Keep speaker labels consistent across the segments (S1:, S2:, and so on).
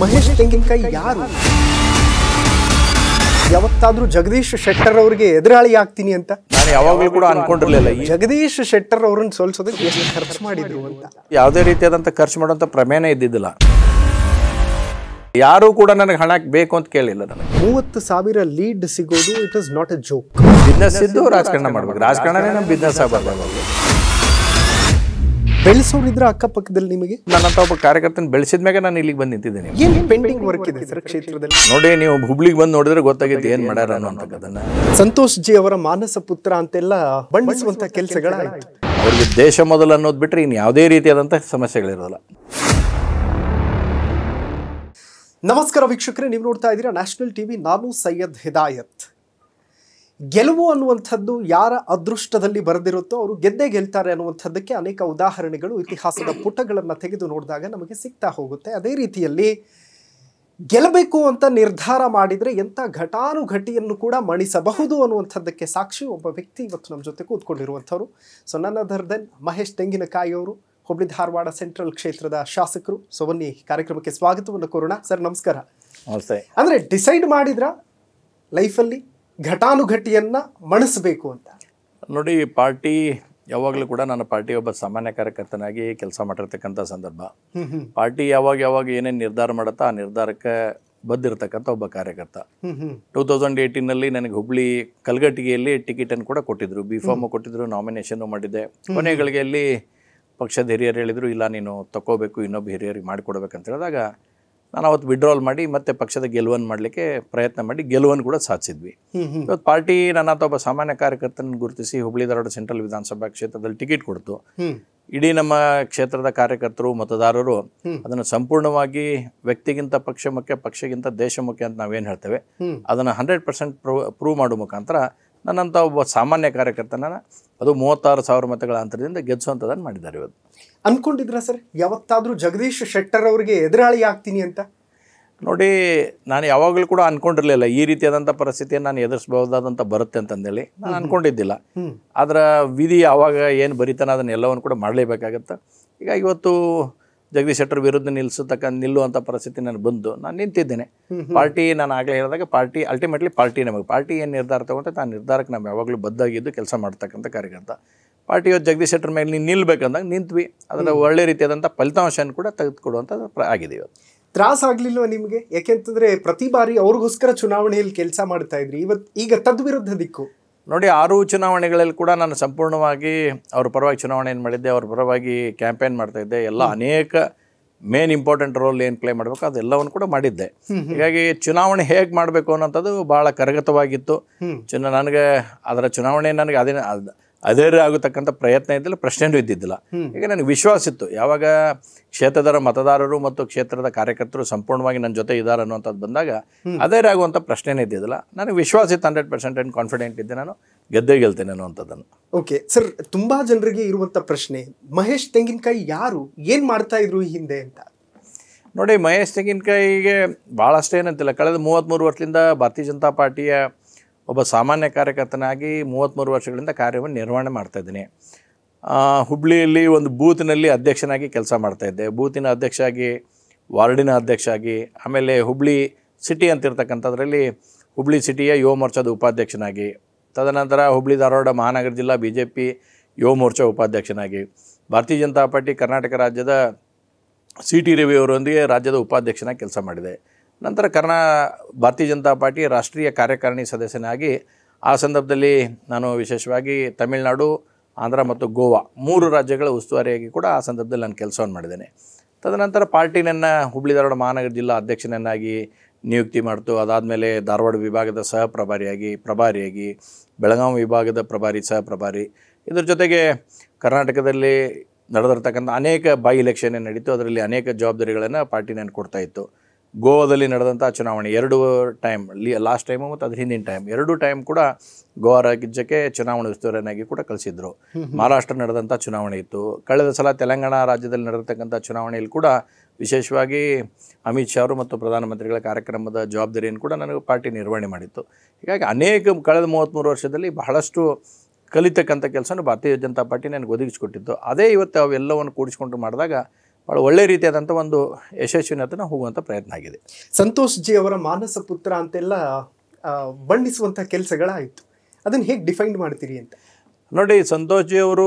S1: ಮಹೇಶ್ ತೆಂಗಿನಕಾಯಿ ಯಾರು ಯಾವತ್ತಾದ್ರೂ ಜಗದೀಶ್ ಶೆಟ್ಟರ್ ಅವರಿಗೆ ಎದುರಾಳಿ ಆಗ್ತೀನಿ ಅಂತ
S2: ನಾನು ಯಾವಾಗಲೂ ಕೂಡ ಅನ್ಕೊಂಡಿರ್ಲಿಲ್ಲ
S1: ಜಗದೀಶ್ ಶೆಟ್ಟರ್ ಅವ್ರನ್ನ ಸೋಲ್ಸೋದಕ್ಕೆ ಎಷ್ಟು ಖರ್ಚು ಮಾಡಿದ್ರು ಅಂತ
S2: ಯಾವುದೇ ರೀತಿಯಾದಂಥ ಖರ್ಚು ಮಾಡುವಂಥ ಪ್ರಮೇಣ ಇದ್ದಿದ್ದಿಲ್ಲ ಯಾರು ಕೂಡ ನನಗೆ ಹಣ ಬೇಕು ಅಂತ ಕೇಳಿಲ್ಲ ನನಗೆ
S1: ಮೂವತ್ತು ಸಾವಿರ ಲೀಡ್ ಸಿಗೋದು it is not a joke business ಇದ್ದು ರಾಜಕಾರಣ ಮಾಡ್ಬೇಕು ರಾಜಕಾರಣನೇ ನಮ್ಮ ಬಿಸ್ನೆಸ್ ಆಗಬಾರ್ದು ಬೆಳೆಸೋರಿದ್ರ ಅಕ್ಕಪಕ್ಕದಲ್ಲಿ ನಿಮಗೆ
S2: ನನ್ನಂತ ಒಬ್ಬ ಕಾರ್ಯಕರ್ತನ ಬೆಳೆಸಿದ ಮೇಲೆ ನಾನು ಇಲ್ಲಿಗೆ ಬಂದು ನಿಂತಿದ್ದೇನೆ ಏನು
S1: ಪೆಂಡಿಂಗ್ ವರ್ಕ್ ಇದೆ ಸರ್ ಕ್ಷೇತ್ರದಲ್ಲಿ
S2: ನೋಡಿ ನೀವು ಹುಬ್ಳಿಗೆ ಬಂದು ನೋಡಿದ್ರೆ ಗೊತ್ತಾಗೈತೆ ಏನು ಮಾಡ್ಯಾರ ಅನ್ನೋಂಥದ್ದನ್ನ
S1: ಸಂತೋಷ್ ಜಿ ಅವರ ಮಾನಸ ಪುತ್ರ ಅಂತೆಲ್ಲ ಬಣ್ಣಿಸುವಂತ ಕೆಲಸಗಳಾಯ್ತು
S2: ಅವ್ರಿಗೆ ದೇಶ ಮೊದಲು ಅನ್ನೋದು ಬಿಟ್ರೆ ಇನ್ನು ಯಾವುದೇ ರೀತಿಯಾದಂತ ಸಮಸ್ಯೆಗಳಿರೋದಿಲ್ಲ
S1: ನಮಸ್ಕಾರ ವೀಕ್ಷಕರೇ ನೀವು ನೋಡ್ತಾ ಇದ್ದೀರಾ ನ್ಯಾಷನಲ್ ಟಿವಿ ನಾನು ಸೈಯದ್ ಹಿದಾಯತ್ ಗೆಲುವು ಅನ್ನುವಂಥದ್ದು ಯಾರ ಅದೃಷ್ಟದಲ್ಲಿ ಬರೆದಿರುತ್ತೋ ಅವರು ಗೆದ್ದೇ ಗೆಲ್ತಾರೆ ಅನ್ನುವಂಥದ್ದಕ್ಕೆ ಅನೇಕ ಉದಾಹರಣೆಗಳು ಇತಿಹಾಸದ ಪುಟಗಳನ್ನು ತೆಗೆದು ನೋಡಿದಾಗ ನಮಗೆ ಸಿಗ್ತಾ ಹೋಗುತ್ತೆ ಅದೇ ರೀತಿಯಲ್ಲಿ ಗೆಲ್ಲಬೇಕು ಅಂತ ನಿರ್ಧಾರ ಮಾಡಿದರೆ ಎಂಥ ಘಟಾನುಘಟಿಯನ್ನು ಕೂಡ ಮಣಿಸಬಹುದು ಅನ್ನುವಂಥದ್ದಕ್ಕೆ ಸಾಕ್ಷಿ ಒಬ್ಬ ವ್ಯಕ್ತಿ ಇವತ್ತು ನಮ್ಮ ಜೊತೆ ಕೂತ್ಕೊಂಡಿರುವಂಥವ್ರು ಸೊ ನನ್ನ ಧರ್ದನ್ ಮಹೇಶ್ ತೆಂಗಿನಕಾಯಿಯವರು ಹುಬ್ಳಿ ಧಾರವಾಡ ಸೆಂಟ್ರಲ್ ಕ್ಷೇತ್ರದ ಶಾಸಕರು ಸೊ ಬನ್ನಿ ಕಾರ್ಯಕ್ರಮಕ್ಕೆ ಸ್ವಾಗತವನ್ನು ಕೋರೋಣ ಸರ್ ನಮಸ್ಕಾರ ಅಂದರೆ ಡಿಸೈಡ್ ಮಾಡಿದ್ರ ಲೈಫಲ್ಲಿ ಘಟಾನುಘಟಿಯನ್ನು ಮಣಿಸಬೇಕು ಅಂತ
S2: ನೋಡಿ ಪಾರ್ಟಿ ಯಾವಾಗಲೂ ಕೂಡ ನಾನು ಪಾರ್ಟಿ ಒಬ್ಬ ಸಾಮಾನ್ಯ ಕಾರ್ಯಕರ್ತನಾಗಿ ಕೆಲಸ ಮಾಡಿರ್ತಕ್ಕಂಥ ಸಂದರ್ಭ ಪಾರ್ಟಿ ಯಾವಾಗ ಯಾವಾಗ ಏನೇನು ನಿರ್ಧಾರ ಮಾಡುತ್ತಾ ಆ ನಿರ್ಧಾರಕ್ಕೆ ಬಂದಿರ್ತಕ್ಕಂಥ ಒಬ್ಬ ಕಾರ್ಯಕರ್ತ ಟೂ ತೌಸಂಡ್ ಏಯ್ಟೀನಲ್ಲಿ ನನಗೆ ಹುಬ್ಳಿ ಕಲ್ಗಟ್ಟಿಗೆಯಲ್ಲಿ ಟಿಕೆಟನ್ನು ಕೂಡ ಕೊಟ್ಟಿದ್ರು ಬಿ ಫಾರ್ಮು ಕೊಟ್ಟಿದ್ರು ನಾಮಿನೇಷನ್ನು ಮಾಡಿದೆ ಅಲ್ಲಿ ಪಕ್ಷದ ಹಿರಿಯರು ಹೇಳಿದರು ಇಲ್ಲ ನೀನು ತಗೋಬೇಕು ಇನ್ನೊಬ್ಬ ಹಿರಿಯರಿಗೆ ಮಾಡಿಕೊಡ್ಬೇಕಂತ ಹೇಳಿದಾಗ ನಾನು ಅವತ್ತು ವಿಡ್ರಾಲ್ ಮಾಡಿ ಮತ್ತೆ ಪಕ್ಷದ ಗೆಲುವನ್ನು ಮಾಡಲಿಕ್ಕೆ ಪ್ರಯತ್ನ ಮಾಡಿ ಗೆಲುವನ್ನು ಕೂಡ ಸಾಧಿಸಿದ್ವಿ ಇವತ್ತು ಪಾರ್ಟಿ ನನ್ನ ಒಬ್ಬ ಸಾಮಾನ್ಯ ಕಾರ್ಯಕರ್ತನ ಗುರುತಿಸಿ ಹುಬ್ಳಿ ಧಾರವಾಡ ಸೆಂಟ್ರಲ್ ವಿಧಾನಸಭಾ ಕ್ಷೇತ್ರದಲ್ಲಿ ಟಿಕೆಟ್ ಕೊಡ್ತು ಇಡೀ ನಮ್ಮ ಕ್ಷೇತ್ರದ ಕಾರ್ಯಕರ್ತರು ಮತದಾರರು ಅದನ್ನು ಸಂಪೂರ್ಣವಾಗಿ ವ್ಯಕ್ತಿಗಿಂತ ಪಕ್ಷ ಮುಖ್ಯ ಪಕ್ಷಗಿಂತ ದೇಶ ಮುಖ್ಯ ಅಂತ ನಾವೇನು ಹೇಳ್ತೇವೆ ಅದನ್ನು ಹಂಡ್ರೆಡ್ ಪರ್ಸೆಂಟ್ ಪ್ರೂವ್ ಪ್ರೂವ್ ಮಾಡೋ ಮುಖಾಂತರ ನನ್ನಂಥ ಒಬ್ಬ ಸಾಮಾನ್ಯ ಕಾರ್ಯಕರ್ತನ ಅದು ಮೂವತ್ತಾರು ಸಾವಿರ ಮತಗಳ ಅಂತರದಿಂದ ಗೆದ್ದುವಂಥದ್ದನ್ನು ಮಾಡಿದ್ದಾರೆ ಇವತ್ತು
S1: ಅಂದ್ಕೊಂಡಿದ್ರ ಸರ್ ಯಾವತ್ತಾದರೂ ಜಗದೀಶ್ ಶೆಟ್ಟರ್ ಅವರಿಗೆ ಎದುರಾಳಿ ಆಗ್ತೀನಿ ಅಂತ
S2: ನೋಡಿ ನಾನು ಯಾವಾಗಲೂ ಕೂಡ ಅಂದ್ಕೊಂಡಿರಲಿಲ್ಲ ಈ ರೀತಿಯಾದಂಥ ಪರಿಸ್ಥಿತಿಯನ್ನು ನಾನು ಎದುರಿಸಬಹುದಾದಂಥ ಬರುತ್ತೆ ಅಂತಂದೇಳಿ ನಾನು ಅಂದ್ಕೊಂಡಿದ್ದಿಲ್ಲ ಅದರ ವಿಧಿ ಯಾವಾಗ ಏನು ಬರೀತಾನೆ ಅದನ್ನೆಲ್ಲವನ್ನು ಕೂಡ ಮಾಡಲೇಬೇಕಾಗತ್ತೆ ಈಗ ಇವತ್ತು ಜಗದೀಶ್ ಶೆಟ್ಟರ್ ವಿರುದ್ಧ ನಿಲ್ಲಿಸತಕ್ಕ ನಿಲ್ಲುವಂಥ ಪರಿಸ್ಥಿತಿ ನನಗೆ ಬಂದು ನಾನು ನಿಂತಿದ್ದೇನೆ ಪಾರ್ಟಿ ನಾನು ಆಗಲೇ ಹೇಳಿದಾಗ ಪಾರ್ಟಿ ಅಲ್ಟಿಮೇಟ್ಲಿ ಪಾರ್ಟಿ ನಮಗೆ ಪಾರ್ಟಿ ಏನು ನಿರ್ಧಾರ ತಗೊಂಡ್ರೆ ನಾನು ನಿರ್ಧಾರಕ್ಕೆ ನಾವು ಯಾವಾಗಲೂ ಬದ್ದಾಗಿದ್ದು ಕೆಲಸ ಮಾಡ್ತಕ್ಕಂಥ ಕಾರ್ಯಕರ್ತ ಪಾರ್ಟಿ ಇವತ್ತು ಜಗದೀಶ್ ಶೆಟ್ಟರ್ ಮೇಲೆ ನೀನು ನಿಲ್ಬೇಕಂದಾಗ ನಿಂತ್ವಿ ಅದರ ಒಳ್ಳೆ ರೀತಿಯಾದಂಥ ಫಲಿತಾಂಶವನ್ನು ಕೂಡ ತೆಗೆದುಕೊಡುವಂಥ ಆಗಿದೆ
S1: ಇವತ್ತು ಆಗ್ಲಿಲ್ವಾ ನಿಮಗೆ ಯಾಕೆಂತಂದ್ರೆ ಪ್ರತಿ ಬಾರಿ ಅವ್ರಿಗೋಸ್ಕರ ಚುನಾವಣೆಯಲ್ಲಿ ಕೆಲಸ ಮಾಡ್ತಾ ಇದ್ರಿ ಇವತ್ತು ಈಗ ತದ್ವಿರುದ್ಧ ದಿಕ್ಕು
S2: ನೋಡಿ ಆರು ಚುನಾವಣೆಗಳಲ್ಲಿ ಕೂಡ ನಾನು ಸಂಪೂರ್ಣವಾಗಿ ಅವ್ರ ಪರವಾಗಿ ಚುನಾವಣೆಯನ್ನು ಮಾಡಿದ್ದೆ ಅವ್ರ ಪರವಾಗಿ ಕ್ಯಾಂಪೇನ್ ಇದ್ದೆ ಎಲ್ಲ ಅನೇಕ ಮೇನ್ ಇಂಪಾರ್ಟೆಂಟ್ ರೋಲ್ ಏನು ಪ್ಲೇ ಮಾಡಬೇಕು ಅದೆಲ್ಲವನ್ನು ಕೂಡ ಮಾಡಿದ್ದೆ ಹೀಗಾಗಿ ಚುನಾವಣೆ ಹೇಗೆ ಮಾಡಬೇಕು ಅನ್ನೋಂಥದ್ದು ಭಾಳ ಕರಗತವಾಗಿತ್ತು ಚುನ ನನಗೆ ಅದರ ಚುನಾವಣೆ ನನಗೆ ಅದೇ ಅದೇ ಆಗತಕ್ಕಂಥ ಪ್ರಯತ್ನ ಇದ್ದಿಲ್ಲ ಪ್ರಶ್ನೆನೂ ಇದ್ದಿದ್ದಿಲ್ಲ ಈಗ ನನಗೆ ವಿಶ್ವಾಸ ಇತ್ತು ಯಾವಾಗ ಕ್ಷೇತ್ರದ ಮತದಾರರು ಮತ್ತು ಕ್ಷೇತ್ರದ ಕಾರ್ಯಕರ್ತರು ಸಂಪೂರ್ಣವಾಗಿ ನನ್ನ ಜೊತೆ ಇದ್ದಾರೆ ಅನ್ನುವಂಥದ್ದು ಬಂದಾಗ ಅದೇ ಆಗುವಂಥ ಪ್ರಶ್ನೆನೇ ಇದ್ದಿದ್ದಿಲ್ಲ ನನಗೆ ವಿಶ್ವಾಸ ಇತ್ತು ಹಂಡ್ರೆಡ್ ಪರ್ಸೆಂಟ್ ಏನು ಕಾನ್ಫಿಡೆಂಟ್ ಇದ್ದೆ ನಾನು ಗೆದ್ದೇ ಗೆಲ್ತೇನೆ ಅನ್ನುವಂಥದ್ದನ್ನು
S1: ಓಕೆ ಸರ್ ತುಂಬ ಜನರಿಗೆ ಇರುವಂಥ ಪ್ರಶ್ನೆ ಮಹೇಶ್ ತೆಂಗಿನಕಾಯಿ ಯಾರು ಏನು ಮಾಡ್ತಾ ಇದ್ರು ಈ ಹಿಂದೆ ಅಂತ ನೋಡಿ ಮಹೇಶ್ ತೆಂಗಿನಕಾಯಿಗೆ
S2: ಏನಂತಿಲ್ಲ ಕಳೆದ ಮೂವತ್ತ್ಮೂರು ವರ್ಷದಿಂದ ಭಾರತೀಯ ಜನತಾ ಪಾರ್ಟಿಯ ಒಬ್ಬ ಸಾಮಾನ್ಯ ಕಾರ್ಯಕರ್ತನಾಗಿ ಮೂವತ್ತ್ಮೂರು ವರ್ಷಗಳಿಂದ ಕಾರ್ಯವನ್ನು ನಿರ್ವಹಣೆ ಮಾಡ್ತಾಯಿದ್ದೀನಿ ಹುಬ್ಳಿಯಲ್ಲಿ ಒಂದು ಬೂತ್ನಲ್ಲಿ ಅಧ್ಯಕ್ಷನಾಗಿ ಕೆಲಸ ಮಾಡ್ತಾಯಿದ್ದೆ ಬೂತಿನ ಅಧ್ಯಕ್ಷ ಆಗಿ ವಾರ್ಡಿನ ಅಧ್ಯಕ್ಷ ಆಗಿ ಆಮೇಲೆ ಹುಬ್ಳಿ ಸಿಟಿ ಅಂತಿರ್ತಕ್ಕಂಥದ್ರಲ್ಲಿ ಹುಬ್ಳಿ ಸಿಟಿಯ ಯುವ ಮೋರ್ಚಾದ ಉಪಾಧ್ಯಕ್ಷನಾಗಿ ತದನಂತರ ಹುಬ್ಳಿ ಧಾರವಾಡ ಮಹಾನಗರ ಜಿಲ್ಲಾ ಬಿ ಜೆ ಪಿ ಯುವ ಮೋರ್ಚಾ ಉಪಾಧ್ಯಕ್ಷನಾಗಿ ಭಾರತೀಯ ಜನತಾ ಪಾರ್ಟಿ ಕರ್ನಾಟಕ ರಾಜ್ಯದ ಸಿ ಟಿ ರವಿಯವರೊಂದಿಗೆ ರಾಜ್ಯದ ಉಪಾಧ್ಯಕ್ಷನಾಗಿ ಕೆಲಸ ಮಾಡಿದೆ ನಂತರ ಕರ್ನಾ ಭಾರತೀಯ ಜನತಾ ಪಾರ್ಟಿ ರಾಷ್ಟ್ರೀಯ ಕಾರ್ಯಕಾರಿಣಿ ಸದಸ್ಯನಾಗಿ ಆ ಸಂದರ್ಭದಲ್ಲಿ ನಾನು ವಿಶೇಷವಾಗಿ ತಮಿಳುನಾಡು ಆಂಧ್ರ ಮತ್ತು ಗೋವಾ ಮೂರು ರಾಜ್ಯಗಳ ಉಸ್ತುವಾರಿಯಾಗಿ ಕೂಡ ಆ ಸಂದರ್ಭದಲ್ಲಿ ನಾನು ಕೆಲಸವನ್ನು ಮಾಡಿದ್ದೇನೆ ತದನಂತರ ಪಾರ್ಟಿ ನನ್ನ ಹುಬ್ಬಳ್ಳಿ ಧಾರವಾಡ ಮಹಾನಗರ ಜಿಲ್ಲಾ ಅಧ್ಯಕ್ಷನನ್ನಾಗಿ ನಿಯುಕ್ತಿ ಮಾಡಿತು ಅದಾದಮೇಲೆ ಧಾರವಾಡ ವಿಭಾಗದ ಸಹ ಪ್ರಭಾರಿಯಾಗಿ ಪ್ರಭಾರಿಯಾಗಿ ಬೆಳಗಾವಿ ವಿಭಾಗದ ಪ್ರಭಾರಿ ಸಹ ಪ್ರಭಾರಿ ಇದರ ಜೊತೆಗೆ ಕರ್ನಾಟಕದಲ್ಲಿ ನಡೆದಿರ್ತಕ್ಕಂಥ ಅನೇಕ ಬೈ ಇಲೆಕ್ಷನ್ ನಡೀತು ಅದರಲ್ಲಿ ಅನೇಕ ಜವಾಬ್ದಾರಿಗಳನ್ನು ಪಾರ್ಟಿ ನಾನು ಕೊಡ್ತಾಯಿತ್ತು ಗೋವಾದಲ್ಲಿ ನಡೆದಂಥ ಚುನಾವಣೆ ಎರಡು ಟೈಮ್ ಲಿ ಲಾಸ್ಟ್ ಟೈಮು ಮತ್ತು ಅದ್ರ ಹಿಂದಿನ ಟೈಮ್ ಎರಡು ಟೈಮ್ ಕೂಡ ಗೋವಾ ರಾಜ್ಯಕ್ಕೆ ಚುನಾವಣಾ ಉಸ್ತುವಾರಿಯನ್ನಾಗಿ ಕೂಡ ಕಲಿಸಿದ್ರು ಮಹಾರಾಷ್ಟ್ರ ನಡೆದಂಥ ಚುನಾವಣೆ ಇತ್ತು ಕಳೆದ ಸಲ ತೆಲಂಗಾಣ ರಾಜ್ಯದಲ್ಲಿ ನಡೆದತಕ್ಕಂಥ ಚುನಾವಣೆಯಲ್ಲಿ ಕೂಡ ವಿಶೇಷವಾಗಿ ಅಮಿತ್ ಶಾ ಅವರು ಮತ್ತು ಪ್ರಧಾನಮಂತ್ರಿಗಳ ಕಾರ್ಯಕ್ರಮದ ಜವಾಬ್ದಾರಿಯನ್ನು ಕೂಡ ನನಗೆ ಪಾರ್ಟಿ ನಿರ್ವಹಣೆ ಮಾಡಿತ್ತು ಹೀಗಾಗಿ ಅನೇಕ ಕಳೆದ ಮೂವತ್ತ್ಮೂರು ವರ್ಷದಲ್ಲಿ ಬಹಳಷ್ಟು ಕಲಿತಕ್ಕಂಥ ಕೆಲಸನೂ ಭಾರತೀಯ ಜನತಾ ಪಾರ್ಟಿ ನನಗೆ ಒದಗಿಸಿಕೊಟ್ಟಿತ್ತು ಅದೇ ಇವತ್ತು ಅವೆಲ್ಲವನ್ನು ಕೂಡಿಸ್ಕೊಂಡು ಮಾಡಿದಾಗ ಭಾಳ ಒಳ್ಳೆ ರೀತಿಯಾದಂಥ ಒಂದು ಯಶಸ್ವಿನತನ ಹೋಗುವಂಥ ಪ್ರಯತ್ನ ಆಗಿದೆ
S1: ಸಂತೋಷ್ ಜಿ ಅವರ ಮಾನಸ ಪುತ್ರ ಅಂತೆಲ್ಲ ಬಣ್ಣಿಸುವಂಥ ಕೆಲಸಗಳಾಯಿತು ಅದನ್ನು ಹೇಗೆ ಡಿಫೈನ್ ಮಾಡ್ತೀರಿ ಅಂತ
S2: ನೋಡಿ ಸಂತೋಷ್ ಜಿ ಅವರು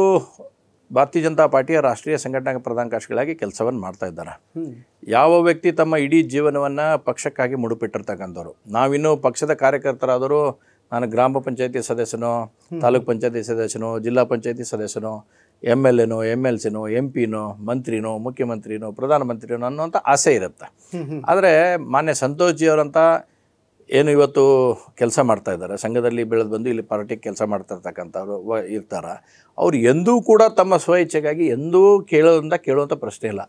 S2: ಭಾರತೀಯ ಜನತಾ ಪಾರ್ಟಿಯ ರಾಷ್ಟ್ರೀಯ ಸಂಘಟನಾ ಪ್ರಧಾನ ಕಾರ್ಯಗಳಾಗಿ ಕೆಲಸವನ್ನು ಮಾಡ್ತಾ ಇದ್ದಾರೆ ಯಾವ ವ್ಯಕ್ತಿ ತಮ್ಮ ಇಡೀ ಜೀವನವನ್ನು ಪಕ್ಷಕ್ಕಾಗಿ ಮುಡುಪಿಟ್ಟಿರ್ತಕ್ಕಂಥವ್ರು ನಾವಿನ್ನೂ ಪಕ್ಷದ ಕಾರ್ಯಕರ್ತರಾದರೂ ನಾನು ಗ್ರಾಮ ಪಂಚಾಯತಿ ಸದಸ್ಯನೋ ತಾಲೂಕ್ ಪಂಚಾಯತಿ ಸದಸ್ಯನೋ ಜಿಲ್ಲಾ ಪಂಚಾಯತಿ ಸದಸ್ಯನೋ ಎಮ್ ಎಲ್ ಎನೋ ಎಮ್ ಎಲ್ ಸಿನೋ ಎಂ ಪಿನೋ ಮಂತ್ರಿನೋ ಮುಖ್ಯಮಂತ್ರಿನೋ ಪ್ರಧಾನಮಂತ್ರಿನೋ ಅನ್ನೋಂಥ ಆಸೆ ಇರುತ್ತೆ ಆದರೆ ಮಾನ್ಯ ಅವರಂತ ಏನು ಇವತ್ತು ಕೆಲಸ ಮಾಡ್ತಾ ಇದ್ದಾರೆ ಸಂಘದಲ್ಲಿ ಬೆಳೆದು ಬಂದು ಇಲ್ಲಿ ಪಾರ್ಟಿ ಕೆಲಸ ಮಾಡ್ತಾ ಇರ್ತಕ್ಕಂಥವ್ರು ಇರ್ತಾರ ಅವ್ರು ಎಂದೂ ಕೂಡ ತಮ್ಮ ಸ್ವಇಚ್ಛೆಗಾಗಿ ಎಂದೂ ಕೇಳೋದ್ರಿಂದ ಕೇಳುವಂಥ ಪ್ರಶ್ನೆ ಇಲ್ಲ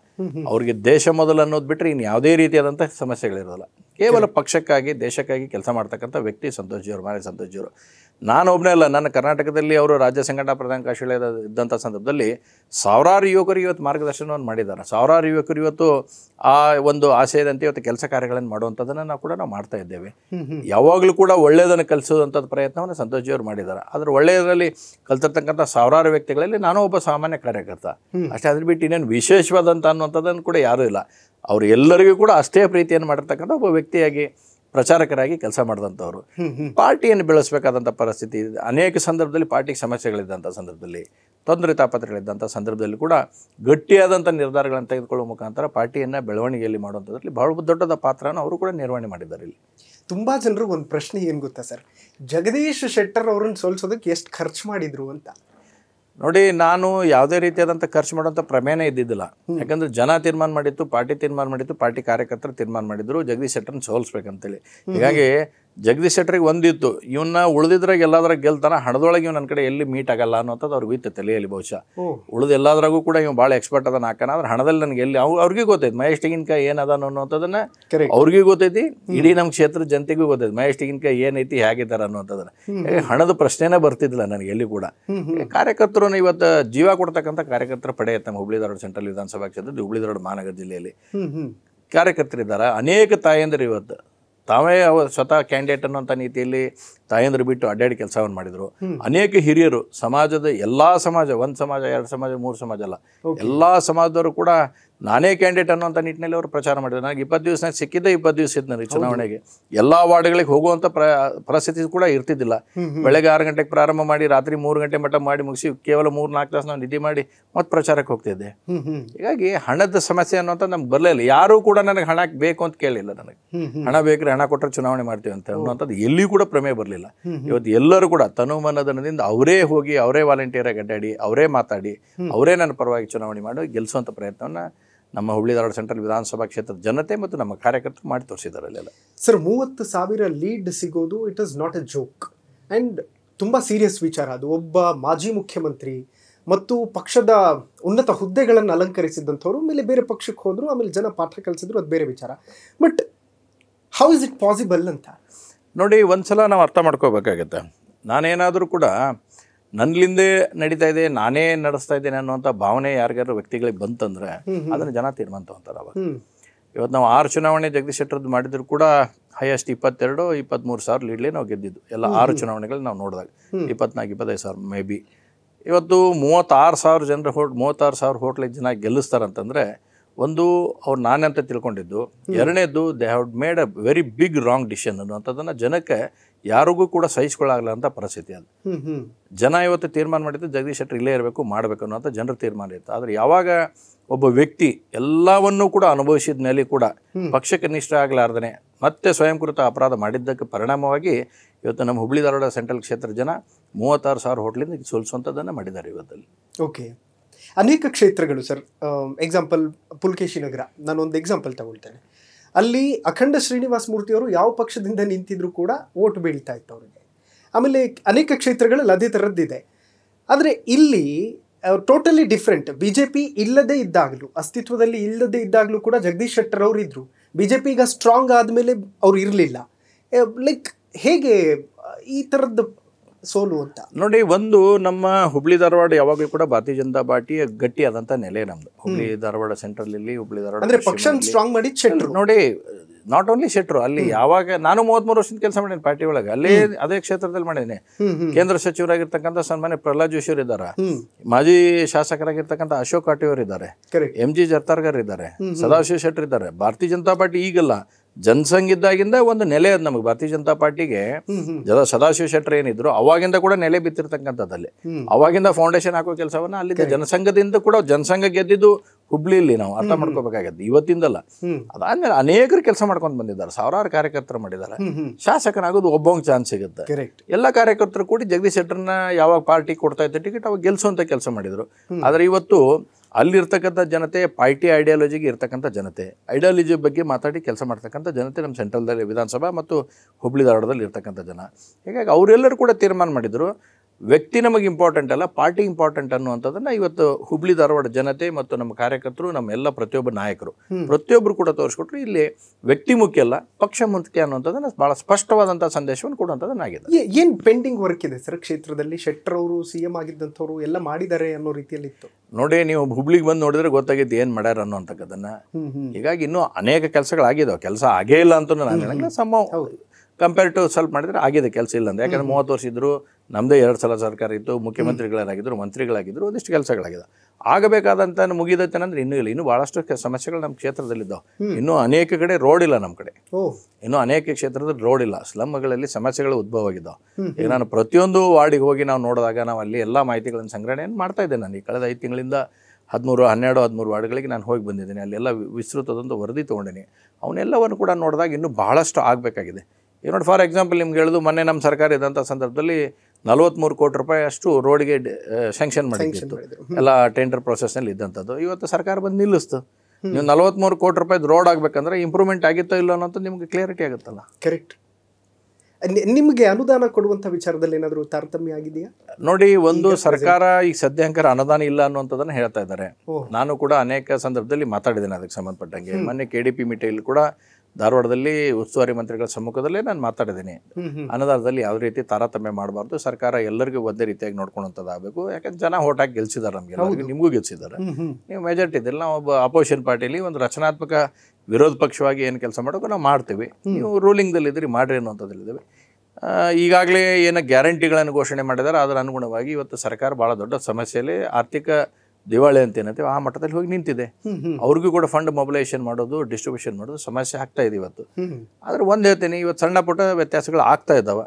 S2: ಅವ್ರಿಗೆ ದೇಶ ಮೊದಲು ಅನ್ನೋದು ಬಿಟ್ಟರೆ ಇನ್ನು ಯಾವುದೇ ರೀತಿಯಾದಂಥ ಸಮಸ್ಯೆಗಳಿರೋಲ್ಲ ಕೇವಲ ಪಕ್ಷಕ್ಕಾಗಿ ದೇಶಕ್ಕಾಗಿ ಕೆಲಸ ಮಾಡ್ತಕ್ಕಂಥ ವ್ಯಕ್ತಿ ಸಂತೋಷ್ಜಿಯವರು ಮಾನ್ಯ ಸಂತೋಷ್ಜಿಯವರು ನಾನು ಒಬ್ಬನೇ ಅಲ್ಲ ನನ್ನ ಕರ್ನಾಟಕದಲ್ಲಿ ಅವರು ರಾಜ್ಯ ಸಂಘಟನಾ ಪ್ರಧಾನ ಕಾರ್ಯಾಲಯದ ಇದ್ದಂಥ ಸಂದರ್ಭದಲ್ಲಿ ಸಾವಿರಾರು ಯುವಕರು ಇವತ್ತು ಮಾರ್ಗದರ್ಶನವನ್ನು ಮಾಡಿದ್ದಾರೆ ಸಾವಿರಾರು ಯುವಕರು ಇವತ್ತು ಆ ಒಂದು ಆಸೆಯದಂತೆ ಇವತ್ತು ಕೆಲಸ ಕಾರ್ಯಗಳನ್ನು ಮಾಡುವಂಥದ್ದನ್ನು ನಾವು ಕೂಡ ನಾವು ಮಾಡ್ತಾ ಇದ್ದೇವೆ ಯಾವಾಗಲೂ ಕೂಡ ಒಳ್ಳೆಯದನ್ನು ಕಲಿಸುವಂಥದ್ದು ಪ್ರಯತ್ನವನ್ನು ಅವರು ಮಾಡಿದ್ದಾರೆ ಆದರೆ ಒಳ್ಳೆಯದರಲ್ಲಿ ಕಲ್ತಿರ್ತಕ್ಕಂಥ ಸಾವಿರಾರು ವ್ಯಕ್ತಿಗಳಲ್ಲಿ ನಾನು ಒಬ್ಬ ಸಾಮಾನ್ಯ ಕಾರ್ಯಕರ್ತ ಅಷ್ಟೇ ಅದ್ರ ಬಿಟ್ಟು ಇನ್ನೇನು ವಿಶೇಷವಾದಂಥ ಅನ್ನುವಂಥದ್ದನ್ನು ಕೂಡ ಯಾರೂ ಇಲ್ಲ ಅವರು ಎಲ್ಲರಿಗೂ ಕೂಡ ಅಷ್ಟೇ ಪ್ರೀತಿಯನ್ನು ಮಾಡಿರ್ತಕ್ಕಂಥ ಒಬ್ಬ ವ್ಯಕ್ತಿಯಾಗಿ ಪ್ರಚಾರಕರಾಗಿ ಕೆಲಸ ಮಾಡಿದಂಥವ್ರು ಪಾರ್ಟಿಯನ್ನು ಬೆಳೆಸಬೇಕಾದಂಥ ಪರಿಸ್ಥಿತಿ ಅನೇಕ ಸಂದರ್ಭದಲ್ಲಿ ಪಾರ್ಟಿಗೆ ಸಮಸ್ಯೆಗಳಿದ್ದಂಥ ಸಂದರ್ಭದಲ್ಲಿ ತೊಂದರೆ ತಾಪತ್ರಗಳಿದ್ದಂಥ ಸಂದರ್ಭದಲ್ಲಿ ಕೂಡ ಗಟ್ಟಿಯಾದಂಥ ನಿರ್ಧಾರಗಳನ್ನು ತೆಗೆದುಕೊಳ್ಳುವ ಮುಖಾಂತರ ಪಾರ್ಟಿಯನ್ನು ಬೆಳವಣಿಗೆಯಲ್ಲಿ ಮಾಡುವಂಥದ್ರಲ್ಲಿ ಬಹಳ ದೊಡ್ಡದ
S1: ಪಾತ್ರನ ಅವರು ಕೂಡ ನಿರ್ವಹಣೆ ಮಾಡಿದ್ದಾರೆ ಇಲ್ಲಿ ತುಂಬ ಜನರು ಒಂದು ಪ್ರಶ್ನೆ ಏನು ಗೊತ್ತಾ ಸರ್ ಜಗದೀಶ್ ಶೆಟ್ಟರ್ ಅವ್ರನ್ನ ಸೋಲ್ಸೋದಕ್ಕೆ ಎಷ್ಟು ಖರ್ಚು ಮಾಡಿದರು ಅಂತ ನೋಡಿ ನಾನು ಯಾವುದೇ ರೀತಿಯಾದಂಥ ಖರ್ಚು
S2: ಮಾಡುವಂಥ ಪ್ರಮೇಯನೇ ಇದ್ದಿದ್ದಿಲ್ಲ ಯಾಕಂದ್ರೆ ಜನ ತೀರ್ಮಾನ ಮಾಡಿತ್ತು ಪಾರ್ಟಿ ತೀರ್ಮಾನ ಮಾಡಿತ್ತು ಪಾರ್ಟಿ ಕಾರ್ಯಕರ್ತರು ತೀರ್ಮಾನ ಮಾಡಿದ್ರು ಜಗದೀಶ್ ಶೆಟ್ಟರ್ನ ಸೋಲಿಸ್ಬೇಕಂತೇಳಿ ಹೀಗಾಗಿ ಜಗದೀಶ್ ಶೆಟ್ಟರಿಗೆ ಒಂದಿತ್ತು ಇವನ್ನ ಉಳಿದ್ರಾಗ ಎಲ್ಲಾದ್ರಾಗ ಗೆಲ್ತಾನ ಹಣದೊಳಗೆ ಇವ್ ನನ್ನ ಕಡೆ ಎಲ್ಲಿ ಮೀಟ್ ಆಗಲ್ಲ ಅನ್ನೋದ್ ಅವ್ರಿಗೆ ಇತ್ತು ತಲೆಯಲ್ಲಿ ಬಹುಶಃ ಉಳಿದ ಎಲ್ಲಾದ್ರಾಗೂ ಕೂಡ ಇವ್ ಬಹಳ ಎಕ್ಸ್ಪರ್ಟ್ ಅದನ್ನ ಹಾಕಣ ಆದ್ರೆ ಹಣದಲ್ಲಿ ನನಗೆ ಎಲ್ಲಿ ಅವ್ ಅವ್ರಿಗೆ ಗೊತ್ತೈತಿ ಮಹೇಶ್ ಟೆಗಿನ್ಕಾಯಿ ಏನದ ಅನ್ನೋಂಥದ್ದನ್ನ ಅವ್ರಿಗೂ ಗೊತ್ತೈತಿ ಇಡೀ ನಮ್ಮ ಕ್ಷೇತ್ರದ ಜನತೆಗೂ ಗೊತ್ತೈತೆ ಮಹೇಶ್ ಟೆಗಿನ್ಕಾಯಿ ಏನೈತಿ ಹೇಗಿದ್ದಾರೆ ಅನ್ನೋದನ್ನ ಹಣದ ಪ್ರಶ್ನೆನೇ ಬರ್ತಿದ್ದಿಲ್ಲ ನನಗೆ ಎಲ್ಲಿ ಕೂಡ ಕಾರ್ಯಕರ್ತರು ಇವತ್ತು ಜೀವ ಕೊಡ್ತಕ್ಕಂತ ಕಾರ್ಯಕರ್ತರ ಪಡೆ ನಮ್ಮ ಹುಬ್ಳಿ ಧಾರವಾಡ ಸೆಂಟ್ರಲ್ ವಿಧಾನಸಭಾ ಕ್ಷೇತ್ರದ ಹುಬ್ಳಿ ಧಾರವಾಡ ಮಹಾನಗರ ಜಿಲ್ಲೆಯಲ್ಲಿ ಕಾರ್ಯಕರ್ತರಿದ್ದಾರೆ ಅನೇಕ ತಾಯಂದಿರು ಇವತ್ತು ತಾವೇ ಅವ ಸ್ವತಃ ಕ್ಯಾಂಡಿಡೇಟ್ ಅನ್ನೋಂಥ ನೀತಿಯಲ್ಲಿ ತಾಯಂದ್ರು ಬಿಟ್ಟು ಅಡ್ಡಾಡಿ ಕೆಲಸವನ್ನು ಮಾಡಿದರು ಅನೇಕ ಹಿರಿಯರು ಸಮಾಜದ ಎಲ್ಲ ಸಮಾಜ ಒಂದು ಸಮಾಜ ಎರಡು ಸಮಾಜ ಮೂರು ಸಮಾಜ ಅಲ್ಲ ಎಲ್ಲ ಸಮಾಜದವರು ಕೂಡ ನಾನೇ ಕ್ಯಾಂಡಿಡೇಟ್ ಅನ್ನುವಂಥ ನಿಟ್ಟಿನಲ್ಲಿ ಅವರು ಪ್ರಚಾರ ಮಾಡಿದ್ರು ನನಗೆ ಇಪ್ಪತ್ತು ದಿವಸನಾಗ ಸಿಕ್ಕಿದ್ದೆ ಇಪ್ಪತ್ತು ದಿವಸ ಇದ್ದ ನನಗೆ ಚುನಾವಣೆಗೆ ಎಲ್ಲ ವಾರ್ಡ್ಗಳಿಗೆ ಹೋಗುವಂಥ ಪ್ರ ಪರಿಸ್ಥಿತಿ ಕೂಡ ಇರ್ತಿದ್ದಿಲ್ಲ ಬೆಳಗ್ಗೆ ಆರು ಗಂಟೆಗೆ ಪ್ರಾರಂಭ ಮಾಡಿ ರಾತ್ರಿ ಮೂರು ಗಂಟೆ ಮಟ್ಟ ಮಾಡಿ ಮುಗಿಸಿ ಕೇವಲ ಮೂರು ನಾಲ್ಕು ತಾಸು ನಾವು ನಿಧಿ ಮಾಡಿ ಮತ್ತೆ ಪ್ರಚಾರಕ್ಕೆ ಹೋಗ್ತಿದ್ದೆ ಹೀಗಾಗಿ ಹಣದ ಸಮಸ್ಯೆ ಅನ್ನೋಂಥ ನಮ್ಗೆ ಬರಲಿಲ್ಲ ಯಾರೂ ಕೂಡ ನನಗೆ ಹಣ ಬೇಕು ಅಂತ ಕೇಳಿಲ್ಲ ನನಗೆ ಹಣ ಬೇಕ್ರೆ ಹಣ ಕೊಟ್ಟರೆ ಚುನಾವಣೆ ಮಾಡ್ತೀವಿ ಅಂತ ಅನ್ನೋಂಥದ್ದು ಎಲ್ಲಿಯೂ ಕೂಡ ಪ್ರಮೇಯ ಬರಲಿಲ್ಲ ಇರಲಿಲ್ಲ ಇವತ್ತು ಎಲ್ಲರೂ ಕೂಡ ಮನದನದಿಂದ ಅವರೇ ಹೋಗಿ ಅವರೇ ವಾಲಂಟಿಯರ್ ಅಡ್ಡಾಡಿ ಅವರೇ ಮಾತಾಡಿ ಅವರೇ ನನ್ನ ಪರವಾಗಿ ಚುನಾವಣೆ ಮಾಡಿ ಗೆಲ್ಲಿಸುವಂಥ ಪ್ರಯತ್ನವನ್ನ ನಮ್ಮ ಹುಬ್ಬಳ್ಳಿ ಧಾರವಾಡ ಸೆಂಟ್ರಲ್ ವಿಧಾನಸಭಾ ಕ್ಷೇತ್ರದ ಜನತೆ ಮತ್ತು ನಮ್ಮ ಕಾರ್ಯಕರ್ತರು ಮಾಡಿ ತೋರಿಸಿದ್ದಾರೆ
S1: ಸರ್ ಮೂವತ್ತು ಸಾವಿರ ಲೀಡ್ ಸಿಗೋದು it is not a joke and ತುಂಬ ಸೀರಿಯಸ್ ವಿಚಾರ ಅದು ಒಬ್ಬ ಮಾಜಿ ಮುಖ್ಯಮಂತ್ರಿ ಮತ್ತು ಪಕ್ಷದ ಉನ್ನತ ಹುದ್ದೆಗಳನ್ನು ಅಲಂಕರಿಸಿದಂಥವ್ರು ಮೇಲೆ ಬೇರೆ ಪಕ್ಷಕ್ಕೆ ಹೋದರು ಆಮೇಲೆ ಜನ ಪಾಠ ಕಲಿಸಿದ್ರು ಅದು ಬೇರೆ ವಿಚಾರ but how is it possible ಅಂತ
S2: ನೋಡಿ ಒಂದು ಸಲ ನಾವು ಅರ್ಥ ಮಾಡ್ಕೋಬೇಕಾಗತ್ತೆ ನಾನೇನಾದರೂ ಕೂಡ ನನ್ನಿಂದೇ ನಡೀತಾ ಇದೆ ನಾನೇ ನಡೆಸ್ತಾ ಇದ್ದೇನೆ ಅನ್ನುವಂಥ ಭಾವನೆ ಯಾರಿಗಾರು ವ್ಯಕ್ತಿಗಳಿಗೆ ಬಂತಂದರೆ ಅದನ್ನು ಜನ ತೀರ್ಮಾನ ತಗೊತಾರೆ ಅವಾಗ ಇವತ್ತು ನಾವು ಆರು ಚುನಾವಣೆ ಜಗದೀಶ್ ಶೆಟ್ಟರದ್ದು ಮಾಡಿದ್ರು ಕೂಡ ಹೈಯೆಸ್ಟ್ ಇಪ್ಪತ್ತೆರಡು ಇಪ್ಪತ್ತ್ಮೂರು ಸಾವಿರ ಲೀಡ್ಲಿ ನಾವು ಗೆದ್ದಿದ್ದು ಎಲ್ಲ ಆರು ಚುನಾವಣೆಗಳಲ್ಲಿ ನಾವು ನೋಡಿದಾಗ ಇಪ್ಪತ್ನಾಲ್ಕು ಇಪ್ಪತ್ತೈದು ಸಾವಿರ ಮೇ ಬಿ ಇವತ್ತು ಮೂವತ್ತಾರು ಸಾವಿರ ಜನರ ಹೋಟ್ ಮೂವತ್ತಾರು ಸಾವಿರ ಹೋಟ್ಲಿಗೆ ಜನ ಗೆಲ್ಲಿಸ್ತಾರಂತಂದರೆ ಒಂದು ಅವ್ರು ನಾನೇ ಅಂತ ತಿಳ್ಕೊಂಡಿದ್ದು ಎರಡನೇದು they have made a very big wrong decision ಅನ್ನುವಂಥದ್ದನ್ನು ಜನಕ್ಕೆ ಯಾರಿಗೂ ಕೂಡ ಸಹಿಸ್ಕೊಳ್ಳಾಗಲ್ಲ ಅಂತ ಪರಿಸ್ಥಿತಿ ಅದು ಜನ ಇವತ್ತು ತೀರ್ಮಾನ ಮಾಡಿದ್ದು ಜಗದೀಶ್ ಶೆಟ್ಟರ್ ಇಲ್ಲೇ ಇರಬೇಕು ಮಾಡಬೇಕು ಅನ್ನೋಂಥ ಜನರ ತೀರ್ಮಾನ ಇತ್ತು ಆದರೆ ಯಾವಾಗ ಒಬ್ಬ ವ್ಯಕ್ತಿ ಎಲ್ಲವನ್ನೂ ಕೂಡ ಅನುಭವಿಸಿದ ಮೇಲೆ ಕೂಡ ಪಕ್ಷಕ್ಕೆ ನಿಷ್ಠ ಆಗಲಾರ್ದನೆ ಮತ್ತೆ ಸ್ವಯಂಕೃತ ಅಪರಾಧ ಮಾಡಿದ್ದಕ್ಕೆ ಪರಿಣಾಮವಾಗಿ ಇವತ್ತು ನಮ್ಮ ಹುಬ್ಳಿ ಧಾರವಾಡ ಸೆಂಟ್ರಲ್ ಕ್ಷೇತ್ರ ಜನ ಮೂವತ್ತಾರು ಸಾವಿರ ಹೋಟ್ಲಿಂದ ಸೋಲಿಸುವಂಥದ್ದನ್ನು ಮಾಡಿದ್ದಾರೆ ಇವತ್ತಲ್ಲಿ
S1: ಓಕೆ ಅನೇಕ ಕ್ಷೇತ್ರಗಳು ಸರ್ ಎಕ್ಸಾಂಪಲ್ ಪುಲ್ಕೇಶಿ ನಗರ ನಾನೊಂದು ಎಕ್ಸಾಂಪಲ್ ತಗೊಳ್ತೇನೆ ಅಲ್ಲಿ ಅಖಂಡ ಶ್ರೀನಿವಾಸ ಮೂರ್ತಿಯವರು ಯಾವ ಪಕ್ಷದಿಂದ ನಿಂತಿದ್ರು ಕೂಡ ಓಟ್ ಬೀಳ್ತಾ ಇತ್ತು ಅವರಿಗೆ ಆಮೇಲೆ ಅನೇಕ ಕ್ಷೇತ್ರಗಳಲ್ಲಿ ಅದೇ ಥರದ್ದಿದೆ ಆದರೆ ಇಲ್ಲಿ totally different B J P ಇಲ್ಲದೇ ಇದ್ದಾಗಲೂ ಅಸ್ತಿತ್ವದಲ್ಲಿ ಇಲ್ಲದೇ ಇದ್ದಾಗಲೂ ಕೂಡ ಜಗದೀಶ್ ಶೆಟ್ಟರ್ ಅವರು ಇದ್ದರು ಬಿ ಜೆ ಪಿ ಈಗ ಸ್ಟ್ರಾಂಗ್ ಆದಮೇಲೆ ಅವ್ರು ಇರಲಿಲ್ಲ ಲೈಕ್ ಹೇಗೆ ಈ ಥರದ್ದು ಸೋಲು ಅಂತ
S2: ನೋಡಿ ಒಂದು ನಮ್ಮ ಹುಬ್ಳಿ ಧಾರವಾಡ ಯಾವಾಗಲೂ ಕೂಡ ಭಾರತೀಯ ಜನತಾ ಪಾರ್ಟಿ ಆದಂತ ನೆಲೆ ನಮ್ದು ಹುಬ್ಳಿ ಧಾರವಾಡ ಸೆಂಟ್ರಲ್ ಇಲ್ಲಿ ಹುಬ್ಳಿ ಧಾರವಾಡ ಪಕ್ಷ ಸ್ಟ್ರಾಂಗ್
S1: ಮಾಡಿ ಶೆಟ್ರು ನೋಡಿ
S2: ನಾಟ್ ಓನ್ಲಿ ಶೆಟ್ರು ಅಲ್ಲಿ ಯಾವಾಗ ನಾನು ಮೂವತ್ಮೂರು ವರ್ಷದ ಕೆಲಸ ಮಾಡಿದ್ದೀನಿ ಪಾರ್ಟಿ ಒಳಗೆ ಅಲ್ಲಿ ಅದೇ ಕ್ಷೇತ್ರದಲ್ಲಿ ಮಾಡಿದ್ದೀನಿ ಕೇಂದ್ರ ಸಚಿವರಾಗಿರ್ತಕ್ಕಂಥ ಸನ್ಮಾನ್ಯ ಪ್ರಹ್ಲಾದ್ ಜೋಶಿ ಇದ್ದಾರೆ ಮಾಜಿ ಶಾಸಕರಾಗಿರ್ತಕ್ಕಂಥ ಅಶೋಕ್ ಕಾಟಿಯವರು ಇದ್ದಾರೆ ಎಂ ಜಿ ಜರ್ತಾರ್ಗರ್ ಇದ್ದಾರೆ ಸದಾಶಿವ ಶೆಟ್ಟರ್ ಇದ್ದಾರೆ ಭಾರತೀಯ ಜನತಾ ಪಾರ್ಟಿ ಈಗಲ್ಲ ಜನಸಂಘ ಇದ್ದಾಗಿಂದ ಒಂದು ನೆಲೆ ಅದು ನಮಗೆ ಭಾರತೀಯ ಜನತಾ ಪಾರ್ಟಿಗೆ ಸದಾಶಿವ ಶೆಟ್ಟರ್ ಏನಿದ್ರು ಅವಾಗಿಂದ ಕೂಡ ನೆಲೆ ಬಿತ್ತಿರ್ತಕ್ಕಂಥದ್ದಲ್ಲಿ ಅವಾಗಿಂದ ಫೌಂಡೇಶನ್ ಹಾಕೋ ಕೆಲಸವನ್ನ ಅಲ್ಲಿ ಜನಸಂಘದಿಂದ ಕೂಡ ಜನಸಂಘ ಗೆದ್ದಿದ್ದು ಹುಬ್ಳಿಯಲ್ಲಿ ನಾವು ಅರ್ಥ ಮಾಡ್ಕೋಬೇಕಾಗತ್ತೆ ಇವತ್ತಿಂದಲ್ಲ ಅದಾದ್ಮೇಲೆ ಅನೇಕರು ಕೆಲಸ ಮಾಡ್ಕೊಂಡು ಬಂದಿದ್ದಾರೆ ಸಾವಿರಾರು ಕಾರ್ಯಕರ್ತರು ಮಾಡಿದ್ದಾರೆ ಶಾಸಕನಾಗೋದು ಒಬ್ಬೊಂಗ ಚಾನ್ಸ್ ಸಿಗುತ್ತೆ ಎಲ್ಲ ಕಾರ್ಯಕರ್ತರು ಕೂಡಿ ಜಗದೀಶ್ ಶೆಟ್ಟರ್ನ ಯಾವಾಗ ಪಾರ್ಟಿ ಕೊಡ್ತಾ ಇತ್ತು ಟಿಕೆಟ್ ಅವಾಗ ಗೆಲ್ಸುವಂತ ಕೆಲಸ ಮಾಡಿದ್ರು ಆದ್ರೆ ಇವತ್ತು ಅಲ್ಲಿರ್ತಕ್ಕಂಥ ಜನತೆ ಪಾರ್ಟಿ ಐಡಿಯಾಲಜಿಗೆ ಇರ್ತಕ್ಕಂಥ ಜನತೆ ಐಡಿಯಾಲಜಿ ಬಗ್ಗೆ ಮಾತಾಡಿ ಕೆಲಸ ಮಾಡ್ತಕ್ಕಂಥ ಜನತೆ ನಮ್ಮ ಸೆಂಟ್ರಲ್ದಲ್ಲಿ ವಿಧಾನಸಭಾ ಮತ್ತು ಹುಬ್ಬಳ್ಳಿ ಧಾರವಾಡದಲ್ಲಿ ಇರ್ತಕ್ಕಂಥ ಜನ ಹೀಗಾಗಿ ಅವರೆಲ್ಲರೂ ಕೂಡ ತೀರ್ಮಾನ ಮಾಡಿದರು ವ್ಯಕ್ತಿ ನಮಗೆ ಇಂಪಾರ್ಟೆಂಟ್ ಅಲ್ಲ ಪಾರ್ಟಿ ಇಂಪಾರ್ಟೆಂಟ್ ಅನ್ನುವಂಥದ್ದನ್ನು ಇವತ್ತು ಹುಬ್ಳಿ ಧಾರವಾಡ ಜನತೆ ಮತ್ತು ನಮ್ಮ ಕಾರ್ಯಕರ್ತರು ನಮ್ಮೆಲ್ಲ ಪ್ರತಿಯೊಬ್ಬ ನಾಯಕರು ಪ್ರತಿಯೊಬ್ಬರು ಕೂಡ ತೋರಿಸ್ಕೊಟ್ರು ಇಲ್ಲಿ ವ್ಯಕ್ತಿ ಮುಖ್ಯ ಅಲ್ಲ
S1: ಪಕ್ಷ ಮುಖ್ಯ ಅನ್ನುವಂಥದ್ದನ್ನು ಬಹಳ ಸ್ಪಷ್ಟವಾದಂಥ ಸಂದೇಶವನ್ನು ಕೊಡುವಂಥದ್ದನ್ನಾಗಿದೆ ಏನು ಪೆಂಡಿಂಗ್ ವರ್ಕ್ ಇದೆ ಸರ್ ಕ್ಷೇತ್ರದಲ್ಲಿ ಶೆಟ್ಟರ್ ಅವರು ಸಿ ಎಂ ಆಗಿದ್ದಂಥವ್ರು ಎಲ್ಲ ಮಾಡಿದ್ದಾರೆ ಅನ್ನೋ ರೀತಿಯಲ್ಲಿ ಇತ್ತು
S2: ನೋಡಿ ನೀವು ಹುಬ್ಳಿಗೆ ಬಂದು ನೋಡಿದ್ರೆ ಗೊತ್ತಾಗಿದ್ದು ಏನು ಮಾಡ್ಯಾರ ಅನ್ನೋಂಥದ್ದನ್ನು ಹೀಗಾಗಿ ಇನ್ನೂ ಅನೇಕ ಕೆಲಸಗಳಾಗಿದ್ದಾವೆ ಕೆಲಸ ಆಗೇ ಇಲ್ಲ ಅಂತ ನಾನು ಹೇಳಂಗಿಲ್ಲ ಕಂಪೇರ್ ಟು ಸ್ವಲ್ಪ ಮಾಡಿದರೆ ಆಗಿದೆ ಕೆಲಸ ಇಲ್ಲ ಅಂದರೆ ಯಾಕಂದರೆ ಮೂವತ್ತು ವರ್ಷ ಇದ್ದರು ನಮ್ಮದೇ ಎರಡು ಸಲ ಸರ್ಕಾರ ಇತ್ತು ಮುಖ್ಯಮಂತ್ರಿಗಳಾಗಿದ್ದರು ಮಂತ್ರಿಗಳಾಗಿದ್ದರು ಒಂದಿಷ್ಟು ಕೆಲಸಗಳಾಗಿದೆ ಆಗಬೇಕಾದಂಥ ಮುಗಿದೈತೇನಂದ್ರೆ ಇನ್ನೂ ಇಲ್ಲ ಇನ್ನೂ ಭಾಳಷ್ಟು ಸಮಸ್ಯೆಗಳು ನಮ್ಮ ಕ್ಷೇತ್ರದಲ್ಲಿದ್ದಾವೆ ಇನ್ನೂ ಅನೇಕ ಕಡೆ ರೋಡ್ ಇಲ್ಲ ನಮ್ಮ ಕಡೆ ಇನ್ನೂ ಅನೇಕ ಕ್ಷೇತ್ರದಲ್ಲಿ ರೋಡ್ ಇಲ್ಲ ಸ್ಲಮ್ಗಳಲ್ಲಿ ಸಮಸ್ಯೆಗಳು ಉದ್ಭವ ಆಗಿದ್ದಾವೆ ಈಗ ನಾನು ಪ್ರತಿಯೊಂದು ವಾರ್ಡಿಗೆ ಹೋಗಿ ನಾವು ನೋಡಿದಾಗ ನಾವು ಅಲ್ಲಿ ಎಲ್ಲ ಮಾಹಿತಿಗಳನ್ನು ಸಂಗ್ರಹಣೆಯನ್ನು ಮಾಡ್ತಾ ಇದ್ದೇನೆ ನಾನು ಈ ಕಳೆದ ಐದು ತಿಂಗಳಿಂದ ಹದಿಮೂರು ಹನ್ನೆರಡು ಹದಿಮೂರು ವಾರ್ಡ್ಗಳಿಗೆ ನಾನು ಹೋಗಿ ಬಂದಿದ್ದೀನಿ ಅಲ್ಲೆಲ್ಲ ವಿಸ್ತೃತದೊಂದು ವರದಿ ತೊಗೊಂಡಿನಿ ಅವನ್ನೆಲ್ಲವನ್ನು ಕೂಡ ನೋಡಿದಾಗ ಇನ್ನೂ ಬಹಳಷ್ಟು ಆಗಬೇಕಾಗಿದೆ ಈಗ ನೋಡಿ ಫಾರ್ ಎಕ್ಸಾಂಪಲ್ ನಿಮ್ಗೆ ಹೇಳೋದು ಮೊನ್ನೆ ನಮ್ಮ ಸರ್ಕಾರ ಇದ್ದಂಥ ಸಂದರ್ಭದಲ್ಲಿ ನಲವತ್ತ್ಮೂರು ಕೋಟಿ ರೂಪಾಯಿ ಅಷ್ಟು ರೋಡ್ಗೆ ಸ್ಯಾಂಕ್ಷನ್ ಮಾಡಿತ್ತು ಎಲ್ಲ ಟೆಂಡರ್ ಪ್ರೊಸೆಸ್ನಲ್ಲಿ ಇದ್ದಂಥದ್ದು ಇವತ್ತು ಸರ್ಕಾರ ಬಂದು ನಿಲ್ಲಿಸ್ತು ನೀವು ನಲವತ್ತ್ಮೂರು ಕೋಟಿ ರೂಪಾಯಿ ರೋಡ್ ಆಗಬೇಕಂದ್ರೆ ಇಂಪ್ರೂವ್ಮೆಂಟ್ ಆಗಿತ್ತೋ ಇಲ್ಲೋ ಅನ್ನೋದು ನಿಮಗೆ ಕ್ಲಿಯರಿಟಿ ಆಗುತ್ತಲ್ಲ
S1: ಕರೆಕ್ಟ್ ನಿಮಗೆ ಅನುದಾನ ಕೊಡುವಂಥ ವಿಚಾರದಲ್ಲಿ ಏನಾದರೂ ತಾರತಮ್ಯ ಆಗಿದೆಯಾ
S2: ನೋಡಿ ಒಂದು ಸರ್ಕಾರ ಈಗ ಸದ್ಯಂಕರ ಅನುದಾನ ಇಲ್ಲ ಅನ್ನುವಂಥದ್ದನ್ನು ಹೇಳ್ತಾ ಇದ್ದಾರೆ ನಾನು ಕೂಡ ಅನೇಕ ಸಂದರ್ಭದಲ್ಲಿ ಮಾತಾಡಿದ್ದೇನೆ ಅದಕ್ಕೆ ಸಂಬಂಧಪಟ್ಟಂಗೆ ಮೊನ್ನೆ ಕೆ ಡಿ ಪಿ ಮೀಟಿಂಗಲ್ಲಿ ಕೂಡ ಧಾರವಾಡದಲ್ಲಿ ಉಸ್ತುವಾರಿ ಮಂತ್ರಿಗಳ ಸಮ್ಮುಖದಲ್ಲೇ ನಾನು ಮಾತಾಡಿದ್ದೀನಿ ಅನುದಾನದಲ್ಲಿ ಯಾವ ರೀತಿ ತಾರತಮ್ಯ ಮಾಡಬಾರ್ದು ಸರ್ಕಾರ ಎಲ್ಲರಿಗೂ ಒಂದೇ ರೀತಿಯಾಗಿ ಆಗಬೇಕು ಯಾಕಂದ್ರೆ ಜನ ಹೋಟಾಗಿ ಗೆಲ್ಸಿದ್ದಾರೆ ನಮಗೆ ನಿಮಗೂ ಗೆಲ್ಸಿದ್ದಾರೆ ನೀವು ಮೆಜಾರಿಟಿ ಇದ್ದಿಲ್ಲ ನಾವು ಒಬ್ಬ ಅಪೋಸಿಷನ್ ಪಾರ್ಟಿಯಲ್ಲಿ ಒಂದು ರಚನಾತ್ಮಕ ವಿರೋಧ ಪಕ್ಷವಾಗಿ ಏನು ಕೆಲಸ ಮಾಡೋಕ್ಕೂ ನಾವು ಮಾಡ್ತೀವಿ ನೀವು ರೂಲಿಂಗ್ದಲ್ಲಿ ಇದ್ರಿ ಮಾಡ್ರಿ ಇದ್ದೀವಿ ಈಗಾಗಲೇ ಏನು ಗ್ಯಾರಂಟಿಗಳನ್ನು ಘೋಷಣೆ ಮಾಡಿದ್ದಾರೆ ಅದರ ಅನುಗುಣವಾಗಿ ಇವತ್ತು ಸರ್ಕಾರ ಭಾಳ ದೊಡ್ಡ ಸಮಸ್ಯೆಯಲ್ಲಿ ಆರ್ಥಿಕ ದಿವಾಳಿ ಅಂತ ಏನಂತೀವಿ ಆ ಮಟ್ಟದಲ್ಲಿ ಹೋಗಿ ನಿಂತಿದೆ ಅವ್ರಿಗೂ ಕೂಡ ಫಂಡ್ ಮೊಬಿಲೈಸೇಷನ್ ಮಾಡೋದು ಡಿಸ್ಟ್ರಿಬ್ಯೂಷನ್ ಮಾಡೋದು ಸಮಸ್ಯೆ ಆಗ್ತಾ ಇದೆ ಇವತ್ತು ಆದ್ರೆ ಒಂದು ಹೇಳ್ತೀನಿ ಇವತ್ತು ಸಣ್ಣ ಪುಟ್ಟ ವ್ಯತ್ಯಾಸಗಳು ಆಗ್ತಾ ಇದ್ದಾವೆ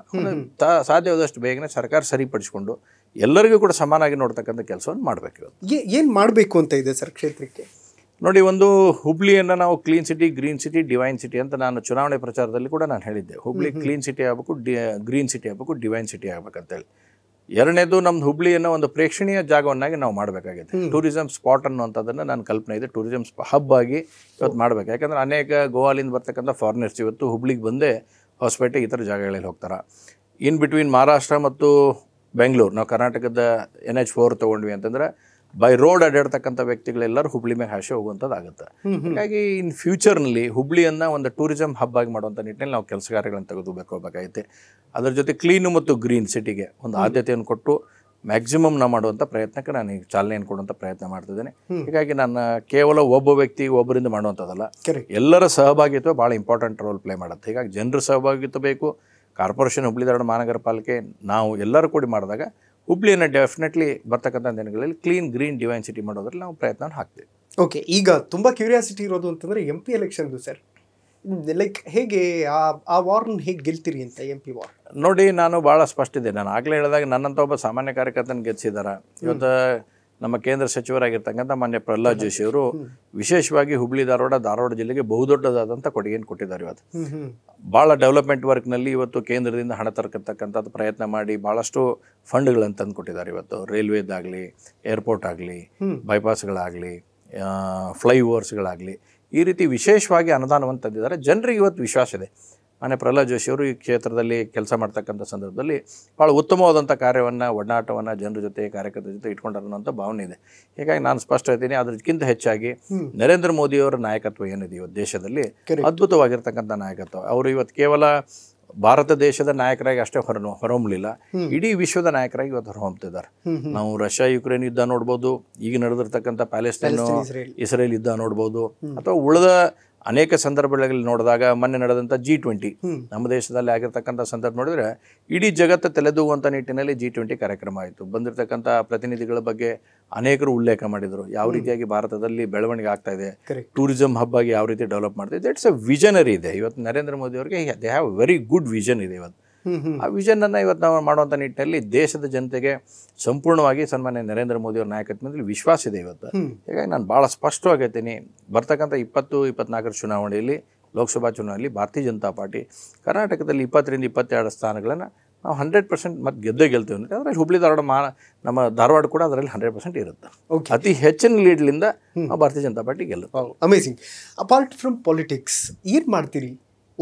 S2: ಸಾಧ್ಯವಾದಷ್ಟು ಬೇಗನೆ ಸರ್ಕಾರ ಸರಿಪಡಿಸಿಕೊಂಡು ಎಲ್ಲರಿಗೂ ಕೂಡ ಸಮಾನಾಗಿ ನೋಡ್ತಕ್ಕಂಥ ಕೆಲಸವನ್ನು ಮಾಡಬೇಕು
S1: ಇವತ್ತು ಏನು ಮಾಡಬೇಕು ಅಂತ ಇದೆ ಸರ್ ಕ್ಷೇತ್ರಕ್ಕೆ
S2: ನೋಡಿ ಒಂದು ಹುಬ್ಳಿಯನ್ನು ನಾವು clean city green city divine city ಅಂತ ನಾನು ಚುನಾವಣೆ ಪ್ರಚಾರದಲ್ಲಿ ಕೂಡ ನಾನು ಹೇಳಿದ್ದೆ ಹುಬ್ಳಿ ಕ್ಲೀನ್ ಸಿಟಿ ಆಗಬೇಕು ಗ್ರೀನ್ ಸಿಟಿ ಆಗಬೇಕು ಡಿವೈನ್ ಸಿಟಿ ಹೇಳಿ ಎರಡನೇದು ನಮ್ದು ಹುಬ್ಳಿಯನ್ನು ಒಂದು ಪ್ರೇಕ್ಷಣೀಯ ಜಾಗವನ್ನಾಗಿ ನಾವು ಮಾಡಬೇಕಾಗಿದೆ ಟೂರಿಸಂ ಸ್ಪಾಟ್ ಅನ್ನುವಂಥದ್ದನ್ನು ನಾನು ಕಲ್ಪನೆ ಇದೆ ಟೂರಿಸಂ ಹಬ್ ಆಗಿ ಇವತ್ತು ಮಾಡಬೇಕು ಯಾಕಂದ್ರೆ ಅನೇಕ ಗೋವಾಲಿಂದ ಬರ್ತಕ್ಕಂಥ ಫಾರಿನರ್ಸ್ ಇವತ್ತು ಹುಬ್ಳಿಗೆ ಬಂದೇ ಹೊಸಪೇಟೆ ಇತರ ಜಾಗಗಳಲ್ಲಿ ಹೋಗ್ತಾರೆ ಇನ್ ಬಿಟ್ವೀನ್ ಮಹಾರಾಷ್ಟ್ರ ಮತ್ತು ಬೆಂಗಳೂರು ನಾವು ಕರ್ನಾಟಕದ ಎನ್ ಎಚ್ ಫೋರ್ ತೊಗೊಂಡ್ವಿ ಅಂತಂದ್ರೆ ಬೈ ರೋಡ್ ಅಡ್ಡಾಡ್ತಕ್ಕಂಥ ವ್ಯಕ್ತಿಗಳೆಲ್ಲರೂ ಹುಬ್ಳಿ ಮೇಲೆ ಆಶೆ ಹೋಗುವಂಥದ್ದಾಗುತ್ತೆ ಹಾಗಾಗಿ ಇನ್ ಫ್ಯೂಚರ್ನಲ್ಲಿ ಹುಬ್ಳಿಯನ್ನು ಒಂದು ಟೂರಿಸಂ ಹಬ್ ಆಗಿ ಮಾಡುವಂಥ ನಿಟ್ಟಿನಲ್ಲಿ ನಾವು ಕೆಲಸಗಾರಗಳನ್ನು ತೆಗೆದುಬೇಕೋಬೇಕಾಗೈತೆ ಅದರ ಜೊತೆ ಕ್ಲೀನು ಮತ್ತು ಗ್ರೀನ್ ಸಿಟಿಗೆ ಒಂದು ಆದ್ಯತೆಯನ್ನು ಕೊಟ್ಟು ಮ್ಯಾಕ್ಸಿಮಮ್ ನಾ ಮಾಡುವಂಥ ಪ್ರಯತ್ನಕ್ಕೆ ನಾನು ಈಗ ಚಾಲನೆಯನ್ನು ಕೊಡುವಂಥ ಪ್ರಯತ್ನ ಮಾಡ್ತಿದ್ದೇನೆ ಹೀಗಾಗಿ ನಾನು ಕೇವಲ ಒಬ್ಬ ವ್ಯಕ್ತಿ ಒಬ್ಬರಿಂದ ಮಾಡುವಂಥದ್ದಲ್ಲ ಎಲ್ಲರ ಸಹಭಾಗಿತ್ವ ಭಾಳ ಇಂಪಾರ್ಟೆಂಟ್ ರೋಲ್ ಪ್ಲೇ ಮಾಡುತ್ತೆ ಹೀಗಾಗಿ ಜನರ ಸಹಭಾಗಿತ್ವ ಬೇಕು ಕಾರ್ಪೊರೇಷನ್ ಹುಬ್ಳಿ ಧಾರವಾಡ ಮಹಾನಗರ ಪಾಲಿಕೆ ನಾವು ಎಲ್ಲರೂ ಕೂಡಿ ಮಾಡಿದಾಗ ಹುಬ್ಳಿಯನ್ನು ಡೆಫಿನೆಟ್ಲಿ ಬರ್ತಕ್ಕಂಥ ದಿನಗಳಲ್ಲಿ ಕ್ಲೀನ್ ಗ್ರೀನ್ ಡಿವೈನ್ ಸಿಟಿ ಮಾಡೋದ್ರಲ್ಲಿ ನಾವು ಪ್ರಯತ್ನ
S1: ಹಾಕ್ತೀವಿ ಓಕೆ ಈಗ ತುಂಬ ಕ್ಯೂರಿಯಾಸಿಟಿ ಇರೋದು ಅಂತಂದರೆ ಎಂ ಪಿ ಎಲೆಕ್ಷನ್ದು ಸರ್ ಲೈಕ್ ಹೇಗೆ ಆ ಆ ವಾರ್ನ ಹೇಗೆ ಗೆಲ್ತೀರಿ ಅಂತ ಎಂ ಪಿ ವಾರ್
S2: ನೋಡಿ ನಾನು ಭಾಳ ಸ್ಪಷ್ಟ ಇದೆ ನಾನು ಆಗಲೇ ಹೇಳಿದಾಗ ನನ್ನಂಥ ಒಬ್ಬ ಸಾಮಾನ್ಯ ಕಾರ್ಯಕರ್ತನ ಗೆಲ್ಸಿದ್ದಾರೆ ಇವತ್ತು ನಮ್ಮ ಕೇಂದ್ರ ಸಚಿವರಾಗಿರ್ತಕ್ಕಂಥ ಮಾನ್ಯ ಪ್ರಹ್ಲಾದ್ ಜೋಶಿ ಅವರು ವಿಶೇಷವಾಗಿ ಹುಬ್ಳಿ ಧಾರವಾಡ ಧಾರವಾಡ ಜಿಲ್ಲೆಗೆ ಬಹುದೊಡ್ಡದಾದಂಥ ಕೊಡುಗೆಯನ್ನು ಕೊಟ್ಟಿದ್ದಾರೆ ಇವತ್ತು ಭಾಳ ಡೆವಲಪ್ಮೆಂಟ್ ವರ್ಕ್ನಲ್ಲಿ ಇವತ್ತು ಕೇಂದ್ರದಿಂದ ಹಣ ತರಕತಕ್ಕಂಥದ್ದು ಪ್ರಯತ್ನ ಮಾಡಿ ಭಾಳಷ್ಟು ಫಂಡ್ಗಳನ್ನು ತಂದು ಕೊಟ್ಟಿದ್ದಾರೆ ಇವತ್ತು ರೈಲ್ವೇದಾಗಲಿ ಏರ್ಪೋರ್ಟ್ ಆಗಲಿ ಬೈಪಾಸ್ಗಳಾಗಲಿ ಫ್ಲೈ ಈ ರೀತಿ ವಿಶೇಷವಾಗಿ ಅನುದಾನವನ್ನು ತಂದಿದ್ದಾರೆ ಜನರಿಗೆ ಇವತ್ತು ವಿಶ್ವಾಸ ಇದೆ ಮಾನ್ಯ ಪ್ರಹ್ಲಾದ್ ಅವರು ಈ ಕ್ಷೇತ್ರದಲ್ಲಿ ಕೆಲಸ ಮಾಡ್ತಕ್ಕಂಥ ಸಂದರ್ಭದಲ್ಲಿ ಭಾಳ ಉತ್ತಮವಾದಂಥ ಕಾರ್ಯವನ್ನು ಒಡನಾಟವನ್ನು ಜನರ ಜೊತೆ ಕಾರ್ಯಕರ್ತರ ಜೊತೆ ಇಟ್ಕೊಂಡಾರ ಅನ್ನೋಂಥ ಭಾವನೆ ಇದೆ ಹೀಗಾಗಿ ನಾನು ಸ್ಪಷ್ಟ ಹೇಳ್ತೀನಿ ಅದಕ್ಕಿಂತ ಹೆಚ್ಚಾಗಿ ನರೇಂದ್ರ ಮೋದಿಯವರ ನಾಯಕತ್ವ ಇವತ್ತು ದೇಶದಲ್ಲಿ ಅದ್ಭುತವಾಗಿರ್ತಕ್ಕಂಥ ನಾಯಕತ್ವ ಅವರು ಇವತ್ತು ಕೇವಲ ಭಾರತ ದೇಶದ ನಾಯಕರಾಗಿ ಅಷ್ಟೇ ಹೊರ ಹೊರಹೊಮ್ಮಲಿಲ್ಲ ಇಡೀ ವಿಶ್ವದ ನಾಯಕರಾಗಿ ಇವತ್ತು ಹೊರಹೊಮ್ತಿದ್ದಾರೆ ನಾವು ರಷ್ಯಾ ಯುಕ್ರೇನ್ ಯುದ್ಧ ನೋಡ್ಬೋದು ಈಗ ನಡೆದಿರ್ತಕ್ಕಂಥ ಪ್ಯಾಲೆಸ್ಟೈನ್ ಇಸ್ರೇಲ್ ಯುದ್ಧ ನೋಡ್ಬೋದು ಅಥವಾ ಉಳಿದ ಅನೇಕ ಸಂದರ್ಭಗಳಲ್ಲಿ ನೋಡಿದಾಗ ಮೊನ್ನೆ ನಡೆದಂಥ ಜಿ ಟ್ವೆಂಟಿ ನಮ್ಮ ದೇಶದಲ್ಲಿ ಆಗಿರ್ತಕ್ಕಂಥ ಸಂದರ್ಭ ನೋಡಿದ್ರೆ ಇಡೀ ಜಗತ್ತು ತಲೆದೂಗುವಂಥ ನಿಟ್ಟಿನಲ್ಲಿ ಜಿ ಟ್ವೆಂಟಿ ಕಾರ್ಯಕ್ರಮ ಆಯಿತು ಬಂದಿರತಕ್ಕಂಥ ಪ್ರತಿನಿಧಿಗಳ ಬಗ್ಗೆ ಅನೇಕರು ಉಲ್ಲೇಖ ಮಾಡಿದರು ಯಾವ ರೀತಿಯಾಗಿ ಭಾರತದಲ್ಲಿ ಬೆಳವಣಿಗೆ ಆಗ್ತಾ ಇದೆ ಟೂರಿಸಂ ಹಬ್ ಆಗಿ ಯಾವ ರೀತಿ ಡೆವಲಪ್ ಮಾಡ್ತಾ ಇದೆ ಇಟ್ಸ್ ಎ ವಿಷನರಿ ಇದೆ ಇವತ್ತು ನರೇಂದ್ರ ಮೋದಿ ಅವರಿಗೆ they have very good vision ಇದೆ ಇವತ್ತು ಆ ವಿಷನನ್ನು ಇವತ್ತು ನಾವು ಮಾಡುವಂಥ ನಿಟ್ಟಿನಲ್ಲಿ ದೇಶದ ಜನತೆಗೆ ಸಂಪೂರ್ಣವಾಗಿ ಸನ್ಮಾನ್ಯ ನರೇಂದ್ರ ಮೋದಿ ಅವರ ನಾಯಕತ್ವದಲ್ಲಿ ವಿಶ್ವಾಸ ಇದೆ ಇವತ್ತು ಹೀಗಾಗಿ ನಾನು ಭಾಳ ಸ್ಪಷ್ಟವಾಗಿ ಹೇಳ್ತೀನಿ ಬರ್ತಕ್ಕಂಥ ಇಪ್ಪತ್ತು ಇಪ್ಪತ್ನಾಲ್ಕರ ಚುನಾವಣೆಯಲ್ಲಿ ಲೋಕಸಭಾ ಚುನಾವಣೆಯಲ್ಲಿ ಭಾರತೀಯ ಜನತಾ ಪಾರ್ಟಿ ಕರ್ನಾಟಕದಲ್ಲಿ ಇಪ್ಪತ್ತರಿಂದ ಇಪ್ಪತ್ತೆರಡು ಸ್ಥಾನಗಳನ್ನು ನಾವು ಹಂಡ್ರೆಡ್ ಪರ್ಸೆಂಟ್ ಮತ್ತೆ ಗೆದ್ದೇ ಗೆಲ್ತೀವಿ ಅಂದರೆ ಅದರಲ್ಲಿ ಹುಬ್ಳಿ ಧಾರವಾಡ ಮಾ ನಮ್ಮ ಧಾರವಾಡ ಕೂಡ ಅದರಲ್ಲಿ ಹಂಡ್ರೆಡ್ ಪರ್ಸೆಂಟ್ ಇರುತ್ತೆ ಓಕೆ ಅತಿ ಹೆಚ್ಚಿನ ಲೀಡ್ಲಿಂದ
S1: ನಾವು ಭಾರತೀಯ ಜನತಾ ಪಾರ್ಟಿ ಗೆಲ್ಲುತ್ತೆ ಅಮೇಝಿಂಗ್ ಅಪಾರ್ಟ್ ಫ್ರಮ್ ಪಾಲಿಟಿಕ್ಸ್ ಏನು ಮಾಡ್ತೀರಿ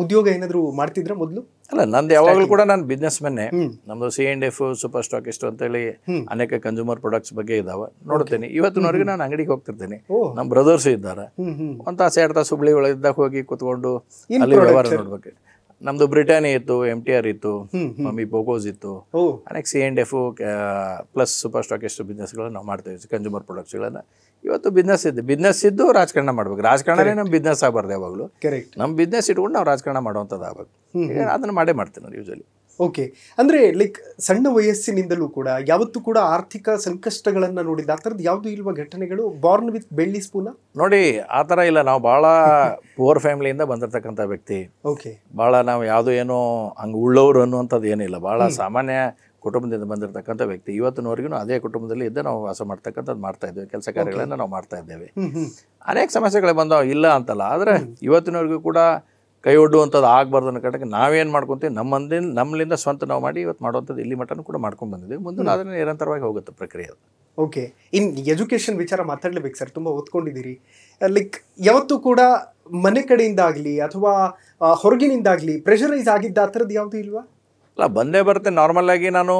S1: ಉದ್ಯೋಗ ಏನಾದರೂ ಮಾಡ್ತಿದ್ರೆ ಮೊದಲು ಅಲ್ಲ ನಂದು ಯಾವಾಗಲೂ ಕೂಡ ನಾನು ಬಿಸ್ನೆಸ್ ಮೆನ್ನೆ
S2: ನಮ್ಮದು C and F super stock ಇಷ್ಟು ಅಂತೇಳಿ ಅನೇಕ ಕನ್ಸ್ಯೂಮರ್ ಪ್ರಾಡಕ್ಟ್ಸ್ ಬಗ್ಗೆ ಇದಾವೆ ನೋಡ್ತೇನೆ ಇವತ್ತಿನವರೆಗೂ ನಾನು ಅಂಗಡಿಗೆ ಹೋಗ್ತಿರ್ತೇನೆ ನಮ್ಮ ಬ್ರದರ್ಸ್ ಇದ್ದಾರೆ ಒಂದು ತಾಸು ಎರಡು ತಾಸು ಹುಬ್ಳಿ ಒಳಗಿದ್ದಾಗ ಹೋಗಿ ಕುತ್ಕೊಂಡು ಅಲ್ಲಿ ವ್ಯವಹಾರ ನೋಡ್ಬೇಕು ನಮ್ದು ಬ್ರಿಟಾನಿ ಇತ್ತು ಎಂ ಟಿ ಆರ್ ಇತ್ತು ಮಮ್ಮಿ ಪೋಕೋಸ್ ಇತ್ತು ಅನೇಕ C and F plus super stock ಎಷ್ಟು ಗಳನ್ನ ನಾವು ಮಾಡ್ತೇವೆ ಕನ್ಸ್ಯೂಮರ್ ಪ್ರಾಡಕ್ಟ್ಸ್ಗಳನ್ನು ಇವತ್ತು ಬಿಸ್ನೆಸ್ ಇದ್ದು ಬಿಸ್ನೆಸ್ ಇದ್ದು ರಾಜಕಾರಣ ಮಾಡ್ಬೇಕು ರಾಜಕಾರಣನೇ ನಮ್ಮ ಬಿಸ್ನೆಸ್ ಆಗಬಾರ್ದು ಯಾವಾಗಲೂ ಕರೆಕ್ಟ್ ನಮ್ಮ ಬಿಸ್ನೆಸ್ ಇಟ್ಕೊಂಡು ನಾವು
S1: ರಾಜಕಾರಣ ಮಾಡುವಂಥದ್ದು ಆಗಬೇಕು ಅದನ್ನ ಮಾಡೇ ಮಾಡ್ತೀನಿ ನಾನು ಯೂಶಲಿ ಓಕೆ ಅಂದರೆ ಲೈಕ್ ಸಣ್ಣ ವಯಸ್ಸಿನಿಂದಲೂ ಕೂಡ ಯಾವತ್ತೂ ಕೂಡ ಆರ್ಥಿಕ ಸಂಕಷ್ಟಗಳನ್ನು ನೋಡಿದ ಆ ಥರದ್ದು ಯಾವುದು ಇಲ್ವ ಘಟನೆಗಳು ಬಾರ್ನ್ ವಿತ್ ಬೆಳ್ಳಿ ಸ್ಪೂನ
S2: ನೋಡಿ ಆ ಥರ ಇಲ್ಲ ನಾವು ಭಾಳ ಪುವರ್ ಫ್ಯಾಮಿಲಿಯಿಂದ ಬಂದಿರತಕ್ಕಂಥ ವ್ಯಕ್ತಿ ಓಕೆ ಭಾಳ ನಾವು ಯಾವುದೋ ಏನೋ ಹಂಗೆ ಉಳ್ಳವರು ಅನ್ನುವಂಥದ್ದು ಏನಿಲ್ಲ ಭಾಳ ಸಾಮಾನ್ಯ ಕುಟುಂಬದಿಂದ ಬಂದಿರತಕ್ಕಂಥ ವ್ಯಕ್ತಿ ಇವತ್ತಿನವರೆಗೂ ಅದೇ ಕುಟುಂಬದಲ್ಲಿ ಇದ್ದ ನಾವು ವಾಸ ಮಾಡ್ತಕ್ಕಂಥದ್ದು ಮಾಡ್ತಾ ಇದ್ದೇವೆ ಕೆಲಸ ಕಾರ್ಯಗಳನ್ನು ನಾವು ಮಾಡ್ತಾ ಇದ್ದೇವೆ ಅನೇಕ ಸಮಸ್ಯೆಗಳು ಬಂದವು ಇಲ್ಲ ಅಂತಲ್ಲ ಆದರೆ ಇವತ್ತಿನವರೆಗೂ ಕೂಡ ಕೈ ಒಡ್ಡುವಂಥದ್ದು ಆಗಬಾರ್ದು ಅನ್ನೋ ನಾವೇನು ಮಾಡ್ಕೊತೀವಿ ನಮ್ಮಂದಿನ ನಮ್ಮಲ್ಲಿಂದ ಸ್ವಂತ ನಾವು ಮಾಡಿ ಇವತ್ತು ಮಾಡುವಂಥದ್ದು ಇಲ್ಲಿ ಮಟ್ಟನೂ ಕೂಡ ಮಾಡ್ಕೊಂಡು
S1: ಬಂದಿದ್ದೀವಿ ಮುಂದಿನ ಆದರೆ ನಿರಂತರವಾಗಿ ಹೋಗುತ್ತೆ ಪ್ರಕ್ರಿಯೆ ಓಕೆ ಇನ್ ಎಜುಕೇಷನ್ ವಿಚಾರ ಮಾತಾಡ್ಲೇಬೇಕು ಸರ್ ತುಂಬ ಓದ್ಕೊಂಡಿದ್ದೀರಿ ಲೈಕ್ ಯಾವತ್ತೂ ಕೂಡ ಮನೆ ಕಡೆಯಿಂದಾಗಲಿ ಅಥವಾ ಹೊರಗಿನಿಂದಾಗಲಿ ಪ್ರೆಷರೈಸ್ ಆಗಿದ್ದ ಆ ಥರದ್ದು ಯಾವುದೂ ಇಲ್ವಾ
S2: ಅಲ್ಲ ಬಂದೇ ಬರುತ್ತೆ ಆಗಿ ನಾನು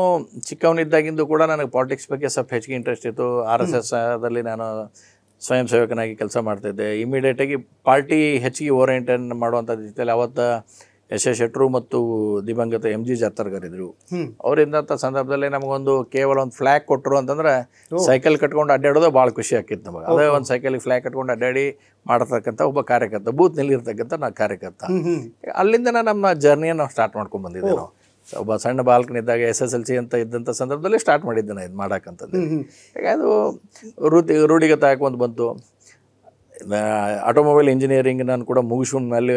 S2: ಚಿಕ್ಕವನಿದ್ದಾಗಿಂದು ಕೂಡ ನನಗೆ ಪಾಲಿಟಿಕ್ಸ್ ಬಗ್ಗೆ ಸ್ವಲ್ಪ ಹೆಚ್ಚಿಗೆ ಇಂಟ್ರೆಸ್ಟ್ ಇತ್ತು ಆರ್ ಎಸ್ ಎಸ್ದಲ್ಲಿ ನಾನು ಸ್ವಯಂ ಸೇವಕನಾಗಿ ಕೆಲಸ ಮಾಡ್ತಿದ್ದೆ ಇಮಿಡಿಯೇಟಾಗಿ ಪಾರ್ಟಿ ಹೆಚ್ಚಿಗೆ ಓರಿಯೆಂಟೆಡ್ ಮಾಡುವಂಥ ರೀತಿಯಲ್ಲಿ ಅವತ್ತು ಎಸ್ ಎಸ್ ಶೆಟ್ರು ಮತ್ತು ದಿವಂಗತ ಎಂ ಜಿ ಜಾತರ್ಗರಿದ್ರು ಅವರಿಂದಂಥ ಸಂದರ್ಭದಲ್ಲಿ ನಮಗೊಂದು ಕೇವಲ ಒಂದು ಫ್ಲಾಗ್ ಕೊಟ್ಟರು ಅಂತಂದ್ರೆ ಸೈಕಲ್ ಕಟ್ಕೊಂಡು ಅಡ್ಡಾಡೋದು ಭಾಳ ಖುಷಿ ಆಕಿತ್ತು ನಮಗೆ ಅದೇ ಒಂದು ಸೈಕಲ್ ಫ್ಲ್ಯಾಗ್ ಕಟ್ಕೊಂಡು ಅಡ್ಡಾಡಿ ಮಾಡತಕ್ಕಂಥ ಒಬ್ಬ ಕಾರ್ಯಕರ್ತ ಬೂತ್ ನಿಲ್ಲಿರ್ತಕ್ಕಂಥ ನಾ ಕಾರ್ಯಕರ್ತ ಅಲ್ಲಿಂದ ನಮ್ಮ ಜರ್ನಿಯನ್ನು ಸ್ಟಾರ್ಟ್ ಮಾಡ್ಕೊಂಡು ಬಂದಿದ್ದೆ ನಾವು ಒಬ್ಬ ಸಣ್ಣ ಬಾಲಕನಿದ್ದಾಗ ಎಸ್ ಎಸ್ ಎಲ್ ಸಿ ಅಂತ ಇದ್ದಂಥ ಸಂದರ್ಭದಲ್ಲಿ ಸ್ಟಾರ್ಟ್ ಮಾಡಿದ್ದೆ ನಾನು ಇದು ಮಾಡೋಕ್ಕಂಥದ್ದು ಈಗ ಅದು ರೂಢಿ ರೂಢಿಗೆ ಹಾಕೊಂಡು ಬಂತು ಆಟೋಮೊಬೈಲ್ ಇಂಜಿನಿಯರಿಂಗ್ ನಾನು ಕೂಡ ಮುಗಿಸ್ಕೊಂಡ್ಮೇಲೆ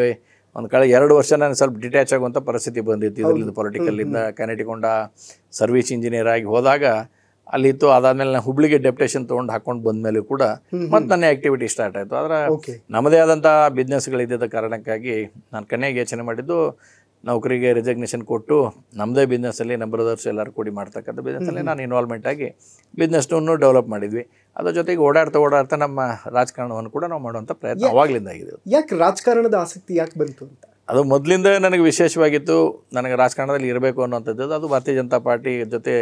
S2: ಒಂದು ಕಳೆದ ಎರಡು ವರ್ಷ ನಾನು ಸ್ವಲ್ಪ ಡಿಟ್ಯಾಚ್ ಆಗುವಂಥ ಪರಿಸ್ಥಿತಿ ಬಂದಿತ್ತು ಪೊಲಿಟಿಕಲ್ ಪೊಲಿಟಿಕಲ್ಲಿಂದ ಕನೆಟಿಕೊಂಡ ಸರ್ವಿಸ್ ಇಂಜಿನಿಯರ್ ಆಗಿ ಹೋದಾಗ ಅಲ್ಲಿತ್ತು ಅದಾದಮೇಲೆ ನಾನು ಹುಬ್ಳಿಗೆ ಡೆಪ್ಟೇಷನ್ ತೊಗೊಂಡು ಹಾಕೊಂಡು ಮೇಲೆ ಕೂಡ ಮತ್ತೆ ನನ್ನ ಆ್ಯಕ್ಟಿವಿಟಿ ಸ್ಟಾರ್ಟ್ ಆಯಿತು ಆದರೆ ನಮ್ಮದೇ ಆದಂಥ ಬಿಸ್ನೆಸ್ಗಳಿದ್ದ ಕಾರಣಕ್ಕಾಗಿ ನಾನು ಕನ್ಯಾಗ ಯೋಚನೆ ಮಾಡಿದ್ದು ನೌಕರಿಗೆ ರೆಸಿಗ್ನೇಷನ್ ಕೊಟ್ಟು ನಮ್ಮದೇ ಬಿಸ್ನೆಸ್ಸಲ್ಲಿ ನಮ್ಮ ಬ್ರದರ್ಸ್ ಎಲ್ಲರೂ ಕೂಡಿ ಮಾಡ್ತಕ್ಕಂಥ ಬಿಸ್ನೆಸ್ಸಲ್ಲಿ ನಾನು ಇನ್ವಾಲ್ವ್ಮೆಂಟ್ ಆಗಿ ಬಿಸ್ನೆಸ್ನೂ ಡೆವಲಪ್ ಮಾಡಿದ್ವಿ ಅದರ ಜೊತೆಗೆ ಓಡಾಡ್ತಾ ಓಡಾಡ್ತಾ ನಮ್ಮ ರಾಜಕಾರಣವನ್ನು ಕೂಡ ನಾವು ಮಾಡುವಂಥ ಪ್ರಯತ್ನ ಅವಾಗಲಿಂದ ಆಗಿದೆ
S1: ಯಾಕೆ ರಾಜಕಾರಣದ ಆಸಕ್ತಿ ಯಾಕೆ ಬಂತು ಅಂತ
S2: ಅದು ಮೊದಲಿಂದ ನನಗೆ ವಿಶೇಷವಾಗಿತ್ತು ನನಗೆ ರಾಜಕಾರಣದಲ್ಲಿ ಇರಬೇಕು ಅನ್ನೋಂಥದ್ದು ಅದು ಭಾರತೀಯ ಜನತಾ ಪಾರ್ಟಿ ಜೊತೆ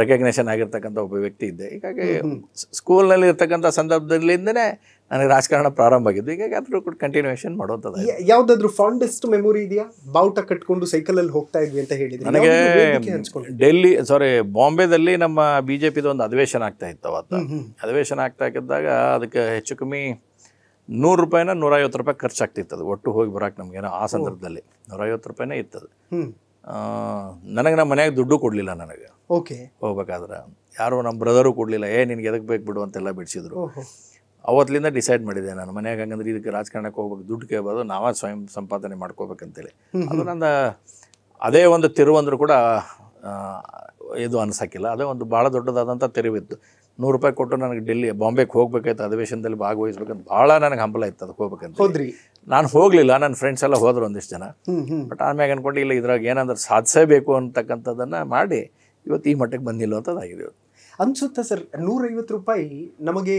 S2: ರೆಕಗ್ನೇಷನ್ ಆಗಿರ್ತಕ್ಕಂಥ ಒಬ್ಬ ವ್ಯಕ್ತಿ ಇದ್ದೆ ಹೀಗಾಗಿ ಸ್ಕೂಲ್ನಲ್ಲಿ ಇರ್ತಕ್ಕಂಥ ಸಂದರ್ಭದಲ್ಲಿಂದನೇ ನನಗೆ ರಾಜಕಾರಣ ಪ್ರಾರಂಭ ಆಗಿದ್ದು ಈಗ ಅದ್ರ ಕೂಡ ಕಂಟಿನ್ಯೂಷನ್ ಮಾಡೋದು
S1: ಯಾವುದಾದ್ರೂ ಫಾಂಡೆಸ್ಟ್ ಮೆಮೊರಿ ಇದೆಯಾ ಬಾವುಟ ಕಟ್ಕೊಂಡು ಅಲ್ಲಿ ಹೋಗ್ತಾ ಇದ್ವಿ ಅಂತ ಹೇಳಿದ್ರೆ ನನಗೆ
S2: ಡೆಲ್ಲಿ ಸಾರಿ ಬಾಂಬೆದಲ್ಲಿ ನಮ್ಮ ಬಿ ಜೆ ಒಂದು ಅಧಿವೇಶನ ಆಗ್ತಾ ಇತ್ತು ಅವತ್ತು ಅಧಿವೇಶನ ಆಗ್ತಾ ಇದ್ದಾಗ ಅದಕ್ಕೆ ಹೆಚ್ಚು ಕಮ್ಮಿ ನೂರು ರೂಪಾಯಿನ ನೂರೈವತ್ತು ರೂಪಾಯಿ ಖರ್ಚಾಗ್ತಿತ್ತು ಅದು ಒಟ್ಟು ಹೋಗಿ ಬರೋಕೆ ನಮಗೇನೋ ಆ ಸಂದರ್ಭದಲ್ಲಿ ನೂರೈವತ್ತು ರೂಪಾಯಿನೇ ಇತ್ತದು ನನಗೆ ನಮ್ಮ ಮನೆಯಾಗ ದುಡ್ಡು ಕೊಡಲಿಲ್ಲ ನನಗೆ ಓಕೆ ಹೋಗ್ಬೇಕಾದ್ರೆ ಯಾರು ನಮ್ಮ ಬ್ರದರು ಕೊಡಲಿಲ್ಲ ಏ ನಿನ್ಗೆ ಎದಕ್ಕೆ ಬೇಕು ಬಿಡು ಅಂತೆಲ್ಲ ಬಿಡಿಸಿದ್ರು ಅವತ್ತಿಂದ ಡಿಸೈಡ್ ಮಾಡಿದೆ ನಾನು ಮನೆಯಾಗ ಹಂಗಂದ್ರೆ ಇದಕ್ಕೆ ರಾಜಕಾರಣಕ್ಕೆ ಹೋಗ್ಬೇಕು ದುಡ್ಡು ಕೇಳ್ಬೋದು ನಾವೇ ಸ್ವಯಂ ಸಂಪಾದನೆ ಮಾಡ್ಕೋಬೇಕಂತೇಳಿ ಅದು ನನ್ನ ಅದೇ ಒಂದು ಅಂದರೂ ಕೂಡ ಇದು ಅನ್ಸೋಕ್ಕಿಲ್ಲ ಅದೇ ಒಂದು ಭಾಳ ದೊಡ್ಡದಾದಂಥ ತಿರುವಿತ್ತು ನೂರು ರೂಪಾಯಿ ಕೊಟ್ಟು ನನಗೆ ಡೆಲ್ಲಿ ಬಾಂಬೆಗೆ ಹೋಗ್ಬೇಕಾಯ್ತು ಅಧಿವೇಶನದಲ್ಲಿ ಭಾಗವಹಿಸ್ಬೇಕಂತ ಭಾಳ ನನಗೆ ಹಂಬಲ ಇತ್ತು ಅದಕ್ಕೆ ಹೋಗ್ಬೇಕಂತ ಹೋದ್ರಿ ನಾನು ಹೋಗಲಿಲ್ಲ ನನ್ನ ಫ್ರೆಂಡ್ಸ್ ಎಲ್ಲ ಹೋದ್ರು ಒಂದಿಷ್ಟು ಜನ ಬಟ್ ಆಮ್ಯಾಗ ಅಂದ್ಕೊಂಡು ಇಲ್ಲ ಇದ್ರಾಗ ಏನಾದರೂ ಸಾಧಿಸಬೇಕು ಅಂತಕ್ಕಂಥದ್ದನ್ನು ಮಾಡಿ ಇವತ್ತು
S1: ಈ ಮಟ್ಟಕ್ಕೆ ಬಂದಿಲ್ಲ ಅಂತದಾಗಿದೆ ಅನ್ಸುತ್ತೆ ಸರ್ ನೂರೈವತ್ತು ರೂಪಾಯಿ ನಮಗೆ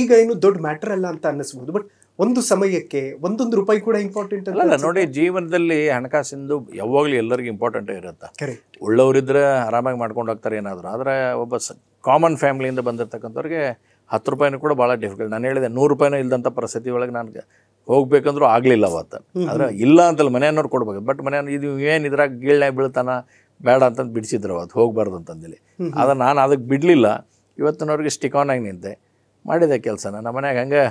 S1: ಈಗ ಏನು ದೊಡ್ಡ ಮ್ಯಾಟರ್ ಅಲ್ಲ ಅಂತ ಅನ್ನಿಸ್ಬೋದು ಬಟ್ ಒಂದು ಸಮಯಕ್ಕೆ ಒಂದೊಂದು ರೂಪಾಯಿ ಕೂಡ ಇಂಪಾರ್ಟೆಂಟ್ ಅಲ್ಲ ನೋಡಿ
S2: ಜೀವನದಲ್ಲಿ ಹಣಕಾಸಿಂದು ಯಾವಾಗಲೂ ಎಲ್ಲರಿಗೂ ಇಂಪಾರ್ಟೆಂಟ್ ಇರುತ್ತೆ ಉಳ್ಳವರಿದ್ರೆ ಆರಾಮಾಗಿ ಮಾಡ್ಕೊಂಡು ಹೋಗ್ತಾರೆ ಏನಾದರೂ ಆದರೆ ಒಬ್ಬ ಕಾಮನ್ ಫ್ಯಾಮಿಲಿಯಿಂದ ಬಂದಿರತಕ್ಕಂಥವ್ರಿಗೆ ಹತ್ತು ರೂಪಾಯಿನೂ ಕೂಡ ಭಾಳ ಡಿಫಿಕಲ್ಟ್ ನಾನು ಹೇಳಿದೆ ನೂರು ರೂಪಾಯಿನೂ ಇಲ್ದಂಥ ಪರಿಸ್ಥಿತಿ ಒಳಗೆ ನಾನು ಹೋಗ್ಬೇಕಂದ್ರೂ ಆಗಲಿಲ್ಲ ಅವತ್ತು ಆದರೆ ಇಲ್ಲ ಅಂತಲ್ಲಿ ಮನೆಯನ್ನೋರು ಕೊಡ್ಬೇಕು ಬಟ್ ಮನೆಯನ್ನು ಇದು ಏನು ಇದ್ರಾಗ ಗೀಳ್ನೆ ಬೀಳ್ತಾನ ಬೇಡ ಅಂತಂದು ಬಿಡಿಸಿದ್ರು ಅವತ್ತು ಹೋಗಬಾರ್ದು ಅಂತಂದೇಳಿ ಆದರೆ ನಾನು ಅದಕ್ಕೆ ಬಿಡಲಿಲ್ಲ ಇವತ್ತಿನವ್ರಿಗೆ ಸ್ಟಿಕ್ ಆನ್ ಆಗಿ ನಿಂತೆ ಮಾಡಿದೆ ಕೆಲಸನ ನಮ್ಮ ಮನ್ಯಾಗ ಹಂಗೆ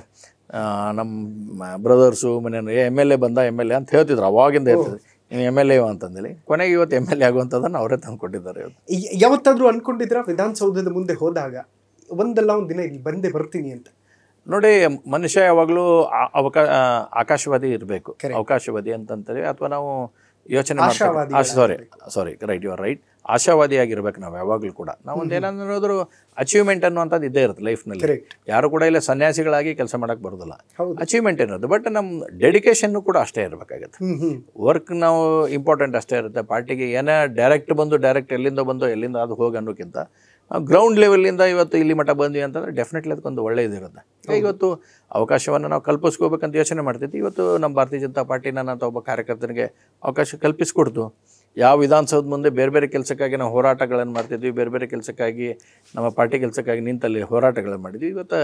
S2: ನಮ್ಮ ಬ್ರದರ್ಸು ಮನೆಯವರು ಎಮ್ ಎಲ್ ಎ ಬಂದ ಎಮ್ ಎಲ್ ಎ ಅಂತ ಹೇಳ್ತಿದ್ರು ಅವಾಗಿಂದ ಹೇಳ್ತಿದ್ರು ನೀನು ಎಮ್ ಎಲ್ ಎ ಅಂತಂದೇಳಿ ಕೊನೆಗೆ ಇವತ್ತು ಎಮ್ ಎಲ್ ಎ ಆಗುವಂಥದ್ದನ್ನು ಅವರೇ ತಂದುಕೊಟ್ಟಿದ್ದಾರೆ
S1: ಯಾವತ್ತಾದ್ರೂ ಯಾವತ್ತಾದರೂ ಅಂದ್ಕೊಂಡಿದ್ದೀರಾ ವಿಧಾನಸೌಧದ ಮುಂದೆ ಹೋದಾಗ ಒಂದಲ್ಲ ಒಂದು ದಿನ ಇಲ್ಲಿ ಬಂದೇ ಬರ್ತೀನಿ ಅಂತ
S2: ನೋಡಿ ಮನುಷ್ಯ ಯಾವಾಗಲೂ ಅವಕಾ ಆಕಾಶವಾದಿ ಇರಬೇಕು ಅವಕಾಶವಾದಿ ಅಂತಂತೇಳಿ ಅಥವಾ ನಾವು ಯೋಚನೆ sorry sorry right you are right ಆಶಾವಾದಿಯಾಗಿರ್ಬೇಕು ನಾವು ಯಾವಾಗಲೂ ಕೂಡ ನಾವು ಒಂದು ಏನಾದ್ರು ಅಚೀವ್ಮೆಂಟ್ ಅನ್ನುವಂಥದ್ದು ಇದ್ದೇ ಇರುತ್ತೆ ಲೈಫ್ನಲ್ಲಿ ಯಾರು ಕೂಡ ಇಲ್ಲ ಸನ್ಯಾಸಿಗಳಾಗಿ ಕೆಲಸ ಮಾಡೋಕೆ ಬರೋದಿಲ್ಲ ಅಚೀವ್ಮೆಂಟ್ ಏನಿರುತ್ತೆ ಬಟ್ ನಮ್ಮ ಡೆಡಿಕೇಶನ್ ಕೂಡ ಅಷ್ಟೇ ಇರಬೇಕಾಗುತ್ತೆ ವರ್ಕ್ ನಾವು ಇಂಪಾರ್ಟೆಂಟ್ ಅಷ್ಟೇ ಇರುತ್ತೆ ಪಾರ್ಟಿಗೆ ಏನೇ ಡೈರೆಕ್ಟ್ ಬಂದು ಡೈರೆಕ್ಟ್ ಎಲ್ಲಿಂದ ಬಂದು ಎಲ್ಲಿಂದ ಅದು ಹೋಗಿ ಅನ್ನೋಕ್ಕಿಂತ ಗ್ರೌಂಡ್ ಲೆವೆಲಿಂದ ಇವತ್ತು ಇಲ್ಲಿ ಮಟ್ಟ ಬಂದ್ವಿ ಅಂತಂದ್ರೆ ಡೆಫಿನೆಟ್ಲಿ ಅದಕ್ಕೊಂದು ಒಳ್ಳೆಯದಿರುತ್ತೆ ಇವತ್ತು ಅವಕಾಶವನ್ನು ನಾವು ಕಲ್ಪಿಸ್ಕೋಬೇಕಂತ ಯೋಚನೆ ಮಾಡ್ತಿದ್ವಿ ಇವತ್ತು ನಮ್ಮ ಭಾರತೀಯ ಜನತಾ ಪಾರ್ಟಿನ ನಾನು ಒಬ್ಬ ಕಾರ್ಯಕರ್ತನಿಗೆ ಅವಕಾಶ ಕಲ್ಪಿಸ್ಕೊಡ್ತು ಯಾವ ವಿಧಾನಸೌಧ ಮುಂದೆ ಬೇರೆ ಬೇರೆ ಕೆಲಸಕ್ಕಾಗಿ ನಾವು ಹೋರಾಟಗಳನ್ನು ಮಾಡ್ತಿದ್ವಿ ಬೇರೆ ಬೇರೆ ಕೆಲಸಕ್ಕಾಗಿ ನಮ್ಮ ಪಾರ್ಟಿ ಕೆಲಸಕ್ಕಾಗಿ ನಿಂತಲ್ಲಿ ಹೋರಾಟಗಳನ್ನು ಮಾಡಿದ್ವಿ ಇವತ್ತು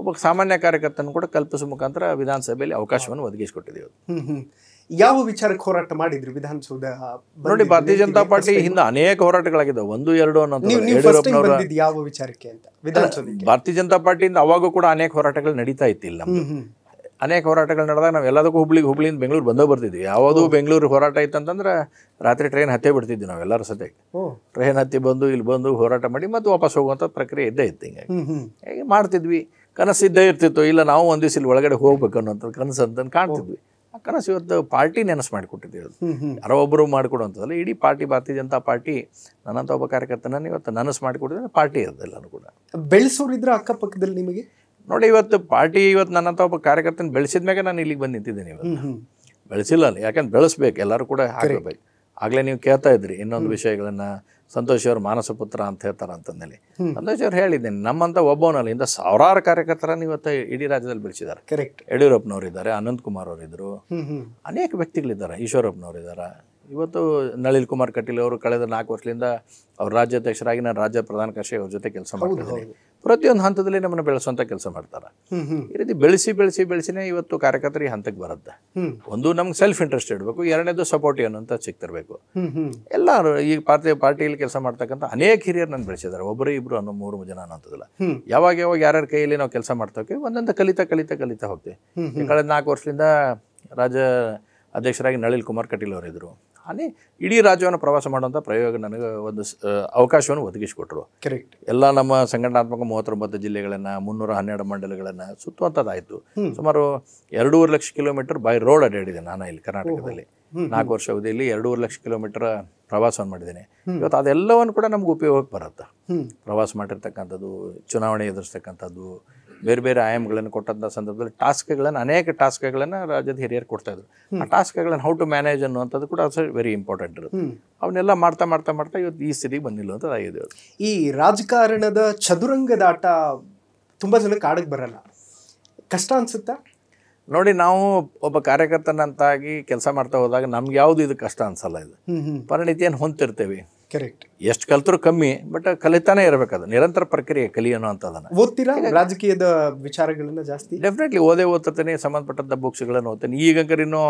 S2: ಒಬ್ಬ ಸಾಮಾನ್ಯ ಕಾರ್ಯಕರ್ತನ ಕೂಡ ಕಲ್ಪಿಸುವ ಮುಖಾಂತರ ವಿಧಾನಸಭೆಯಲ್ಲಿ ಅವಕಾಶವನ್ನು ಒದಗಿಸಿಕೊಟ್ಟಿದ್ದೀವಿ
S1: ಯಾವ ವಿಚಾರಕ್ಕೆ ಹೋರಾಟ ಮಾಡಿದ್ರು ವಿಧಾನಸೌಧ ನೋಡಿ ಭಾರತೀಯ ಜನತಾ ಪಾರ್ಟಿ ಹಿಂದೆ
S2: ಅನೇಕ ಹೋರಾಟಗಳಾಗಿದ್ದವು ಒಂದು ಎರಡು ಅನ್ನೋದು
S1: ಯಾವ ವಿಚಾರಕ್ಕೆ ಅಂತ
S2: ಭಾರತೀಯ ಜನತಾ ಪಾರ್ಟಿಯಿಂದ ಅವಾಗೂ ಕೂಡ ಅನೇಕ ಹೋರಾಟಗಳು ನಡೀತಾ ಇತ್ತಿಲ್ಲ ಅನೇಕ ಹೋರಾಟಗಳು ನಡೆದಾಗ ನಾವು ಎಲ್ಲದಕ್ಕೂ ಹುಬ್ಳಿಗೆ ಹುಬ್ಳಿಯಿಂದ ಬೆಂಗಳೂರು ಬಂದೋ ಬರ್ತಿದ್ವಿ ಯಾವುದು ಬೆಂಗಳೂರು ಹೋರಾಟ ಇತ್ತಂತಂದ್ರೆ ರಾತ್ರಿ ಟ್ರೈನ್ ಹತ್ತೆ ಬಿಡ್ತಿದ್ವಿ ನಾವು ಎಲ್ಲರೂ ಟ್ರೈನ್ ಹತ್ತಿ ಬಂದು ಇಲ್ಲಿ ಬಂದು ಹೋರಾಟ ಮಾಡಿ ಮತ್ತೆ ವಾಪಸ್ ಹೋಗುವಂಥ ಪ್ರಕ್ರಿಯೆ ಇದ್ದೇ ಇತ್ತು ಹಿಂಗೆ ಹೇಗೆ ಮಾಡ್ತಿದ್ವಿ ಕನಸು ಇದ್ದೇ ಇರ್ತಿತ್ತು ಇಲ್ಲ ನಾವು ಒಂದು ದಿವಸ ಇಲ್ಲಿ ಒಳಗಡೆ ಹೋಗ್ಬೇಕು ಅನ್ನೋಂಥ ಕನಸು ಅಂತಂದು ಕಾಣ್ತಿದ್ವಿ ಆ ಕನಸು ಇವತ್ತು ಪಾರ್ಟಿ ನೆನಸು ಮಾಡಿಕೊಟ್ಟಿದ್ದೀವಿ ಯಾರೋ ಒಬ್ಬರು ಮಾಡಿಕೊಡುವಂಥದ್ದಲ್ಲ ಇಡೀ ಪಾರ್ಟಿ ಭಾರತೀಯ ಪಾರ್ಟಿ ನನ್ನಂಥ ಒಬ್ಬ ಕಾರ್ಯಕರ್ತನ ಇವತ್ತು ನನಸು ಮಾಡಿಕೊಟ್ಟಿದ್ರೆ ಪಾರ್ಟಿ ಇರೋದಿಲ್ಲ ಕೂಡ
S1: ಬೆಳೆಸೋರಿದ್ರೆ ಅಕ್ಕಪಕ್ಕದಲ್ಲಿ ನಿಮಗೆ ನೋಡಿ
S2: ಇವತ್ತು ಪಾರ್ಟಿ ಇವತ್ತು ನನ್ನ ಒಬ್ಬ ಕಾರ್ಯಕರ್ತನ ಬೆಳೆಸಿದ ಮೇಲೆ ನಾನು ಇಲ್ಲಿಗೆ ಬಂದು ನಿಂತಿದ್ದೀನಿ ಇವತ್ತು ಬೆಳೆಸಿಲ್ಲ ಅಲ್ಲಿ ಯಾಕಂದ್ರೆ ಬೆಳೆಸ್ಬೇಕು ಎಲ್ಲರೂ ಕೂಡ ಹಾಕಬೇಕು ಆಗ್ಲೇ ನೀವು ಕೇಳ್ತಾ ಇದ್ರಿ ಇನ್ನೊಂದು ವಿಷಯಗಳನ್ನ ಸಂತೋಷ್ ಅವ್ರ ಮಾನಸ ಪುತ್ರ ಅಂತ ಹೇಳ್ತಾರ ಅಂತಂದೇಳಿ ಸಂತೋಷ್ ಅವ್ರು ಹೇಳಿದ್ದೀನಿ ನಮ್ಮಂತ ಒಬ್ಬವನಲ್ಲಿ ಇಂದ ಸಾವಿರಾರು ಕಾರ್ಯಕರ್ತರನ್ನು ಇವತ್ತು ಇಡೀ ರಾಜ್ಯದಲ್ಲಿ ಬೆಳೆಸಿದ್ದಾರೆ ಕರೆಕ್ಟ್ ಯಡಿಯೂರಪ್ಪನವ್ರು ಇದ್ದಾರೆ ಅನಂತ್ ಕುಮಾರ್ ಅವರಿದ್ದರು ಅನೇಕ ವ್ಯಕ್ತಿಗಳಿದ್ದಾರೆ ಈಶ್ವರಪ್ಪನವ್ರು ಇದ್ದಾರೆ ಇವತ್ತು ನಳಿಲ್ ಕುಮಾರ್ ಕಟೀಲ್ ಅವರು ಕಳೆದ ನಾಲ್ಕು ವರ್ಷದಿಂದ ಅವ್ರ ರಾಜ್ಯಾಧ್ಯಕ್ಷರಾಗಿ ನಾನು ರಾಜ್ಯ ಪ್ರಧಾನ ಕಾರ್ಯದರ್ಶಿ ಅವ್ರ ಜೊತೆ ಕೆಲಸ ಮಾಡಿದ್ದೀನಿ ಪ್ರತಿಯೊಂದು ಹಂತದಲ್ಲಿ ನಮ್ಮನ್ನು ಬೆಳೆಸುವಂತ ಕೆಲಸ ಮಾಡ್ತಾರೆ ಈ ರೀತಿ ಬೆಳೆಸಿ ಬೆಳೆಸಿ ಬೆಳೆಸಿನೇ ಇವತ್ತು ಕಾರ್ಯಕರ್ತರು ಈ ಹಂತಕ್ಕೆ ಬರುತ್ತೆ ಒಂದು ನಮ್ಗೆ ಸೆಲ್ಫ್ ಇಂಟ್ರೆಸ್ಟ್ ಇಡಬೇಕು ಎರಡನೇದು ಸಪೋರ್ಟ್ ಏನು ಅಂತ ಸಿಕ್ತಿರ್ಬೇಕು ಎಲ್ಲ ಈ ಪಾರ್ಟಿ ಪಾರ್ಟಿಯಲ್ಲಿ ಕೆಲಸ ಮಾಡ್ತಕ್ಕಂಥ ಅನೇಕ ಹಿರಿಯರು ನಾನು ಬೆಳೆಸಿದ್ದಾರೆ ಒಬ್ಬರು ಇಬ್ಬರು ಅನ್ನೋ ಮೂರು ಜನ ಅನ್ನೋದಿಲ್ಲ ಯಾವಾಗ ಯಾವಾಗ ಯಾರ್ಯಾರ ಕೈಯಲ್ಲಿ ನಾವು ಕೆಲಸ ಮಾಡ್ತೇವೆ ಒಂದೊಂದು ಕಲಿತಾ ಕಲಿತಾ ಕಲಿತಾ ಹೋಗ್ತೀವಿ ಕಳೆದ ನಾಲ್ಕು ವರ್ಷದಿಂದ ರಾಜ ಅಧ್ಯಕ್ಷರಾಗಿ ನಳಿಲ್ ಕುಮಾರ್ ಕಟೀಲ್ ಅವರಿದ್ದರು ಹಾನಿ ಇಡೀ ರಾಜ್ಯವನ್ನು ಪ್ರವಾಸ ಮಾಡುವಂಥ ಪ್ರಯೋಗ ನನಗೆ ಒಂದು ಅವಕಾಶವನ್ನು ಒದಗಿಸಿಕೊಟ್ರು ಕರೆಕ್ಟ್ ಎಲ್ಲ ನಮ್ಮ ಸಂಘಟನಾತ್ಮಕ ಮೂವತ್ತೊಂಬತ್ತು ಜಿಲ್ಲೆಗಳನ್ನು ಮುನ್ನೂರ ಹನ್ನೆರಡು ಮಂಡಲಗಳನ್ನು ಸುತ್ತುವಂಥದ್ದಾಯಿತು ಸುಮಾರು ಎರಡೂವರೆ ಲಕ್ಷ ಕಿಲೋಮೀಟರ್ ಬೈ ರೋಡ್ ಅಡ್ಡಾಡಿದೆ ನಾನು ಇಲ್ಲಿ ಕರ್ನಾಟಕದಲ್ಲಿ ನಾಲ್ಕು ವರ್ಷ ಅವಧಿಯಲ್ಲಿ ಎರಡೂವರೆ ಲಕ್ಷ ಕಿಲೋಮೀಟರ್ ಪ್ರವಾಸವನ್ನು ಮಾಡಿದ್ದೇನೆ ಇವತ್ತು ಅದೆಲ್ಲವನ್ನು ಕೂಡ ನಮ್ಗೆ ಉಪಯೋಗಕ್ಕೆ ಬರುತ್ತೆ ಪ್ರವಾಸ ಮಾಡಿರ್ತಕ್ಕಂಥದ್ದು ಚುನಾವಣೆ ಎದುರಿಸ್ತಕ್ಕಂಥದ್ದು ಬೇರೆ ಬೇರೆ ಆಯಾಮಗಳನ್ನು ಕೊಟ್ಟಂತ ಸಂದರ್ಭದಲ್ಲಿ ಟಾಸ್ಕ್ಗಳನ್ನು ಅನೇಕ ಟಾಸ್ಕ್ಗಳನ್ನು ರಾಜ್ಯದ ಹಿರಿಯರು ಕೊಡ್ತಾ ಇದ್ರು ಆ ಟಾಸ್ಕ್ಗಳನ್ನು ಹೌ ಟು ಮ್ಯಾನೇಜ್ ಅನ್ನುವಂಥದ್ದು ಕೂಡ ವೆರಿ ಇಂಪಾರ್ಟೆಂಟ್ ಇರುತ್ತೆ ಅವನ್ನೆಲ್ಲ ಮಾಡ್ತಾ ಮಾಡ್ತಾ ಮಾಡ್ತಾ ಇವತ್ತು ಈ ಸ್ಥಿತಿಗೆ ಬಂದಿಲ್ಲ ಅಂತ
S1: ಆಗಿದೆ ಈ ರಾಜಕಾರಣದ ಚದುರಂಗದಾಟ ತುಂಬ ಜನಕ್ಕೆ ಕಾಡಕ್ಕೆ ಬರಲ್ಲ ಕಷ್ಟ ಅನಿಸುತ್ತಾ ನೋಡಿ ನಾವು ಒಬ್ಬ ಕಾರ್ಯಕರ್ತನಂತಾಗಿ ಕೆಲಸ ಮಾಡ್ತಾ
S2: ಹೋದಾಗ ನಮ್ಗೆ ಯಾವುದು ಇದು ಕಷ್ಟ ಅನ್ಸಲ್ಲ ಇದು ಪರಿಣಿತಿಯನ್ನು ಹೊಂತಿರ್ತೇವೆ ಕರೆಕ್ಟ್ ಎಷ್ಟು ಕಲ್ತರು ಕಮ್ಮಿ ಬಟ್ ಕಲಿತಾನೆ ಇರಬೇಕು ಅದು ನಿರಂತರ ಪ್ರಕ್ರಿಯೆ ಕಲಿಯೋಣ ಅಂತ ಅದನ್ನ
S1: ಓದ್ತೀರಾ ರಾಜಕೀಯದ ವಿಚಾರಗಳನ್ನ ಜಾಸ್ತಿ ಡೆಫಿನೆಟ್ಲಿ
S2: ಓದೇ ಸಂಬಂಧಪಟ್ಟಂತ ಸಂಬಂಧಪಟ್ಟಂಥ ಬುಕ್ಸ್ಗಳನ್ನು ಓದ್ತೇನೆ ಈಗ ಶಾಸಕನ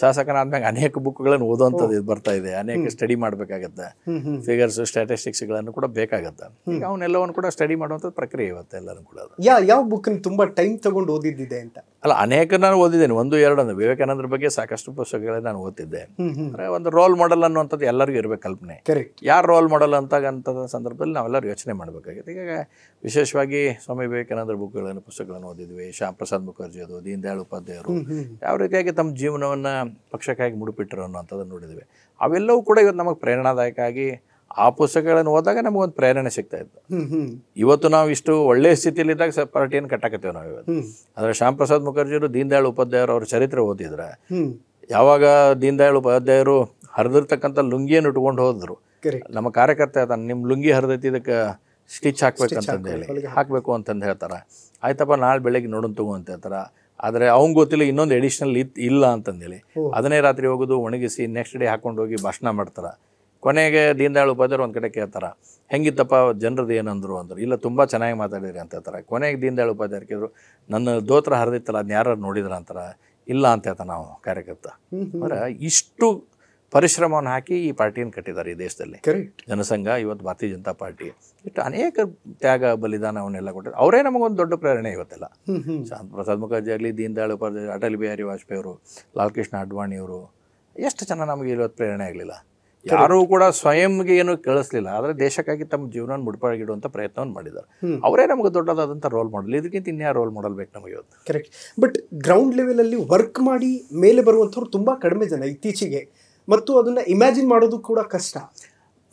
S2: ಶಾಸಕನಾದ್ಮೇಲೆ ಅನೇಕ ಬುಕ್ಗಳನ್ನು ಓದೋವಂಥದ್ದು ಇದು ಬರ್ತಾ ಇದೆ ಅನೇಕ ಸ್ಟಡಿ ಮಾಡಬೇಕಾಗತ್ತೆ ಫಿಗರ್ಸ್ ಗಳನ್ನು ಕೂಡ ಬೇಕಾಗತ್ತೆ ಈಗ ಅವನ್ನೆಲ್ಲವನ್ನು ಕೂಡ ಸ್ಟಡಿ ಮಾಡುವಂಥ ಪ್ರಕ್ರಿಯೆ ಇವತ್ತೆ ಎಲ್ಲರೂ ಕೂಡ
S1: ಯಾ ಯಾವ ಬುಕ್ ತುಂಬಾ ಟೈಮ್ ತಗೊಂಡು ಓದಿದ್ದಿದೆ ಅಂತ
S2: ಅಲ್ಲ ಅನೇಕ ನಾನು ಓದಿದ್ದೇನೆ ಒಂದು ಎರಡು ವಿವೇಕಾನಂದರ ಬಗ್ಗೆ ಸಾಕಷ್ಟು ಪುಸ್ತಕಗಳನ್ನ ನಾನು ಓದ್ತಿದ್ದೆ ಒಂದು ರೋಲ್ ಮಾಡೆಲ್ ಅನ್ನುವಂಥದ್ದು ಎಲ್ಲರಿಗೂ ಇರಬೇಕು ಕಲ್ಪನೆ ಕರೆಕ್ಟ್ ಯಾರು ರೋಲ್ ಮಾಡಲ್ ಅಂತ ಸಂದರ್ಭದಲ್ಲಿ ನಾವೆಲ್ಲರೂ ಯೋಚನೆ ಮಾಡಬೇಕಾಗಿತ್ತು ಈಗ ವಿಶೇಷವಾಗಿ ಸ್ವಾಮಿ ವಿವೇಕಾನಂದರ ಬುಕ್ಗಳನ್ನು ಪುಸ್ತಕಗಳನ್ನು ಓದಿದ್ವಿ ಶ್ಯಾಮ್ ಪ್ರಸಾದ್ ಮುಖರ್ಜಿ ಅದು ದೀನ್ ದಯಾಳ್ ಉಪಾಧ್ಯಾಯರು ಯಾವ ರೀತಿಯಾಗಿ ತಮ್ಮ ಜೀವನವನ್ನು ಪಕ್ಷಕ್ಕಾಗಿ ಅನ್ನೋ ಅನ್ನೋಂಥದ್ದನ್ನು ನೋಡಿದ್ವಿ ಅವೆಲ್ಲವೂ ಕೂಡ ಇವತ್ತು ನಮಗೆ ಪ್ರೇರಣಾದಾಯಕ ಆಗಿ ಆ ಪುಸ್ತಕಗಳನ್ನು ಓದಾಗ ನಮಗೊಂದು ಪ್ರೇರಣೆ ಸಿಗ್ತಾ ಇತ್ತು ಇವತ್ತು ನಾವು ಇಷ್ಟು ಒಳ್ಳೆಯ ಸ್ಥಿತಿಯಲ್ಲಿದ್ದಾಗ ಸ ಪಾರ್ಟಿಯನ್ನು ಕಟ್ಟಾಕತ್ತೇವೆ ನಾವು ಇವತ್ತು ಆದರೆ ಶ್ಯಾಮ್ ಪ್ರಸಾದ್ ಮುಖರ್ಜಿಯವರು ದೀನ್ ದಯಾಳ್ ಉಪಾಧ್ಯಾಯರು ಅವ್ರ ಚರಿತ್ರೆ ಓದಿದ್ರೆ ಯಾವಾಗ ದೀನ್ ದಯಾಳ್ ಉಪಾಧ್ಯಾಯರು ಹರಿದಿರ್ತಕ್ಕಂಥ ಲುಂಗಿಯನ್ನು ಉಟ್ಕೊಂಡು ಹೋದರು ನಮ್ಮ ಕಾರ್ಯಕರ್ತ ಹೇಳ್ತಾನೆ ನಿಮ್ಮ ಲುಂಗಿ ಹರಿದೈತಿ ಇದಕ್ಕೆ ಸ್ಟಿಚ್ ಹಾಕ್ಬೇಕಂತಂದು ಹೇಳಿ ಹಾಕಬೇಕು ಅಂತಂದು ಹೇಳ್ತಾರೆ ಆಯ್ತಪ್ಪ ನಾಳೆ ಬೆಳಗ್ಗೆ ನೋಡೋಣ ತಗೋ ಅಂತ ಹೇಳ್ತಾರೆ ಆದರೆ ಅವ್ನು ಗೊತ್ತಿಲ್ಲ ಇನ್ನೊಂದು ಎಡಿಷ್ನಲ್ ಇತ್ ಇಲ್ಲ ಅಂತಂದೇಳಿ ಅದನ್ನೇ ರಾತ್ರಿ ಹೋಗೋದು ಒಣಗಿಸಿ ನೆಕ್ಸ್ಟ್ ಡೇ ಹಾಕೊಂಡು ಹೋಗಿ ಭಾಷಣ ಮಾಡ್ತಾರೆ ಕೊನೆಗೆ ದೀನ್ ಉಪಾಧ್ಯಾಯರು ಒಂದು ಕಡೆ ಕೇಳ್ತಾರೆ ಹೆಂಗಿತ್ತಪ್ಪ ಜನರದ್ದು ಏನಂದರು ಅಂದರು ಇಲ್ಲ ತುಂಬ ಚೆನ್ನಾಗಿ ಮಾತಾಡಿದ್ರಿ ಅಂತ ಹೇಳ್ತಾರೆ ಕೊನೆಗೆ ದೀನ್ ದಯಾಳ್ ಉಪಾಧ್ಯಾಯರು ಕೇಳಿದ್ರು ನನ್ನ ದೋತ್ರ ಹರಿದಿತ್ತಲ್ಲ ಅದನ್ನ ಯಾರು ನೋಡಿದ್ರ ಅಂತಾರೆ ಇಲ್ಲ ಅಂತ ಹೇಳ್ತಾನೆ ನಾವು ಕಾರ್ಯಕರ್ತ ಅಂದ್ರೆ ಇಷ್ಟು ಪರಿಶ್ರಮವನ್ನು ಹಾಕಿ ಈ ಪಾರ್ಟಿಯನ್ನು ಕಟ್ಟಿದ್ದಾರೆ ಈ ದೇಶದಲ್ಲಿ ಕರೆಕ್ಟ್ ಜನಸಂಘ ಇವತ್ತು ಭಾರತೀಯ ಜನತಾ ಪಾರ್ಟಿ ಇಷ್ಟು ಅನೇಕ ತ್ಯಾಗ ಬಲಿದಾನ ಅವನ್ನೆಲ್ಲ ಕೊಟ್ಟರು ಅವರೇ ನಮಗೊಂದು ದೊಡ್ಡ ಪ್ರೇರಣೆ ಇವತ್ತೆಲ್ಲ ಪ್ರಸಾದ್ ಮುಖರ್ಜಿ ಆಗಲಿ ದೀನ್ ದಯಾಳ್ ಉಪಾಧ್ಯಾಯ ಅಟಲ್ ಬಿಹಾರಿ ವಾಜಪೇಯಿ ಅವರು ಲಾಲ್ ಕೃಷ್ಣ ಅವರು ಎಷ್ಟು ಜನ ನಮಗೆ ಇವತ್ತು ಪ್ರೇರಣೆ ಆಗಲಿಲ್ಲ ಯಾರೂ ಕೂಡ ಸ್ವಯಂಗೆ ಏನು ಕಳಿಸ್ಲಿಲ್ಲ ಆದರೆ ದೇಶಕ್ಕಾಗಿ ತಮ್ಮ ಜೀವನ ಮುಡಿಪಾಗಿಡುವಂಥ ಪ್ರಯತ್ನವನ್ನು ಮಾಡಿದ್ದಾರೆ ಅವರೇ ನಮಗೆ ದೊಡ್ಡದಾದಂಥ ರೋಲ್ ಮಾಡಲ್ ಇದಕ್ಕಿಂತ ಇನ್ಯಾವ ರೋಲ್ ಮಾಡಲ್
S1: ಬೇಕು ನಮಗೆ ಇವತ್ತು ಕರೆಕ್ಟ್ ಬಟ್ ಗ್ರೌಂಡ್ ಲೆವೆಲಲ್ಲಿ ವರ್ಕ್ ಮಾಡಿ ಮೇಲೆ ಬರುವಂಥವ್ರು ತುಂಬ ಕಡಿಮೆ ಜನ ಇತ್ತೀಚೆಗೆ ಮತ್ತು ಅದನ್ನು ಇಮ್ಯಾಜಿನ್ ಮಾಡೋದು ಕೂಡ ಕಷ್ಟ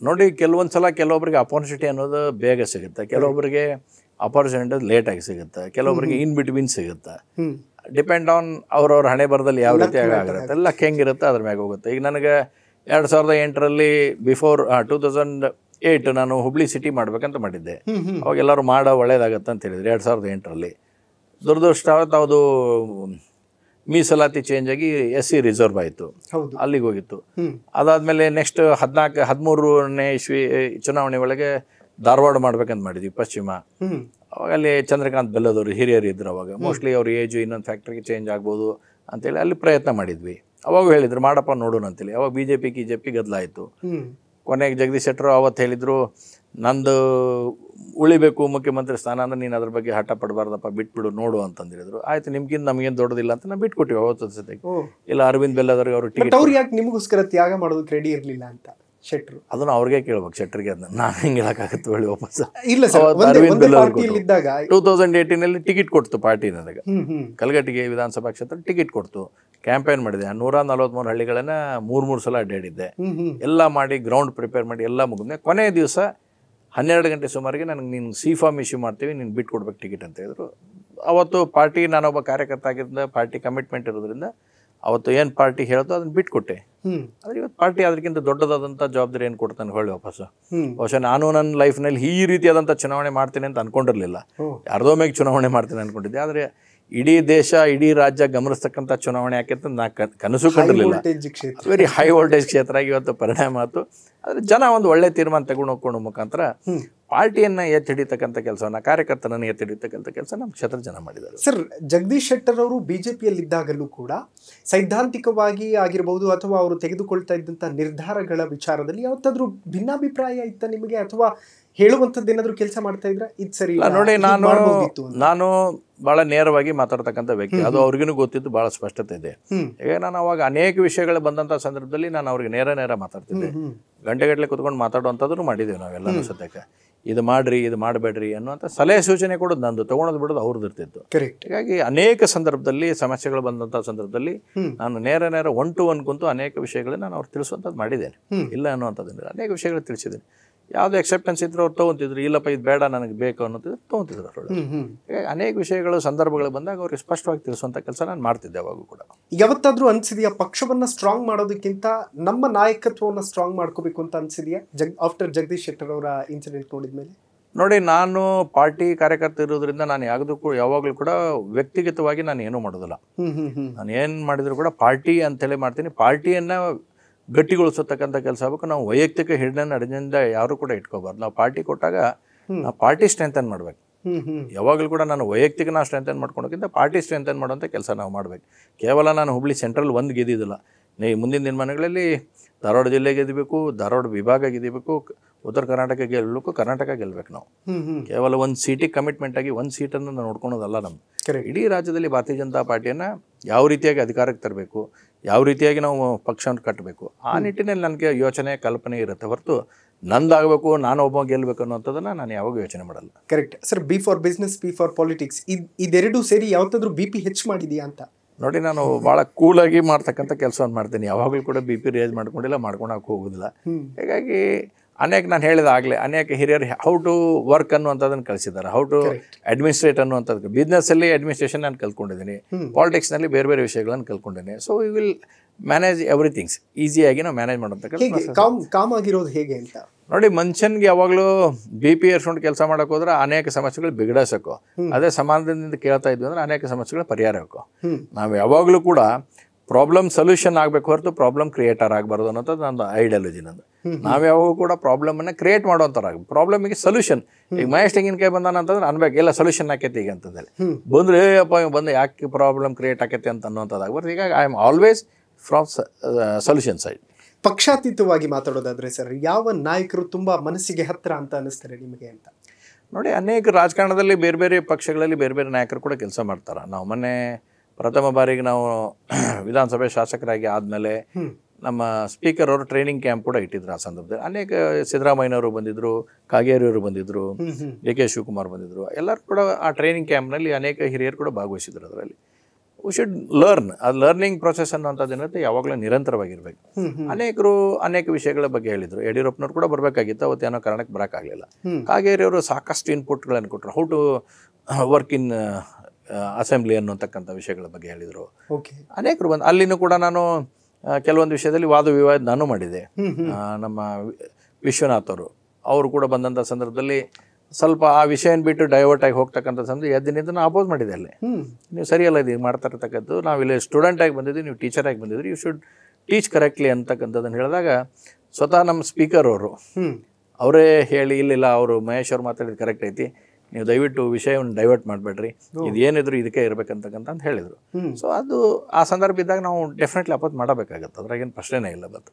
S2: ನೋಡಿ ಕೆಲವೊಂದು ಸಲ ಕೆಲವೊಬ್ಬರಿಗೆ ಅಪಾರ್ಚುನಿಟಿ ಅನ್ನೋದು ಬೇಗ ಸಿಗುತ್ತೆ ಕೆಲವೊಬ್ಬರಿಗೆ ಅಪಾರ್ಚುನಿಟಿ ಲೇಟಾಗಿ ಸಿಗುತ್ತೆ ಕೆಲವೊಬ್ಬರಿಗೆ ಇನ್ ಬಿಟ್ವೀನ್ ಸಿಗುತ್ತೆ ಡಿಪೆಂಡ್ ಆನ್ ಅವ್ರವ್ರ ಹಣೆ ಬರದಲ್ಲಿ ಯಾವ ರೀತಿ ಆಗಿರುತ್ತೆ ಎಲ್ಲ ಹೆಂಗಿರುತ್ತೆ ಅದ್ರ ಮ್ಯಾಗ ಹೋಗುತ್ತೆ ಈಗ ನನಗೆ ಎರಡು ಸಾವಿರದ ಎಂಟರಲ್ಲಿ ಬಿಫೋರ್ ಟೂ ತೌಸಂಡ್ ಏಯ್ಟ್ ನಾನು ಹುಬ್ಳಿ ಸಿಟಿ ಮಾಡ್ಬೇಕಂತ ಮಾಡಿದ್ದೆ ಅವಾಗ ಎಲ್ಲರೂ ಮಾಡೋ ಒಳ್ಳೇದಾಗತ್ತೆ ಅಂತ ಹೇಳಿದ್ರು ಎರಡು ಸಾವಿರದ ಎಂಟರಲ್ಲಿ ದುರದೃಷ್ಟ ಮೀಸಲಾತಿ ಚೇಂಜ್ ಆಗಿ ಎಸ್ ಸಿ ರಿಸರ್ವ್ ಆಯಿತು ಅಲ್ಲಿಗೆ ಹೋಗಿತ್ತು ಅದಾದ್ಮೇಲೆ ನೆಕ್ಸ್ಟ್ ಹದಿನಾಲ್ಕು ಹದಿಮೂರನೇ ಇಸ್ವಿ ಚುನಾವಣೆ ಒಳಗೆ ಧಾರವಾಡ ಮಾಡ್ಬೇಕಂತ ಮಾಡಿದ್ವಿ ಪಶ್ಚಿಮ ಅವಾಗ ಅಲ್ಲಿ ಚಂದ್ರಕಾಂತ್ ಬೆಲ್ಲದವರು ಹಿರಿಯರು ಇದ್ರು ಅವಾಗ ಮೋಸ್ಟ್ಲಿ ಅವ್ರ ಏಜ್ ಇನ್ನೊಂದು ಫ್ಯಾಕ್ಟ್ರಿಗೆ ಚೇಂಜ್ ಆಗ್ಬೋದು ಅಂತೇಳಿ ಅಲ್ಲಿ ಪ್ರಯತ್ನ ಮಾಡಿದ್ವಿ ಅವಾಗೂ ಹೇಳಿದ್ರು ಮಾಡಪ್ಪ ನೋಡೋಣ ಅಂತೇಳಿ ಅವಾಗ ಬಿಜೆಪಿ ಕಿ ಕೆ ಜೆ ಪಿ ಗದ್ಲಾಯ್ತು ಕೊನೆಗೆ ಜಗದೀಶ್ ಶೆಟ್ಟರು ಅವತ್ತು ಹೇಳಿದ್ರು ನಂದು ಉಳಿಬೇಕು ಮುಖ್ಯಮಂತ್ರಿ ಸ್ಥಾನ ಅಂದರೆ ನೀನು ಅದ್ರ ಬಗ್ಗೆ ಹಠ ಪಡಬಾರ್ದಪ್ಪ ಬಿಟ್ಬಿಡು ನೋಡು ಅಂತಂದಿರಿದ್ರು ಆಯ್ತು ನಿಮ್ಗಿಂತ ನಮ್ಗೇನ್ ದೊಡ್ಡದಿಲ್ಲ ಅಂತ ನಾವು ಬಿಟ್ಕೊಟ್ಟಿವಿ ಅವತ್ತು ಸದ್ಯಕ್ಕೆ ಇಲ್ಲ ಅರವಿಂದ್ ಬೆಲ್ಲದವ್ರಿಗೆ ಅವರು ಟಿಕೆಟ್ ಅವ್ರು
S1: ಯಾಕೆ ನಿಮಗೋಸ್ಕರ ತ್ಯಾಗ ಮಾಡೋದಕ್ಕೆ ರೆಡಿ ಇರಲಿಲ್ಲ ಅಂತ ಶೆಟ್ರು
S2: ಅದನ್ನ ಅವ್ರಿಗೆ ಕೇಳ್ಬೇಕು ಶೆಟ್ರಿಗೆ ಅದನ್ನ ನಾನು ಹಿಂಗೆ ಹೇಳಕ್ಕಾಗುತ್ತೆ ಹೇಳಿ ವಾಪಸ್ ಇಲ್ಲ ಅರವಿಂದ್ ಟೂ ತೌಸಂಡ್ ಏಯ್ಟೀನಲ್ಲಿ ಟಿಕೆಟ್ ಕೊಡ್ತು ಪಾರ್ಟಿ ನನಗೆ ಕಲಗಟ್ಟಿಗೆ ವಿಧಾನಸಭಾ ಕ್ಷೇತ್ರ ಟಿಕೆಟ್ ಕೊಡ್ತು ಕ್ಯಾಂಪೇನ್ ಮಾಡಿದೆ ನೂರ ನಲ್ವತ್ಮೂರು ಹಳ್ಳಿಗಳನ್ನ ಮೂರು ಮೂರು ಸಲ ಅಡ್ಡಾಡಿದ್ದೆ ಎಲ್ಲ ಮಾಡಿ ಗ್ರೌಂಡ್ ಪ್ರಿಪೇರ್ ಮಾಡಿ ಎಲ್ಲ ಮುಗಿದ್ನೆ ಕೊನೆ ದಿವಸ ಹನ್ನೆರಡು ಗಂಟೆ ಸುಮಾರಿಗೆ ನನಗೆ ನೀನು ಸಿ ಫಾರ್ಮ್ ಇಶ್ಯೂ ಮಾಡ್ತೀವಿ ನೀನು ಬಿಟ್ಟು ಕೊಡ್ಬೇಕು ಟಿಕೆಟ್ ಅಂತ ಹೇಳಿದ್ರು ಅವತ್ತು ಪಾರ್ಟಿ ನಾನೊಬ್ಬ ಕಾರ್ಯಕರ್ತ ಆಗಿದ್ದ ಪಾರ್ಟಿ ಕಮಿಟ್ಮೆಂಟ್ ಇರೋದ್ರಿಂದ ಅವತ್ತು ಏನು ಪಾರ್ಟಿ ಹೇಳ್ತೋ ಅದನ್ನು ಬಿಟ್ಕೊಟ್ಟೆ ಆದರೆ ಇವತ್ತು ಪಾರ್ಟಿ ಅದಕ್ಕಿಂತ ದೊಡ್ಡದಾದಂಥ ಜವಾಬ್ದಾರಿ ಏನು ಕೊಡ್ತಾನೆ ಹೊಳ್ಳಿ ವಾಪಸ್ಸು ಬಹುಶಃ ನಾನು ನನ್ನ ಲೈಫ್ನಲ್ಲಿ ಈ ರೀತಿಯಾದಂಥ ಚುನಾವಣೆ ಮಾಡ್ತೀನಿ ಅಂತ ಅಂದ್ಕೊಂಡಿರಲಿಲ್ಲ ಯಾರ್ದೋ ಮೇಲೆ ಚುನಾವಣೆ ಮಾಡ್ತೀನಿ ಅಂದ್ಕೊಂಡಿದ್ದೆ ಆದರೆ ಇಡೀ ದೇಶ ಇಡೀ ರಾಜ್ಯ ಗಮನಿಸ್ತಕ್ಕಂಥ ಚುನಾವಣೆ ಅಂತ ನಾ ಕನಸು ಕಂಡಿರಲಿಲ್ಲ ವೆರಿ ಹೈ ವೋಲ್ಟೇಜ್ ಕ್ಷೇತ್ರ ಇವತ್ತು ಪರಿಣಾಮ ಆಯಿತು ಆದರೆ ಜನ ಒಂದು ಒಳ್ಳೆ ತೀರ್ಮಾನ ತಗೊಂಡು ಹೋಗ್ಕೊಂಡು ಮುಖಾಂತರ ಪಾರ್ಟಿಯನ್ನು ಹಿಡಿತಕ್ಕಂಥ ಕೆಲಸವನ್ನು ಕಾರ್ಯಕರ್ತನನ್ನು ಹಿಡಿತಕ್ಕಂಥ ಕೆಲಸ ನಮ್ಮ ಕ್ಷೇತ್ರ ಜನ ಮಾಡಿದ್ದಾರೆ
S1: ಸರ್ ಜಗದೀಶ್ ಶೆಟ್ಟರ್ ಅವರು ಪಿಯಲ್ಲಿದ್ದಾಗಲೂ ಕೂಡ ಸೈದ್ಧಾಂತಿಕವಾಗಿ ಆಗಿರಬಹುದು ಅಥವಾ ಅವರು ತೆಗೆದುಕೊಳ್ತಾ ಇದ್ದಂಥ ನಿರ್ಧಾರಗಳ ವಿಚಾರದಲ್ಲಿ ಯಾವತ್ತಾದರೂ ಭಿನ್ನಾಭಿಪ್ರಾಯ ಇತ್ತ ನಿಮಗೆ ಅಥವಾ ಹೇಳುವಂತದ್ದೇನಾದ್ರೂ ಏನಾದರೂ ಕೆಲಸ ಮಾಡ್ತಾ ಇದ್ರ ಇದು ಸರಿ ನೋಡಿ ನಾನು
S2: ನಾನು ಬಹಳ ನೇರವಾಗಿ ಮಾತಾಡ್ತಕ್ಕಂಥ ವ್ಯಕ್ತಿ ಅದು ಅವ್ರಿಗೂ ಗೊತ್ತಿದ್ದು ಬಹಳ ಸ್ಪಷ್ಟತೆ ಇದೆ
S1: ಈಗ ನಾನು ಅವಾಗ ಅನೇಕ ವಿಷಯಗಳು ಬಂದಂತ
S2: ಸಂದರ್ಭದಲ್ಲಿ ನಾನು ಅವ್ರಿಗೆ ನೇರ ನೇರ ಮಾತಾಡ್ತಿದ್ದೆ ಗಂಟೆಗಟ್ಟಲೆ ಕುತ್ಕೊಂಡು ಮಾತಾಡುವಂಥದ್ದು ಮಾಡಿದ್ದೇವೆ ನಾವೆಲ್ಲರೂ ಸದ್ಯಕ್ಕೆ ಇದು ಮಾಡ್ರಿ ಇದು ಮಾಡಬೇಡ್ರಿ ಅನ್ನುವಂಥ ಸಲಹೆ ಸೂಚನೆ ಕೊಡೋದು ನಂದು ತಗೊಳೋದು ಬಿಡೋದು ಅವ್ರದ್ದು ಇರ್ತಿತ್ತು ಹೀಗಾಗಿ ಅನೇಕ ಸಂದರ್ಭದಲ್ಲಿ ಸಮಸ್ಯೆಗಳು ಬಂದಂತ ಸಂದರ್ಭದಲ್ಲಿ ನಾನು ನೇರ ನೇರ ಒನ್ ಟು ಒನ್ ಕುಂತು ಅನೇಕ ವಿಷಯಗಳನ್ನ ನಾನು ಅವ್ರು ತಿಳಿಸುವಂಥದ್ದು ಮಾಡಿದ್ದೇನೆ ಇಲ್ಲ ಅನ್ನುವಂಥದ್ದು ಅನೇಕ ವಿಷಯಗಳು ತಿಳಿಸಿದ್ದೇನೆ ಯಾವುದು ಎಕ್ಸೆಪ್ಟೆನ್ಸ್ ಇದ್ರು ಅವ್ರು ತಗೊಂತಿದ್ರು ಇಲ್ಲಪ್ಪ ಇದು ಬೇಡ ನನಗೆ ಬೇಕು ಅನ್ನೋದು ತೊಗೊತಿದ್ರು ಅವರು ಅನೇಕ ವಿಷಯಗಳು ಸಂದರ್ಭಗಳು
S1: ಬಂದಾಗ ಅವ್ರಿಗೆ ಸ್ಪಷ್ಟವಾಗಿ ತಿಳಿಸುವಂಥ ಕೆಲಸ ನಾನು ಮಾಡ್ತಿದ್ದೆ ಯಾವಾಗಲೂ ಕೂಡ ಯಾವತ್ತಾದರೂ ಅನಿಸಿದೆಯಾ ಪಕ್ಷವನ್ನು ಸ್ಟ್ರಾಂಗ್ ಮಾಡೋದಕ್ಕಿಂತ ನಮ್ಮ ನಾಯಕತ್ವವನ್ನು ಸ್ಟ್ರಾಂಗ್ ಮಾಡ್ಕೋಬೇಕು ಅಂತ ಅನಿಸಿದೆಯಾ ಜಗ್ ಆಫ್ಟರ್ ಜಗದೀಶ್ ಶೆಟ್ಟರ್ ಅವರ ಇನ್ಸಿಡೆಂಟ್ ನೋಡಿದ ಮೇಲೆ
S2: ನೋಡಿ ನಾನು ಪಾರ್ಟಿ ಕಾರ್ಯಕರ್ತ ಇರೋದ್ರಿಂದ ನಾನು ಯಾವುದೂ ಕೂಡ ಯಾವಾಗಲೂ ಕೂಡ ವ್ಯಕ್ತಿಗತವಾಗಿ ನಾನು ಏನೂ ಮಾಡೋದಿಲ್ಲ ನಾನು ಏನು ಮಾಡಿದ್ರು ಕೂಡ ಪಾರ್ಟಿ ಅಂತೇಳಿ ಮಾಡ್ತೀನಿ ಪಾರ್ಟಿಯನ್ನು ಗಟ್ಟಿಗೊಳಿಸತಕ್ಕಂಥ ಕೆಲಸ ಆಗಬೇಕು ನಾವು ವೈಯಕ್ತಿಕ ಹಿಡನ್ ಅಡಿನಿಂದ ಯಾರು ಕೂಡ ಇಟ್ಕೋಬಾರ್ದು ನಾವು ಪಾರ್ಟಿ ಕೊಟ್ಟಾಗ ನಾವು ಪಾರ್ಟಿ ಸ್ಟ್ರೆಂಥನ್ ಮಾಡಬೇಕು ಯಾವಾಗಲೂ ಕೂಡ ನಾನು ವೈಯಕ್ತಿಕ ನಾವು ಸ್ಟ್ರೆಂಥನ್ ಮಾಡ್ಕೊಳೋಕ್ಕಿಂತ ಪಾರ್ಟಿ ಸ್ಟ್ರೆಂಥನ್ ಮಾಡುವಂಥ ಕೆಲಸ ನಾವು ಮಾಡಬೇಕು ಕೇವಲ ನಾನು ಹುಬ್ಳಿ ಸೆಂಟ್ರಲ್ ಒಂದು ಗೆದ್ದಿದ್ದಿಲ್ಲ ನೀ ಮುಂದಿನ ದಿನಮಾನಗಳಲ್ಲಿ ಧಾರವಾಡ ಜಿಲ್ಲೆ ಗೆದ್ದಬೇಕು ಧಾರವಾಡ ವಿಭಾಗ ಗೆದ್ದಬೇಕು ಉತ್ತರ ಕರ್ನಾಟಕ ಗೆಲ್ಲಬೇಕು ಕರ್ನಾಟಕ ಗೆಲ್ಲಬೇಕು ನಾವು ಕೇವಲ ಒಂದು ಸೀಟಿಗೆ ಕಮಿಟ್ಮೆಂಟ್ ಆಗಿ ಒಂದು ಸೀಟನ್ನು ನೋಡ್ಕೊಳೋದಲ್ಲ ನಮ್ಮ ಇಡೀ ರಾಜ್ಯದಲ್ಲಿ ಭಾರತೀಯ ಜನತಾ ಪಾರ್ಟಿಯನ್ನು ಯಾವ ರೀತಿಯಾಗಿ ಅಧಿಕಾರಕ್ಕೆ ತರಬೇಕು ಯಾವ ರೀತಿಯಾಗಿ ನಾವು ಪಕ್ಷವನ್ನು ಕಟ್ಟಬೇಕು ಆ ನಿಟ್ಟಿನಲ್ಲಿ ನನಗೆ ಯೋಚನೆ ಕಲ್ಪನೆ ಇರುತ್ತೆ ಹೊರತು ನಂದಾಗಬೇಕು ನಾನು ಒಬ್ಬ ಗೆಲ್ಲಬೇಕು
S1: ಅನ್ನೋಂಥದ್ದನ್ನು ನಾನು ಯಾವಾಗ ಯೋಚನೆ ಮಾಡಲ್ಲ correct sir be for business be for politics ಇದು ಇದೆರಡೂ ಸೇರಿ ಯಾವತ್ತಾದ್ರೂ ಬಿ ಪಿ ಹೆಚ್ಚು ಮಾಡಿದೆಯಾ ಅಂತ
S2: ನೋಡಿ ನಾನು ಭಾಳ ಕೂಲಾಗಿ ಮಾಡ್ತಕ್ಕಂಥ ಕೆಲಸವನ್ನು ಮಾಡ್ತೀನಿ ಯಾವಾಗಲೂ ಕೂಡ ಬಿ ಪಿ ರೇಜ್ ಮಾಡ್ಕೊಂಡಿಲ್ಲ ಮಾಡ್ಕೊಳಕ್ಕೆ ಹೋಗೋದಿಲ್ಲ ಹೀಗಾಗಿ ಅನೇಕ ನಾನು ಹೇಳಿದ ಅನೇಕ ಹಿರಿಯರು ಹೌ ಟು ವರ್ಕ್ ಅನ್ನುವಂಥದ್ದನ್ನು ಕಲಿಸಿದ್ದಾರೆ ಹೌ ಟು ಅಡ್ಮಿನಿಸ್ಟ್ರೇಟ್ ಅನ್ನುವಂಥದ್ದು ಬಿಸ್ನೆಸ್ಸಲ್ಲಿ ಅಡ್ಮಿನಿಸ್ಟ್ರೇಷನ್ ನಾನು ಕಲ್ತ್ಕೊಂಡಿದ್ದೀನಿ ನಲ್ಲಿ ಬೇರೆ ಬೇರೆ ವಿಷಯಗಳನ್ನು ಕಲ್ತ್ಕೊಂಡಿದ್ದೀನಿ so you will manage everythings ಈಸಿಯಾಗಿ ನಾವು ಮ್ಯಾನೇಜ್ ಮಾಡೋದು ಹೇಗೆ ಅಂತ ನೋಡಿ ಮನುಷ್ಯನ್ಗೆ ಯಾವಾಗಲೂ ಬಿ ಪಿ ಏರ್ಸ್ಕೊಂಡು ಕೆಲಸ ಮಾಡೋಕೆ ಹೋದ್ರೆ ಅನೇಕ ಸಮಸ್ಯೆಗಳು ಬಿಗಡಿಸೋಕು ಅದೇ ಸಮಾಧಾನದಿಂದ ಕೇಳ್ತಾ ಇದ್ವಿ ಅಂದ್ರೆ ಅನೇಕ ಪರಿಹಾರ ಬೇಕು ನಾವು ಯಾವಾಗಲೂ ಕೂಡ ಪ್ರಾಬ್ಲಮ್ ಸೊಲ್ಯೂಷನ್ ಆಗಬೇಕು ಹೊರತು ಪ್ರಾಬ್ಲಮ್ ಕ್ರಿಯೇಟರ್ ಆಗಬಾರ್ದು ಅನ್ನೋದು ನನ್ನ ಐಡಿಯಾಲಜಿ ನಂದು ನಾವು ಯಾವಾಗ ಕೂಡ ಅನ್ನ ಕ್ರಿಯೇಟ್ ಮಾಡೋಂಥವ್ರು ಪ್ರಾಬ್ಲಮ್ಗೆ ಗೆ ಸೊಲ್ಯೂಷನ್ ಈಗ ಮಹೇಶ್ ಬಂದಾನ ಅಂತಂದ್ರೆ ಅನ್ಬೇಕು ಎಲ್ಲ ಸೊಲ್ಯೂಷನ್ ಆಕೈತಿ ಈಗ ಅಂತದಲ್ಲಿ ಬಂದ್ರೆ ಅಪ್ಪ ಬಂದು ಯಾಕೆ ಪ್ರಾಬ್ಲಮ್ ಕ್ರಿಯೇಟ್ ಆಕೈತಿ ಅಂತ ಆಗ್ಬಾರ್ದು ಈಗ I am always from solution side
S1: ಪಕ್ಷಾತೀತವಾಗಿ ಮಾತಾಡೋದಾದ್ರೆ ಸರ್ ಯಾವ ನಾಯಕರು ತುಂಬಾ ಮನಸ್ಸಿಗೆ ಹತ್ತಿರ ಅಂತ ಅನಿಸ್ತಾರೆ ನಿಮಗೆ ಅಂತ
S2: ನೋಡಿ ಅನೇಕ ರಾಜಕಾರಣದಲ್ಲಿ ಬೇರೆ ಬೇರೆ ಪಕ್ಷಗಳಲ್ಲಿ ಬೇರೆ ಬೇರೆ ನಾಯಕರು ಕೂಡ ಕೆಲಸ ಮಾಡ್ತಾರೆ ನಾವು ಮೊನ್ನೆ ಪ್ರಥಮ ಬಾರಿಗೆ ನಾವು ವಿಧಾನಸಭೆ ಶಾಸಕರಾಗಿ ಆದಮೇಲೆ ನಮ್ಮ ಸ್ಪೀಕರ್ ಅವರು ಟ್ರೈನಿಂಗ್ ಕ್ಯಾಂಪ್ ಕೂಡ ಇಟ್ಟಿದ್ರು ಆ ಸಂದರ್ಭದಲ್ಲಿ ಅನೇಕ ಸಿದ್ದರಾಮಯ್ಯನವರು ಬಂದಿದ್ರು ಕಾಗೇರಿಯವರು ಬಂದಿದ್ರು ಡಿ ಕೆ ಶಿವಕುಮಾರ್ ಬಂದಿದ್ರು ಎಲ್ಲರೂ ಕೂಡ ಆ ಟ್ರೈನಿಂಗ್ ಕ್ಯಾಂಪ್ನಲ್ಲಿ ಅನೇಕ ಹಿರಿಯರು ಕೂಡ ಭಾಗವಹಿಸಿದ್ರು ಅದರಲ್ಲಿ we should learn a learning process ಅನ್ನುವಂಥದ್ದು ಯಾವಾಗಲೂ ನಿರಂತರವಾಗಿರ್ಬೇಕು ಅನೇಕರು ಅನೇಕ ವಿಷಯಗಳ ಬಗ್ಗೆ ಹೇಳಿದರು ಯಡಿಯೂರಪ್ಪನವ್ರು ಕೂಡ ಬರಬೇಕಾಗಿತ್ತು ಅವತ್ತು ಏನೋ ಕಾರಣಕ್ಕೆ ಬರೋಕ್ಕಾಗಲಿಲ್ಲ ಕಾಗೇರಿಯವರು ಸಾಕಷ್ಟು ಇನ್ಪುಟ್ಗಳನ್ನು ಕೊಟ್ಟರು how to work in assembly ಅನ್ನೋತಕ್ಕಂಥ ವಿಷಯಗಳ ಬಗ್ಗೆ
S1: ಹೇಳಿದರು ಓಕೆ
S2: ಅನೇಕರು ಬಂದು ಅಲ್ಲಿನೂ ಕೂಡ ನಾನು ಕೆಲವೊಂದು ವಿಷಯದಲ್ಲಿ ವಾದ ವಿವಾದ ನಾನು ಮಾಡಿದೆ ನಮ್ಮ ವಿಶ್ವನಾಥ್ ಅವರು ಅವರು ಕೂಡ ಬಂದಂಥ ಸಂದರ್ಭದಲ್ಲಿ ಸ್ವಲ್ಪ ಆ ವಿಷಯ ಬಿಟ್ಟು ಡೈವರ್ಟ್ ಆಗಿ ಹೋಗ್ತಕ್ಕಂಥ ಸಂದರ್ಭ ಎದ್ದಿನಿಂದ ನಾನು ಅಪೋಸ್ ಮಾಡಿದೆ ಅಲ್ಲಿ ನೀವು ಸರಿಯಲ್ಲ ಇದು ಮಾಡ್ತಾ ಇರ್ತಕ್ಕಂಥದ್ದು ನಾವು ಇಲ್ಲಿ ಸ್ಟೂಡೆಂಟ್ ಆಗಿ ಬಂದಿದ್ದೀವಿ ನೀವು ಟೀಚರ್ ಆಗಿ ಬಂದಿದ್ರಿ ಯು ಶುಡ್ ಟೀಚ್ ಕರೆಕ್ಟ್ಲಿ ಅಂತಕ್ಕಂಥದ್ದನ್ನು ಹೇಳಿದಾಗ ಸ್ವತಃ ನಮ್ಮ ಸ್ಪೀಕರ್ ಅವರು ಅವರೇ ಹೇಳಿ ಇಲ್ಲಿಲ್ಲ ಅವರು ಮಹೇಶ್ ಅವ್ರು ಮಾತಾಡಿದ್ರು ಕರೆಕ್ಟ್ ಐತಿ ನೀವು ದಯವಿಟ್ಟು ವಿಷಯವನ್ನು ಡೈವರ್ಟ್ ಮಾಡಬೇಡ್ರಿ ಇದು ಏನಿದ್ರು ಇದಕ್ಕೆ ಇರಬೇಕಂತಕ್ಕಂಥ ಅಂತ ಹೇಳಿದರು ಸೊ ಅದು ಆ ಸಂದರ್ಭ ಇದ್ದಾಗ ನಾವು ಡೆಫಿನೆಟ್ಲಿ ಅಪೋಸ್ ಮಾಡಬೇಕಾಗತ್ತೆ ಅದ್ರಾಗೇನು ಪ್ರಶ್ನೆನೇ ಇಲ್ಲ ಬತ್ತು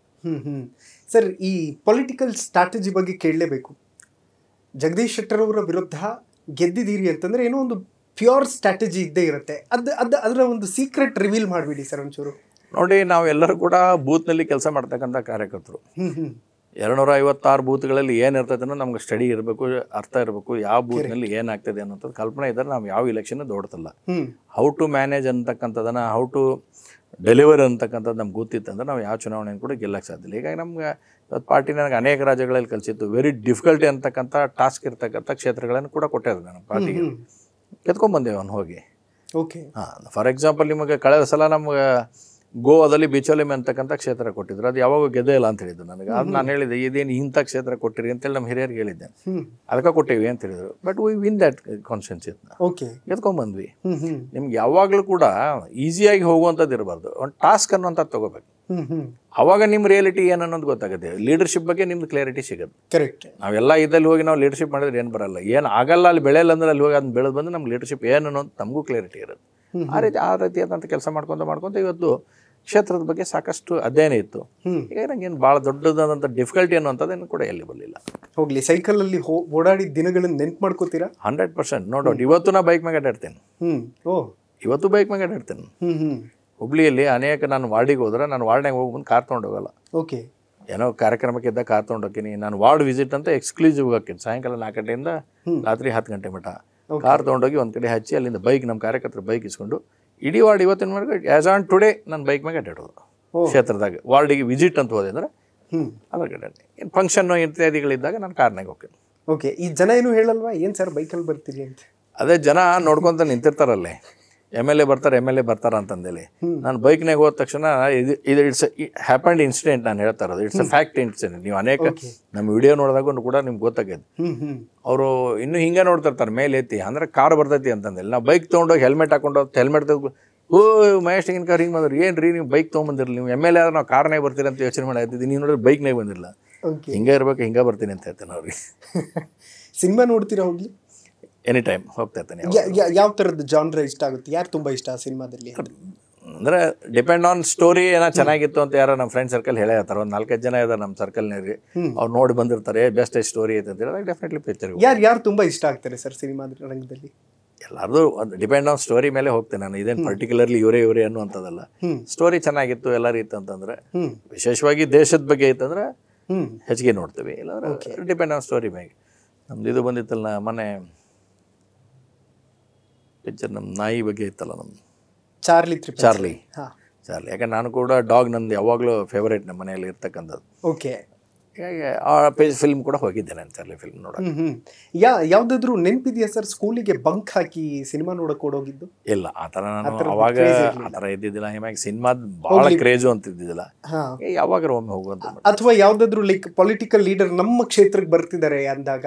S1: ಸರ್ ಈ ಪೊಲಿಟಿಕಲ್ ಸ್ಟ್ರಾಟಜಿ ಬಗ್ಗೆ ಕೇಳಲೇಬೇಕು ಜಗದೀಶ್ ಶೆಟ್ಟರ್ ಅವರ ವಿರುದ್ಧ ಗೆದ್ದಿದ್ದೀರಿ ಅಂತಂದರೆ ಏನೋ ಒಂದು ಪ್ಯೂರ್ ಸ್ಟ್ರಾಟಜಿ ಇದ್ದೇ ಇರುತ್ತೆ ಅದು ಅದು ಅದರ ಒಂದು ಸೀಕ್ರೆಟ್ ರಿವೀಲ್ ಮಾಡಿಬಿಡಿ ಸರ್ ಒಂಚೂರು
S2: ನೋಡಿ ನಾವೆಲ್ಲರೂ ಕೂಡ ಬೂತ್ನಲ್ಲಿ ಕೆಲಸ ಮಾಡ್ತಕ್ಕಂಥ ಕಾರ್ಯಕರ್ತರು ಎರಡುನೂರ ಐವತ್ತಾರು ಬೂತ್ಗಳಲ್ಲಿ ಏನು ಅನ್ನೋ ನಮ್ಗೆ ಸ್ಟಡಿ ಇರಬೇಕು ಅರ್ಥ ಇರಬೇಕು ಯಾವ ಬೂತ್ನಲ್ಲಿ ಏನಾಗ್ತದೆ ಅನ್ನೋಂಥದ್ದು ಕಲ್ಪನೆ ಇದ್ದರೆ ನಾವು ಯಾವ ಇಲೆಕ್ಷನ್ ದೊಡ್ಡದಲ್ಲ ಹೌ ಟು ಮ್ಯಾನೇಜ್ ಅಂತಕ್ಕಂಥದ್ದನ್ನು ಹೌ ಟು ಡೆಲಿವರಿ ಅಂತಕ್ಕಂಥದ್ದು ನಮ್ಗೆ ಗೊತ್ತಿತ್ತಂದ್ರೆ ನಾವು ಯಾವ ಚುನಾವಣೆಯನ್ನು ಕೂಡ ಗೆಲ್ಲಕ್ಕೆ ಸಾಧ್ಯಲ್ಲ ಹೀಗಾಗಿ ನಮ್ಗೆ ಇವತ್ತು ಪಾರ್ಟಿ ನನಗೆ ಅನೇಕ ರಾಜ್ಯಗಳಲ್ಲಿ ಕಲಿಸಿತ್ತು ವೆರಿ ಡಿಫಿಕಲ್ಟಿ ಅಂತಕ್ಕಂಥ ಟಾಸ್ಕ್ ಇರ್ತಕ್ಕಂಥ ಕ್ಷೇತ್ರಗಳನ್ನು ಕೂಡ ಕೊಟ್ಟಿದ್ದೆ ನಾನು ಪಾರ್ಟಿಗೆ ಕೆತ್ಕೊಂಡ್ಬಂದೆ ಅವನು ಹೋಗಿ ಓಕೆ ಹಾಂ ಫಾರ್ ಎಕ್ಸಾಂಪಲ್ ನಿಮಗೆ ಕಳೆದ ಸಲ ನಮ್ಗೆ ಗೋವಾದಲ್ಲಿ ಬಿಚೋಲಿಮೆ ಅಂತಕ್ಕಂಥ ಕ್ಷೇತ್ರ ಕೊಟ್ಟಿದ್ರು ಅದು ಯಾವಾಗ ಗೆದ್ದೇ ಇಲ್ಲ ಅಂತ ಹೇಳಿದ್ದು ನನಗೆ ಅದು ನಾನು ಹೇಳಿದೆ ಇದೇನು ಇಂಥ ಕ್ಷೇತ್ರ ಕೊಟ್ಟಿರಿ ಅಂತೇಳಿ ನಮ್ಮ ಹಿರಿಯರಿಗೆ ಹೇಳಿದ್ದೆ ಅದಕ್ಕೆ ಕೊಟ್ಟಿವಿ ಅಂತ ಹೇಳಿದ್ರು but we win that confidence ಇದನ್ನ ಓಕೆ ಬಂದ್ವಿ ನಿಮ್ಗೆ ಯಾವಾಗಲೂ ಕೂಡ ಈಸಿಯಾಗಿ ಹೋಗುವಂಥದ್ದು ಇರಬಾರ್ದು ಒಂದು ಟಾಸ್ಕ್ ಅನ್ನೋಂಥದ್ದು ತಗೋಬೇಕು ಅವಾಗ ನಿಮ್ಮ ರಿಯಾಲಿಟಿ ಏನನ್ನೋದು ಗೊತ್ತಾಗುತ್ತೆ ಲೀಡರ್ಶಿಪ್ ಬಗ್ಗೆ ನಿಮ್ದು ಕ್ಲಾರಿಟಿ ಸಿಗುತ್ತೆ ಕರೆಕ್ಟ್ ನಾವೆಲ್ಲ ಇದ್ರಲ್ಲಿ ಹೋಗಿ ನಾವು ಲೀಡರ್ಶಿಪ್ ಮಾಡಿದ್ರೆ ಏನು ಬರಲ್ಲ ಏನು ಆಗಲ್ಲ ಅಲ್ಲಿ ಬೆಳೆಯಲ್ಲ ಅಂದ್ರೆ ಅಲ್ಲಿ ಹೋಗಿ ಅದನ್ನ ಬೆಳೆದು ಬಂದು ನಮ್ಗೆ ಲೀಡರ್ಶಿಪ್ ಏನು ಅನ್ನೋದು ನಮಗೂ ಕ್ಲಾರಿಟಿ ಇರುತ್ತೆ ಆ ರೀತಿ ಆ ರೀತಿ ಆದಂಥ ಕೆಲಸ ಮಾಡ್ಕೊತ ಮಾಡ್ಕೊಂತ ಇವತ್ತು ಕ್ಷೇತ್ರದ ಬಗ್ಗೆ ಸಾಕಷ್ಟು ಅಧ್ಯಯನ ಇತ್ತು ಹೀಗಾಗಿ ನನಗೇನು ಭಾಳ ದೊಡ್ಡದಾದಂಥ ಡಿಫಿಕಲ್ಟಿ ಅನ್ನುವಂಥದ್ದೇನು ಕೂಡ ಎಲ್ಲಿ ಬರಲಿಲ್ಲ
S1: ಹೋಗ್ಲಿ ಸೈಕಲ್ ಹೋ ಓಡಾಡಿದ ದಿನಗಳನ್ನು ನೆನ್ಪು ಮಾಡ್ಕೋತೀರಾ
S2: ಹಂಡ್ರೆಡ್ ಪರ್ಸೆಂಟ್ ನೋಡೋ ಇವತ್ತು ನಾ ಬೈಕ್ ಮ್ಯಾಗ ಅಡ್ಡಾಡ್ತೇನೆ ಓ ಇವತ್ತು ಬೈಕ್ ಮ್ಯಾಗ ಅಡ್ಡಾಡ್ತೇನೆ ಹುಬ್ಳಿಯಲ್ಲಿ ಅನೇಕ ನಾನು ವಾರ್ಡಿಗೆ ಹೋದ್ರೆ ನಾನು ವಾರ್ಡ್ನಾಗ ಹೋಗಿ ಬಂದು ಕಾರ್ ತೊಗೊಂಡು ಹೋಗಲ್ಲ ಓಕೆ ಏನೋ ಕಾರ್ಯಕ್ರಮಕ್ಕೆ ಇದ್ದಾಗ ಕಾರ್ ತೊಗೊಂಡು ನಾನು ವಾರ್ಡ್ ವಿಸಿಟ್ ಅಂತ ಎಕ್ಸ್ಕ್ಲೂಸಿವ್ ಹಾಕ್ತೀನಿ ಸಾಯಂಕಾಲ ನಾಲ್ಕು ಗಂಟೆಯಿಂದ ರಾತ್ರಿ ಹತ್ತು ಗಂಟೆ ಮಟ್ಟ ಕಾರ್ ತೊಗೊಂಡೋಗಿ ಒಂದ್ ಕಡೆ ಹಚ್ಚಿ ಅಲ್ಲಿಂದ ಬೈಕ್ ನಮ್ಮ ಕಾರ್ಯಕರ್ತರು ಬೈಕ್ ಇಸ್ಕೊಂಡು ಇಡೀ ವಾರ್ಡ್ ಇವತ್ತಿನ ಮಾರ್ಗ ಆಸ್ ಆನ್ ಟುಡೇ ನನ್ನ ಬೈಕ್ ಮ್ಯಾಗೆ ಅಡ್ಡಾಡೋದು ಕ್ಷೇತ್ರದಾಗ ವಾರ್ಡಿಗೆ ವಿಸಿಟ್ ಅಂತ ಹೋದೆ ಅಂದ್ರೆ ಅದ್ರ ಅದಕ್ಕೆ ಏನು ಫಂಕ್ಷನ್ನು ಇತ್ಯಾದಿಗಳಿದ್ದಾಗ ನಾನು ಕಾರ್ನಾಗೆ ಹೋಗ್ತೀನಿ
S1: ಓಕೆ ಈ ಜನ ಏನು ಹೇಳಲ್ವಾ ಏನು ಸರ್ ಬೈಕಲ್ಲಿ ಬರ್ತೀರಿ ಅಂತ
S2: ಅದೇ ಜನ ನೋಡ್ಕೊತ ನಿಂತಿರ್ತಾರಲ್ಲೇ ಎಮ್ ಎಲ್ ಎ ಬರ್ತಾರೆ ಎಮ್ ಎಲ್ ಎ ಬರ್ತಾರ ಅಂತಂದೇಳಿ ನಾನು ಬೈಕ್ನಾಗ ಹೋದ ತಕ್ಷಣ ಇದು ಇದು ಇಟ್ಸ್ ಹ್ಯಾಪಂಡ್ ಇನ್ಸಿಡೆಂಟ್ ನಾನು ಹೇಳ್ತಾ ಇರೋದು ಇಟ್ಸ್ ಅ ಫ್ಯಾಕ್ಟ್ ಇನ್ಸಿಡೆಂಟ್ ನೀವು ಅನೇಕ ನಮ್ಮ ವಿಡಿಯೋ ನೋಡಿದಾಗ ಕೂಡ ನಿಮ್ಗೆ ಗೊತ್ತಾಗ್ಯದ ಅವರು ಇನ್ನು ಹಿಂಗೆ ನೋಡ್ತಿರ್ತಾರೆ ಮೇಲೆ ಎತ್ತಿ ಅಂದ್ರೆ ಕಾರ್ ಬರ್ತೈತಿ ಅಂತಂದೇಳಿ ನಾವು ಬೈಕ್ ತೊಗೊಂಡೋಗಿ ಹೆಲ್ಮೆಟ್ ಹಾಕೊಂಡು ಹೆಲ್ಮೆಟ್ ತೆಗೆದು ಓ ಮಹೇಶ್ ಹಿಂಗಿನ ಕಾರ್ ಹಿಂಗೆ ಬಂದ್ರೆ ಏನು ರೀ ನೀವು ಬೈಕ್ ತೊಗೊಂಬಂದಿರಲಿ ನೀವು ಎಮ್ ಎಲ್ ಎ ಆದ್ರೆ ನಾವು ಕಾರ್ನಾಗ ಬರ್ತೀರಿ ಅಂತ ಯೋಚನೆ ಮಾಡಾಯ್ತಿದ್ದೀನಿ ನೀವು ನೋಡಿದ್ರೆ ಬೈಕ್ನಾಗ ಬಂದಿರಲ್ಲ ಹಿಂಗೆ ಇರ್ಬೇಕು ಹಿಂಗೆ ಬರ್ತೀನಿ ಅಂತ ಹೇಳ್ತೇನೆ ಅವ್ರಿಗೆ ಸಿನಿಮಾ ನೋಡ್ತೀರಾ ಹೋಗ್ಲಿ ಎನಿ ಟೈಮ್ ಹೋಗ್ತಾ ಇರ್ತೇನೆ
S1: ಯಾವ ಥರದ ಜಾನ್ರ ಇಷ್ಟ ಆಗುತ್ತೆ ಯಾರು ತುಂಬ ಇಷ್ಟ ಸಿನಿಮಾದಲ್ಲಿ
S2: ಅಂದರೆ ಡಿಪೆಂಡ್ ಆನ್ ಸ್ಟೋರಿ ಏನೋ ಚೆನ್ನಾಗಿತ್ತು ಅಂತ ಯಾರೋ ನಮ್ಮ ಫ್ರೆಂಡ್ ಸರ್ಕಲ್ ಹೇಳೇ ಇರ್ತಾರೆ ಒಂದು ನಾಲ್ಕೈದು ಜನ ಇದ್ದಾರೆ ನಮ್ಮ ಸರ್ಕಲ್ನಲ್ಲಿ ಅವ್ರು ನೋಡಿ ಬಂದಿರ್ತಾರೆ ಬೆಸ್ಟ್ ಸ್ಟೋರಿ ಐತೆ ಅಂತ ಹೇಳಿದಾಗ ಡೆಫಿನೆಟ್ಲಿ ಪಿಕ್ಚರ್ ಯಾರು
S1: ಯಾರು ತುಂಬ ಇಷ್ಟ ಆಗ್ತಾರೆ ಸರ್ ಸಿನಿಮಾ ರಂಗದಲ್ಲಿ
S2: ಎಲ್ಲರದು ಡಿಪೆಂಡ್ ಆನ್ ಸ್ಟೋರಿ ಮೇಲೆ ಹೋಗ್ತೇನೆ ನಾನು ಇದೇನು ಪರ್ಟಿಕ್ಯುಲರ್ಲಿ ಇವರೇ ಇವರೇ ಅನ್ನುವಂಥದ್ದಲ್ಲ ಸ್ಟೋರಿ ಚೆನ್ನಾಗಿತ್ತು ಎಲ್ಲರೂ ಇತ್ತು ಅಂತಂದ್ರೆ ವಿಶೇಷವಾಗಿ ದೇಶದ ಬಗ್ಗೆ ಇತ್ತಂದ್ರೆ ಹೆಚ್ಚಿಗೆ ನೋಡ್ತೀವಿ ಇಲ್ಲಾಂದ್ರೆ ಡಿಪೆಂಡ್ ಆನ್ ಸ್ಟೋರಿ ಮೇಲೆ ನಮ್ದು ಇದು ಬಂದಿತ್ತಲ್ಲ ಮನೆ ಪಿಕ್ಚರ್ ನಮ್ಮ ನಾಯಿ ಬಗ್ಗೆ ಇತ್ತಲ್ಲ ನಮ್ಮ ಚಾರ್ಲಿ ಚಾರ್ಲಿ ಚಾರ್ಲಿ ಯಾಕಂದ್ರೆ ನಾನು ಕೂಡ ಡಾಗ್ ನಂದು ಯಾವಾಗಲೂ ಫೇವರೇಟ್ ನಮ್ಮ ಮನೆಯಲ್ಲಿ ಇರ್ತಕ್ಕಂಥದ್ದು ಓಕೆ ಆ ಪೇಜ್ ಫಿಲ್ಮ್ ಕೂಡ ಹೋಗಿದ್ದೆ ನಾನು ಚಾರ್ಲಿ ಫಿಲ್ಮ್ ನೋಡೋಕೆ
S1: ಯಾ ಯಾವುದಾದ್ರೂ ನೆನಪಿದೆಯಾ ಸರ್ ಸ್ಕೂಲಿಗೆ ಬಂಕ್ ಹಾಕಿ ಸಿನಿಮಾ ನೋಡಕ್ಕೆ ಓಡೋಗಿದ್ದು
S2: ಇಲ್ಲ ಆ ಥರ ನಾನು ಅವಾಗ ಆ ಥರ ಇದ್ದಿದ್ದಿಲ್ಲ ಹಿಮಾಗಿ ಸಿನಿಮಾದ ಭಾಳ ಕ್ರೇಜು ಅಂತ ಇದ್ದಿದ್ದಿಲ್ಲ ಯಾವಾಗ ಒಮ್ಮೆ ಹೋಗುವಂತ
S1: ಅಥವಾ ಯಾವುದಾದ್ರೂ ಲೈಕ್ ಪೊಲಿಟಿಕಲ್ ಲೀಡರ್ ನಮ್ಮ ಕ್ಷೇತ್ರಕ್ಕೆ ಬರ್ತಿದ್ದಾರೆ ಅಂದಾಗ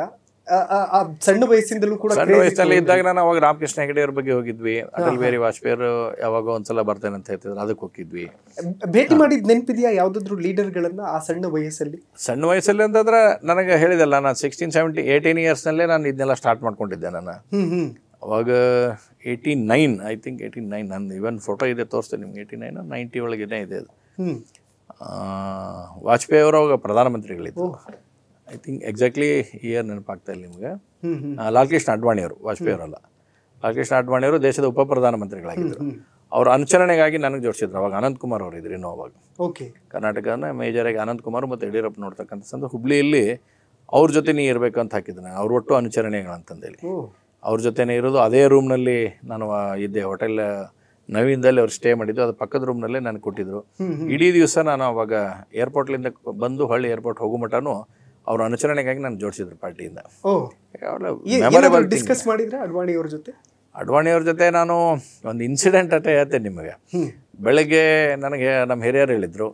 S1: ಸಣ್ಣ ವಯಸ್ಸಿಂದಲೂ ಕೂಡ ಸಣ್ಣ ವಯಸ್ಸಲ್ಲಿ ಇದ್ದಾಗ
S2: ನಾನು ಅವಾಗ ರಾಮಕೃಷ್ಣ ಹೆಗಡೆ ಅವ್ರ ಬಗ್ಗೆ ಹೋಗಿದ್ವಿ ಅಟಲ್ ಬಿಹಾರಿ ವಾಜಪೇಯಿ ಯಾವಾಗ ಒಂದ್ಸಲ ಬರ್ತೇನೆ ಅಂತ ಹೇಳ್ತಿದ್ರು ಅದಕ್ಕೆ ಹೋಗಿದ್ವಿ
S1: ಭೇಟಿ ಮಾಡಿದ ನೆನಪಿದೆಯಾ ಯಾವ್ದಾದ್ರು ಲೀಡರ್ಗಳನ್ನ ಆ ಸಣ್ಣ ವಯಸ್ಸಲ್ಲಿ
S2: ಸಣ್ಣ ವಯಸ್ಸಲ್ಲಿ ಅಂತಂದ್ರೆ ನನಗೆ ಹೇಳಿದಲ್ಲ ನಾನು ಸಿಕ್ಸ್ಟೀನ್ ಸೆವೆಂಟಿ ಏಯ್ಟೀನ್ ಇಯರ್ಸ್ನಲ್ಲೇ ನಾನು ಇದನ್ನೆಲ್ಲ ಸ್ಟಾರ್ಟ್ ಮಾಡ್ಕೊಂಡಿದ್ದೆ ನಾನು ಅವಾಗ eighty nine I think eighty nine ನಾನು ಇವನ್ ಫೋಟೋ ಇದೆ ತೋರಿಸ್ತೇನೆ ನಿಮ್ಗೆ ಏಯ್ಟಿ ನೈನ್ ನೈಂಟಿ ಒಳಗೆ ಇದೆ ಅದು ವಾಜಪೇಯಿ ಅವರು ಅವಾಗ ಪ್ರಧಾನಮಂತ್ರಿಗಳಿದ್ದರು ಐ ಥಿಂಕ್ ಎಕ್ಸಾಕ್ಟ್ಲಿ ಇಯರ್ ನೆನಪಾಗ್ತಾ ಇಲ್ಲ ನಿಮಗೆ ಲಾಲ್ಕೃಷ್ಣ ಅವರು ವಾಜಪೇಯಿ ಅವರಲ್ಲ ಲಾಲ್ಕೃಷ್ಣ ಅಡ್ವಾಣಿಯವರು ದೇಶದ ಉಪ ಪ್ರಧಾನಮಂತ್ರಿಗಳಾಗಿದ್ದರು ಅವ್ರ ಅನುಚರಣೆಗಾಗಿ ನನಗೆ ಜೋಡಿಸಿದ್ರು ಅವಾಗ ಅನಂತ್ ಕುಮಾರ್ ಅವರು ಇದ್ರಿ ಇನ್ನೂ ಅವಾಗ ಓಕೆ ಕರ್ನಾಟಕನ ಮೇಜರಾಗಿ ಅನಂತ್ ಕುಮಾರ್ ಮತ್ತು ಯಡಿಯೂರಪ್ಪ ನೋಡ್ತಕ್ಕಂಥ ಸಂದ ಹುಬ್ಳಿಯಲ್ಲಿ ಅವ್ರ ಜೊತೆ ನೀ ಇರಬೇಕು ಅಂತ ಹಾಕಿದ್ದೆ ನಾನು ಅವ್ರ ಒಟ್ಟು ಅನುಚರಣೆಗಳಂತಂದೇಳಿ ಅವ್ರ ಜೊತೆನೇ ಇರೋದು ಅದೇ ರೂಮ್ನಲ್ಲಿ ನಾನು ಇದ್ದೆ ಹೋಟೆಲ್ ನವೀನದಲ್ಲಿ ಅವ್ರು ಸ್ಟೇ ಮಾಡಿದ್ದು ಅದು ಪಕ್ಕದ ರೂಮ್ನಲ್ಲೇ ನಾನು ಕೊಟ್ಟಿದ್ರು ಇಡೀ ದಿವಸ ನಾನು ಅವಾಗ ಏರ್ಪೋರ್ಟ್ಲಿಂದ ಬಂದು ಹಳ್ಳಿ ಏರ್ಪೋರ್ಟ್ ಹೋಗೋ ಮಟ್ಟನೂ ಅವ್ರ ಅನುಚರಣೆಗಾಗಿ ನಾನು ಜೋಡಿಸಿದ್ರು ಪಾರ್ಟಿಯಿಂದ ಡಿಸ್ಕಸ್
S1: ಮಾಡಿದ್ರೆ ಅಡ್ವಾಣಿ ಅವ್ರ ಜೊತೆ
S2: ಅಡ್ವಾಣಿ ಅವ್ರ ಜೊತೆ ನಾನು ಒಂದು ಇನ್ಸಿಡೆಂಟ್ ಅಂತ ಹೇಳ್ತೇನೆ ನಿಮಗೆ ಬೆಳಗ್ಗೆ ನನಗೆ ನಮ್ಮ ಹಿರಿಯರು ಹೇಳಿದ್ರು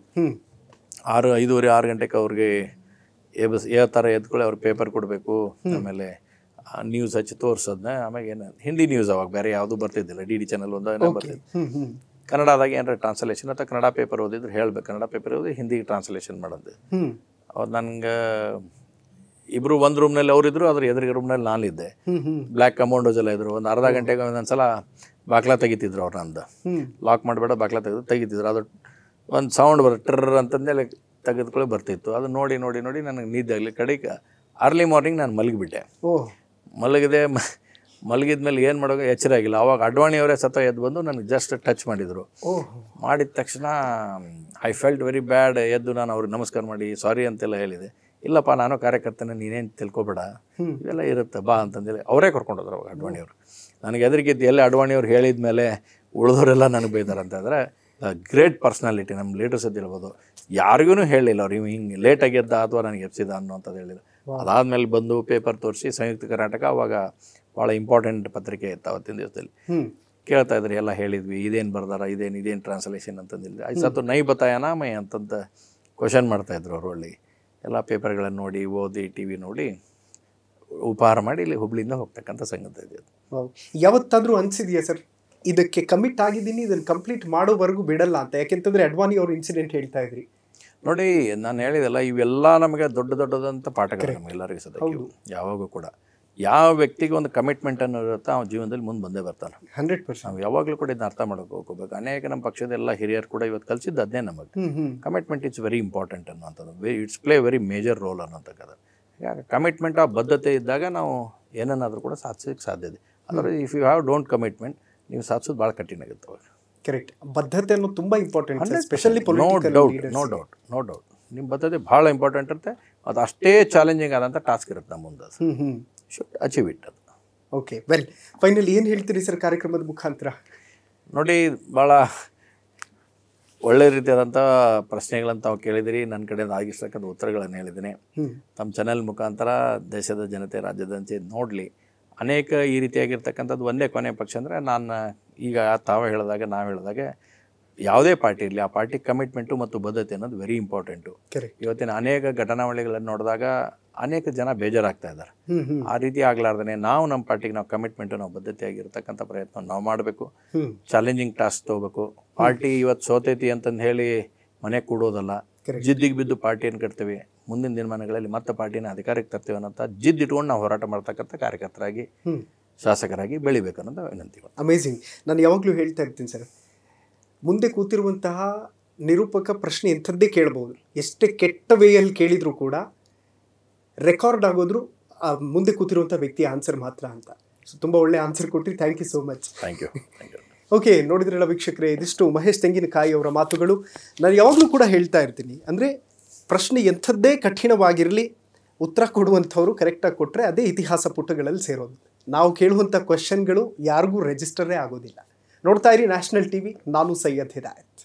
S2: ಆರು ಐದೂವರೆ ಆರು ಗಂಟೆಗೆ ಅವ್ರಿಗೆ ಎಬ್ಸ್ ಯಾವ ಥರ ಎದ್ಕೊಳ್ಳಿ ಅವ್ರಿಗೆ ಪೇಪರ್ ಕೊಡಬೇಕು ಆಮೇಲೆ ನ್ಯೂಸ್ ಹಚ್ಚಿ ತೋರಿಸೋದನ್ನ ಆಮೇಲೆ ಏನು ಹಿಂದಿ ನ್ಯೂಸ್ ಅವಾಗ ಬೇರೆ ಯಾವುದೂ ಬರ್ತಿದ್ದಿಲ್ಲ ಡಿ ಡಿ ಚಾನಲ್ ಒಂದು ಏನೋ ಬರ್ತಿದ್ದು ಕನ್ನಡದಾಗ ಏನಾರ ಟ್ರಾನ್ಸ್ಲೇಷನ್ ಅಥವಾ ಕನ್ನಡ ಪೇಪರ್ ಓದಿದ್ರು ಹೇಳ್ಬೇಕು ಕನ್ನಡ ಪೇಪರ್ ಓದಿ ಹಿಂದಿಗೆ ಟ್ರಾನ್ಸ್ಲೇಷನ್ ಮಾಡೋದು ಅವ್ರು ನನಗೆ ಇಬ್ಬರು ಒಂದು ರೂಮ್ನಲ್ಲಿ ಇದ್ರು ಅದ್ರ ಎದುರಿಗೆ ರೂಮ್ನಲ್ಲಿ ನಾನಿದ್ದೆ ಬ್ಲ್ಯಾಕ್ ಕಮೌಂಡೋಸ್ ಎಲ್ಲ ಇದ್ರು ಒಂದು ಅರ್ಧ ಗಂಟೆಗೆ ಒಂದೊಂದು ಸಲ ತೆಗಿತಿದ್ರು ಅವ್ರು ನಂದು ಲಾಕ್ ಮಾಡಬೇಡ ಬಾಕ್ಲಾ ತೆಗೆದು ತೆಗಿತಿದ್ರು ಅದು ಒಂದು ಸೌಂಡ್ ಬರೋ ಟರ್ರ್ ಅಂತಂದೇಳಿ ತೆಗೆದುಕೊಳ್ಳಿ ಬರ್ತಿತ್ತು ಅದು ನೋಡಿ ನೋಡಿ ನೋಡಿ ನನಗೆ ನಿದ್ದೆ ಆಗಲಿ ಕಡೆಗೆ ಅರ್ಲಿ ಮಾರ್ನಿಂಗ್ ನಾನು ಮಲಗಿಬಿಟ್ಟೆ ಮಲಗಿದೆ ಮಲಗಿದ ಮೇಲೆ ಏನು ಮಾಡೋಕೆ ಎಚ್ಚರ ಆಗಿಲ್ಲ ಅವಾಗ ಅಡ್ವಾಣಿಯವರೇ ಸತ ಎದ್ದು ಬಂದು ನನಗೆ ಜಸ್ಟ್ ಟಚ್ ಮಾಡಿದರು ಮಾಡಿದ ತಕ್ಷಣ ಐ ಫೆಲ್ಟ್ ವೆರಿ ಬ್ಯಾಡ್ ಎದ್ದು ನಾನು ಅವ್ರಿಗೆ ನಮಸ್ಕಾರ ಮಾಡಿ ಸಾರಿ ಅಂತೆಲ್ಲ ಹೇಳಿದೆ ಇಲ್ಲಪ್ಪ ನಾನು ಕಾರ್ಯಕರ್ತನ ನೀನೇನು ತಿಳ್ಕೊಬೇಡ ಇವೆಲ್ಲ ಇರುತ್ತೆ ಬಾ ಅಂತಂದೇಳಿ ಅವರೇ ಕರ್ಕೊಂಡೋದ್ರು ಅವಾಗ ಅಡ್ವಾಣಿಯವರು ನನಗೆ ಎದುರಿಗಿದ್ದು ಎಲ್ಲ ಅಡ್ವಾಣಿಯವ್ರು ಹೇಳಿದ ಮೇಲೆ ಉಳಿದವರೆಲ್ಲ ನನಗೆ ಬೈತಾರೆ ಅಂತಂದರೆ ಗ್ರೇಟ್ ಪರ್ಸ್ನಾಲಿಟಿ ನಮ್ಮ ಲೀಡರ್ಸ್ ಅದು ಹೇಳ್ಬೋದು ಯಾರಿಗೂ ಹೇಳಿಲ್ಲ ಅವ್ರು ಇವು ಹಿಂಗೆ ಲೇಟಾಗಿ ಎದ್ದ ಅಥವಾ ನನಗೆ ಎಪ್ಸಿದ ಅನ್ನೋ ಹೇಳಿದ್ರು ಹೇಳಿಲ್ಲ ಅದಾದಮೇಲೆ ಬಂದು ಪೇಪರ್ ತೋರಿಸಿ ಸಂಯುಕ್ತ ಕರ್ನಾಟಕ ಅವಾಗ ಭಾಳ ಇಂಪಾರ್ಟೆಂಟ್ ಪತ್ರಿಕೆ ಇತ್ತು ಅವತ್ತಿನ ದಿವಸದಲ್ಲಿ ಕೇಳ್ತಾ ಇದ್ರಿ ಎಲ್ಲ ಹೇಳಿದ್ವಿ ಇದೇನು ಬರ್ದಾರ ಇದೇನು ಇದೇನು ಟ್ರಾನ್ಸ್ಲೇಷನ್ ಅಂತಂದಿಲ್ಲ ಐದು ಸತ್ತು ನೈ ಬತಾಯನಾಮಯ ಮೈ ಅಂತಂತ ಕ್ವಶನ್ ಮಾಡ್ತಾಯಿದ್ರು ಅವರು ಅಲ್ಲಿ ಎಲ್ಲ ಪೇಪರ್ಗಳನ್ನು ನೋಡಿ ಓದಿ ಟಿ ವಿ ನೋಡಿ ಉಪಹಾರ ಮಾಡಿ ಇಲ್ಲಿ ಹುಬ್ಳಿಯಿಂದ ಹೋಗ್ತಕ್ಕಂಥ ಸಂಗತಿ ಇದೆ
S1: ಯಾವತ್ತಾದರೂ ಅನಿಸಿದೆಯಾ ಸರ್ ಇದಕ್ಕೆ ಕಮಿಟ್ ಆಗಿದ್ದೀನಿ ಇದನ್ನು ಕಂಪ್ಲೀಟ್ ಮಾಡೋವರೆಗೂ ಬಿಡಲ್ಲ ಅಂತ ಯಾಕೆಂತಂದರೆ ಅಡ್ವಾನಿ ಅವರು ಇನ್ಸಿಡೆಂಟ್ ಹೇಳ್ತಾ ಇದ್ರಿ
S2: ನೋಡಿ ನಾನು ಹೇಳಿದಲ್ಲ ಇವೆಲ್ಲ ನಮಗೆ ದೊಡ್ಡ ದೊಡ್ಡದಂಥ ಪಾಠಗಳು ನಮಗೆಲ್ಲರಿಗೂ ಸದ್ಯ ಯಾವಾಗೂ ಕೂಡ ಯಾವ ವ್ಯಕ್ತಿಗೆ ಒಂದು ಕಮಿಟ್ಮೆಂಟ್ ಅನ್ನೋ ಇರುತ್ತೆ ಅವ್ನ ಜೀವನದಲ್ಲಿ ಮುಂದೆ ಬಂದೇ ಬರ್ತಾನೆ ಹಂಡ್ರೆಡ್ ಪರ್ಸೆಂಟ್ ನಾವು ಯಾವಾಗಲೂ ಕೂಡ ಇದನ್ನ ಅರ್ಥ ಮಾಡೋಕೆ ಹೋಗ್ಬೇಕು ಅನೇಕ ನಮ್ಮ ಪಕ್ಷದೆಲ್ಲ ಹಿರಿಯರು ಕೂಡ ಇವತ್ತು ಕಲಿಸಿದ್ದು ಅದನ್ನೇ ನಮಗೆ ಕಮಿಟ್ಮೆಂಟ್ ಇಟ್ಸ್ ವೆರಿ ಇಂಪಾರ್ಟೆಂಟ್ ಅನ್ನೋಂಥದ್ದು it's play very major role ಅನ್ನೋಂಥದ್ದು ಯಾಕೆ ಕಮಿಟ್ಮೆಂಟ್ ಆ ಬದ್ಧತೆ ಇದ್ದಾಗ ನಾವು ಏನನ್ನಾದರೂ ಕೂಡ ಸಾಧಿಸೋಕ್ಕೆ ಸಾಧ್ಯ ಇದೆ ಆದರೆ if you have don't commitment ನೀವು ಸಾಧಿಸೋದು ಭಾಳ
S1: ಕಠಿಣ ಆಗುತ್ತೆ ಅವಾಗ ಕರೆಕ್ಟ್ ಬದ್ಧತೆ ಅನ್ನೋದು ತುಂಬ important specially no doubt no doubt
S2: no doubt ನಿಮ್ಮ ಬದ್ಧತೆ ಭಾಳ ಇಂಪಾರ್ಟೆಂಟ್ ಇರುತ್ತೆ ಅದು ಅಷ್ಟೇ ಚಾಲೆಂಜಿಂಗ್ ಆದಂಥ ಟಾಸ್ಕ್ ಇರುತ್ತೆ ನಮ್ಮ ಮುಂದೆ
S1: ಶುಡ್ ಅಚೀವ್ ಇಟ್ ಅದು ಓಕೆ ವೆಲ್ ಫೈನಲ್ ಏನು ಹೇಳ್ತೀರಿ ಸರ್ ಕಾರ್ಯಕ್ರಮದ ಮುಖಾಂತರ
S2: ನೋಡಿ ಭಾಳ ಒಳ್ಳೆ ರೀತಿಯಾದಂಥ ಪ್ರಶ್ನೆಗಳನ್ನು ತಾವು ಕೇಳಿದಿರಿ ನನ್ನ ಕಡೆಯಿಂದ ಆಗಿರ್ತಕ್ಕಂಥ ಉತ್ತರಗಳನ್ನು ಹೇಳಿದ್ದೀನಿ ತಮ್ಮ ಚಾನೆಲ್ ಮುಖಾಂತರ ದೇಶದ ಜನತೆ ರಾಜ್ಯದ ಜನತೆ ನೋಡಲಿ ಅನೇಕ ಈ ರೀತಿಯಾಗಿರ್ತಕ್ಕಂಥದ್ದು ಒಂದೇ ಕೊನೆ ಪಕ್ಷ ಅಂದರೆ ನಾನು ಈಗ ತಾವೇ ಹೇಳಿದಾಗ ನಾವು ಹೇಳಿದಾಗ ಯಾವುದೇ ಪಾರ್ಟಿ ಇರಲಿ ಆ ಪಾರ್ಟಿ ಕಮಿಟ್ಮೆಂಟು ಮತ್ತು ಬದ್ಧತೆ ಅನ್ನೋದು ವೆರಿ ಇಂಪಾರ್ಟೆಂಟು ಇವತ್ತಿನ ಅನೇಕ ಘಟನಾವಳಿಗಳನ್ನು ನೋಡಿದಾಗ ಅನೇಕ ಜನ ಬೇಜಾರಾಗ್ತಾ ಇದ್ದಾರೆ ಆ ರೀತಿ ಆಗ್ಲಾರ್ದೇ ನಾವು ನಮ್ಮ ಪಾರ್ಟಿಗೆ ನಾವು ಕಮಿಟ್ಮೆಂಟ್ ನಾವು ಬದ್ಧತೆಯಾಗಿರ್ತಕ್ಕಂಥ ಪ್ರಯತ್ನ ನಾವು ಮಾಡಬೇಕು ಚಾಲೆಂಜಿಂಗ್ ಟಾಸ್ಕ್ ತಗೋಬೇಕು ಪಾರ್ಟಿ ಇವತ್ತು ಸೋತೈತಿ ಅಂತಂದು ಹೇಳಿ ಮನೆ ಕೂಡೋದಲ್ಲ ಜಿದ್ದಿಗೆ ಬಿದ್ದು ಪಾರ್ಟಿಯನ್ನು ಕಟ್ತೀವಿ ಮುಂದಿನ ದಿನಮಾನಗಳಲ್ಲಿ ಮತ್ತೆ ಪಾರ್ಟಿನ ಅಧಿಕಾರಕ್ಕೆ ತರ್ತೀವಿ ಅನ್ನೋಂಥ ಜಿದ್ದಿಟ್ಕೊಂಡು ನಾವು
S1: ಹೋರಾಟ ಮಾಡ್ತಕ್ಕಂಥ ಕಾರ್ಯಕರ್ತರಾಗಿ ಶಾಸಕರಾಗಿ ಬೆಳಿಬೇಕು ವಿನಂತಿ ಅಮೇಝಿಂಗ್ ನಾನು ಯಾವಾಗಲೂ ಹೇಳ್ತಾ ಇರ್ತೀನಿ ಸರ್ ಮುಂದೆ ಕೂತಿರುವಂತಹ ನಿರೂಪಕ ಪ್ರಶ್ನೆ ಎಂಥದ್ದೇ ಕೇಳಬಹುದು ಎಷ್ಟೇ ಕೆಟ್ಟ ವೇಯಲ್ಲಿ ಕೇಳಿದರೂ ಕೂಡ ರೆಕಾರ್ಡ್ ಆಗೋದ್ರು ಮುಂದೆ ಕೂತಿರುವಂಥ ವ್ಯಕ್ತಿ ಆನ್ಸರ್ ಮಾತ್ರ ಅಂತ ಸೊ ತುಂಬ ಒಳ್ಳೆ ಆನ್ಸರ್ ಕೊಟ್ಟಿರಿ thank you so much thank you okay ನೋಡಿದ್ರಲ್ಲ ವೀಕ್ಷಕರೇ ಇದಿಷ್ಟು ಮಹೇಶ್ ತೆಂಗಿನಕಾಯಿ ಅವರ ಮಾತುಗಳು ನಾನು ಯಾವಾಗಲೂ ಕೂಡ ಹೇಳ್ತಾ ಇರ್ತೀನಿ ಅಂದರೆ ಪ್ರಶ್ನೆ ಎಂಥದ್ದೇ ಕಠಿಣವಾಗಿರಲಿ ಉತ್ತರ ಕೊಡುವಂಥವ್ರು ಕರೆಕ್ಟಾಗಿ ಕೊಟ್ಟರೆ ಅದೇ ಇತಿಹಾಸ ಪುಟಗಳಲ್ಲಿ ಸೇರೋದು ನಾವು ಕೇಳುವಂಥ ಕ್ವಶನ್ಗಳು ಯಾರಿಗೂ ರೆಜಿಸ್ಟರೇ ಆಗೋದಿಲ್ಲ ನೋಡ್ತಾ ಇರಿ ನ್ಯಾಷನಲ್ ಟಿ ವಿ ನಾನು ಸೈಯದ್ ಹಿದಾಯತ್